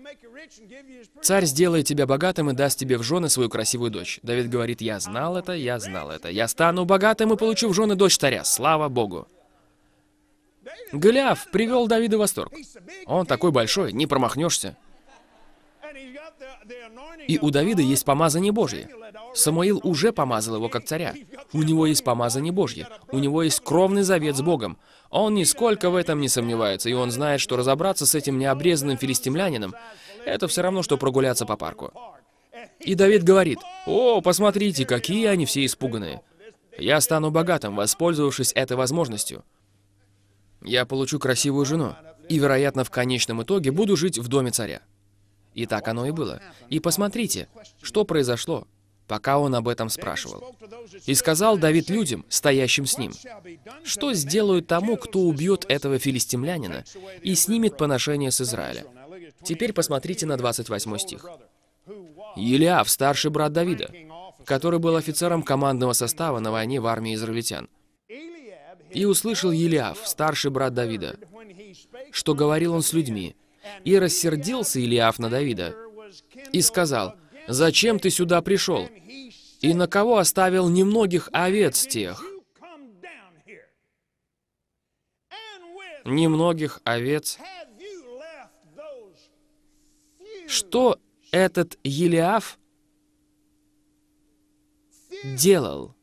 «Царь сделает тебя богатым и даст тебе в жены свою красивую дочь». Давид говорит, «Я знал это, я знал это. Я стану богатым и получу в жены дочь царя. Слава Богу». Голиаф привел Давида в восторг. Он такой большой, не промахнешься. И у Давида есть помазание Божье. Самуил уже помазал его как царя. У него есть помазание Божье. У него есть кровный завет с Богом. Он нисколько в этом не сомневается, и он знает, что разобраться с этим необрезанным филистимлянином — это все равно, что прогуляться по парку. И Давид говорит, «О, посмотрите, какие они все испуганные! Я стану богатым, воспользовавшись этой возможностью. Я получу красивую жену, и, вероятно, в конечном итоге буду жить в доме царя». И так оно и было. И посмотрите, что произошло, пока он об этом спрашивал. «И сказал Давид людям, стоящим с ним, что сделают тому, кто убьет этого филистимлянина и снимет поношение с Израиля». Теперь посмотрите на 28 стих. Елиав, старший брат Давида, который был офицером командного состава на войне в армии израильтян. И услышал Елиав, старший брат Давида, что говорил он с людьми, и рассердился Илиаф на Давида и сказал, «Зачем ты сюда пришел? И на кого оставил немногих овец тех?» Немногих овец. Что этот Елиаф делал?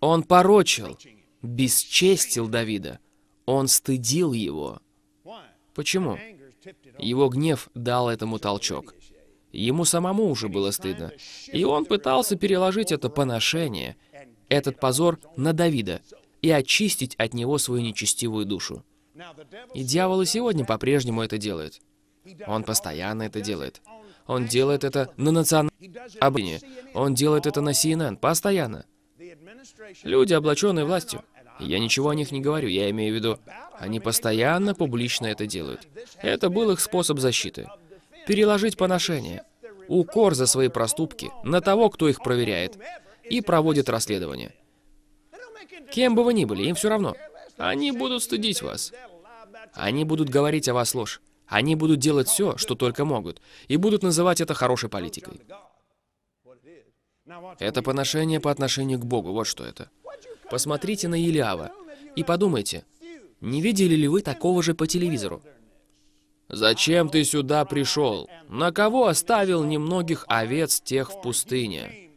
Он порочил, бесчестил Давида. Он стыдил его. Почему? Его гнев дал этому толчок. Ему самому уже было стыдно. И он пытался переложить это поношение, этот позор на Давида и очистить от него свою нечестивую душу. И дьявол и сегодня по-прежнему это делает. Он постоянно это делает. Он делает это на национальном обрине. Он делает это на CNN постоянно. Люди, облаченные властью. Я ничего о них не говорю, я имею в виду, они постоянно публично это делают. Это был их способ защиты. Переложить поношение, укор за свои проступки на того, кто их проверяет и проводит расследование. Кем бы вы ни были, им все равно. Они будут стыдить вас. Они будут говорить о вас ложь. Они будут делать все, что только могут, и будут называть это хорошей политикой. Это поношение по отношению к Богу, вот что это. Посмотрите на Елиава и подумайте, не видели ли вы такого же по телевизору? «Зачем ты сюда пришел? На кого оставил немногих овец тех в пустыне?»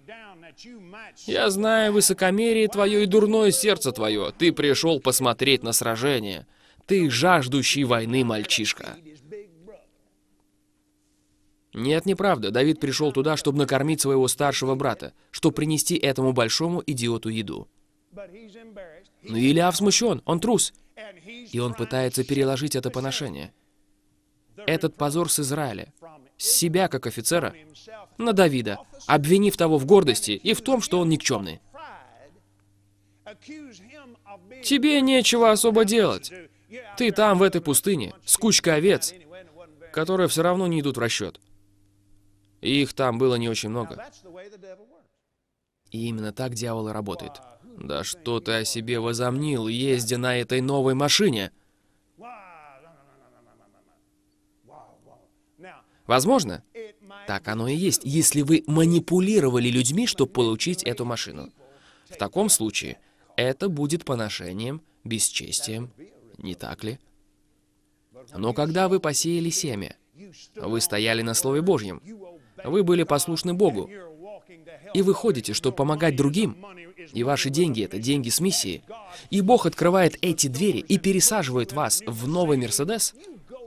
«Я знаю высокомерие твое и дурное сердце твое. Ты пришел посмотреть на сражение. Ты жаждущий войны мальчишка». Нет, неправда. Давид пришел туда, чтобы накормить своего старшего брата, чтобы принести этому большому идиоту еду. Но ну Илиав смущен, он трус. И он пытается переложить это поношение. Этот позор с Израиля, с себя как офицера, на Давида, обвинив того в гордости и в том, что он никчемный. Тебе нечего особо делать. Ты там, в этой пустыне, с кучкой овец, которые все равно не идут в расчет. их там было не очень много. И именно так дьявол и работает. Да что ты о себе возомнил, ездя на этой новой машине? Возможно, так оно и есть, если вы манипулировали людьми, чтобы получить эту машину. В таком случае это будет поношением, бесчестием, не так ли? Но когда вы посеяли семя, вы стояли на Слове Божьем, вы были послушны Богу, и вы ходите, чтобы помогать другим, и ваши деньги — это деньги с миссии. И Бог открывает эти двери и пересаживает вас в новый Мерседес,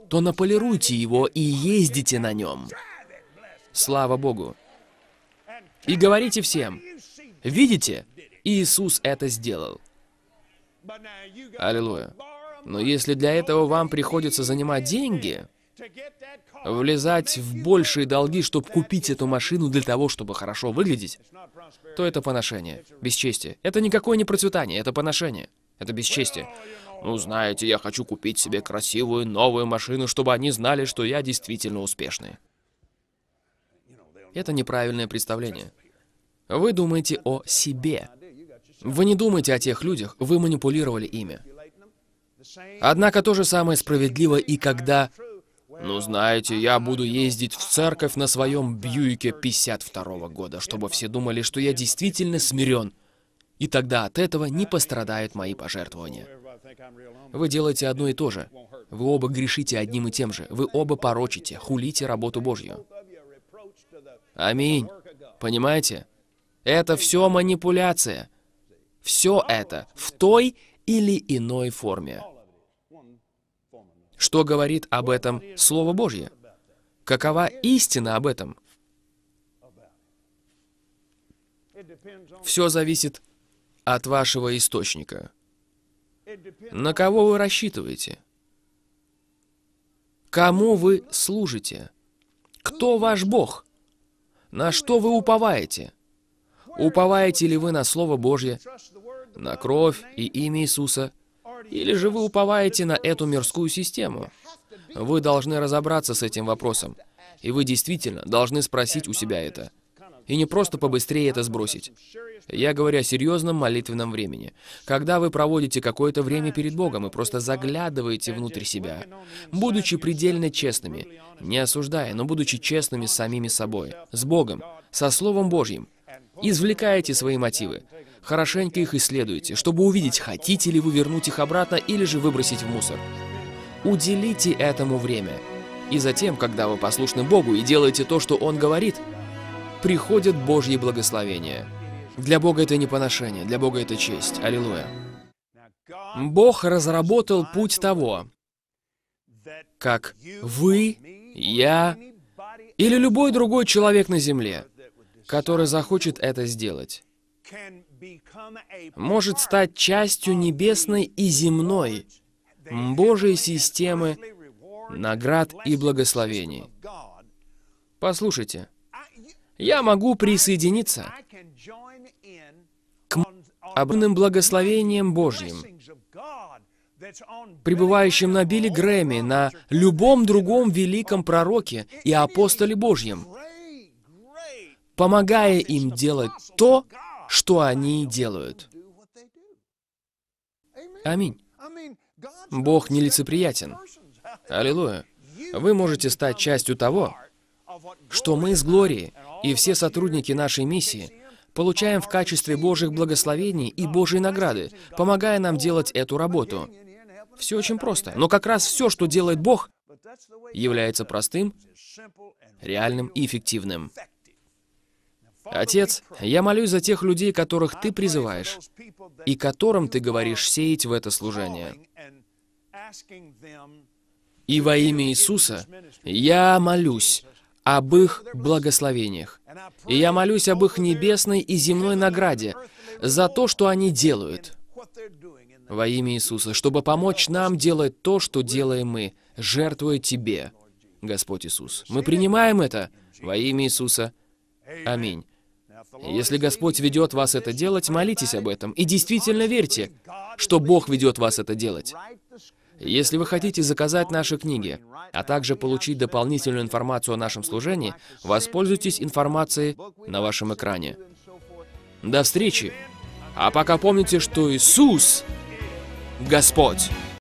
то наполируйте его и ездите на нем. Слава Богу. И говорите всем, видите, Иисус это сделал. Аллилуйя. Но если для этого вам приходится занимать деньги, влезать в большие долги, чтобы купить эту машину для того, чтобы хорошо выглядеть, то это поношение. Бесчестие. Это никакое не процветание, это поношение. Это бесчестие. Ну, знаете, я хочу купить себе красивую новую машину, чтобы они знали, что я действительно успешный. Это неправильное представление. Вы думаете о себе. Вы не думаете о тех людях, вы манипулировали ими. Однако то же самое справедливо и когда ну, знаете, я буду ездить в церковь на своем Бьюике 52 -го года, чтобы все думали, что я действительно смирен. И тогда от этого не пострадают мои пожертвования. Вы делаете одно и то же. Вы оба грешите одним и тем же. Вы оба порочите, хулите работу Божью. Аминь. Понимаете? Это все манипуляция. Все это в той или иной форме. Что говорит об этом Слово Божье? Какова истина об этом? Все зависит от вашего источника. На кого вы рассчитываете? Кому вы служите? Кто ваш Бог? На что вы уповаете? Уповаете ли вы на Слово Божье, на кровь и имя Иисуса, или же вы уповаете на эту мирскую систему? Вы должны разобраться с этим вопросом. И вы действительно должны спросить у себя это. И не просто побыстрее это сбросить. Я говорю о серьезном молитвенном времени. Когда вы проводите какое-то время перед Богом и просто заглядываете внутрь себя, будучи предельно честными, не осуждая, но будучи честными с самими собой, с Богом, со Словом Божьим, извлекаете свои мотивы, Хорошенько их исследуйте, чтобы увидеть, хотите ли вы вернуть их обратно или же выбросить в мусор. Уделите этому время. И затем, когда вы послушны Богу и делаете то, что Он говорит, приходят Божьи благословения. Для Бога это не поношение, для Бога это честь. Аллилуйя. Бог разработал путь того, как вы, я или любой другой человек на земле, который захочет это сделать, может стать частью небесной и земной Божьей системы наград и благословений. Послушайте, я могу присоединиться к обным благословениям Божьим, пребывающим на Билли Грэмми, на любом другом великом пророке и апостоле Божьем, помогая им делать то, что они делают. Аминь. Бог нелицеприятен. Аллилуйя. Вы можете стать частью того, что мы с Глорией и все сотрудники нашей миссии получаем в качестве Божьих благословений и Божьей награды, помогая нам делать эту работу. Все очень просто. Но как раз все, что делает Бог, является простым, реальным и эффективным. Отец, я молюсь за тех людей, которых ты призываешь, и которым ты говоришь сеять в это служение. И во имя Иисуса я молюсь об их благословениях. И я молюсь об их небесной и земной награде за то, что они делают. Во имя Иисуса, чтобы помочь нам делать то, что делаем мы, жертвуя Тебе, Господь Иисус. Мы принимаем это во имя Иисуса. Аминь. Если Господь ведет вас это делать, молитесь об этом и действительно верьте, что Бог ведет вас это делать. Если вы хотите заказать наши книги, а также получить дополнительную информацию о нашем служении, воспользуйтесь информацией на вашем экране. До встречи! А пока помните, что Иисус – Господь!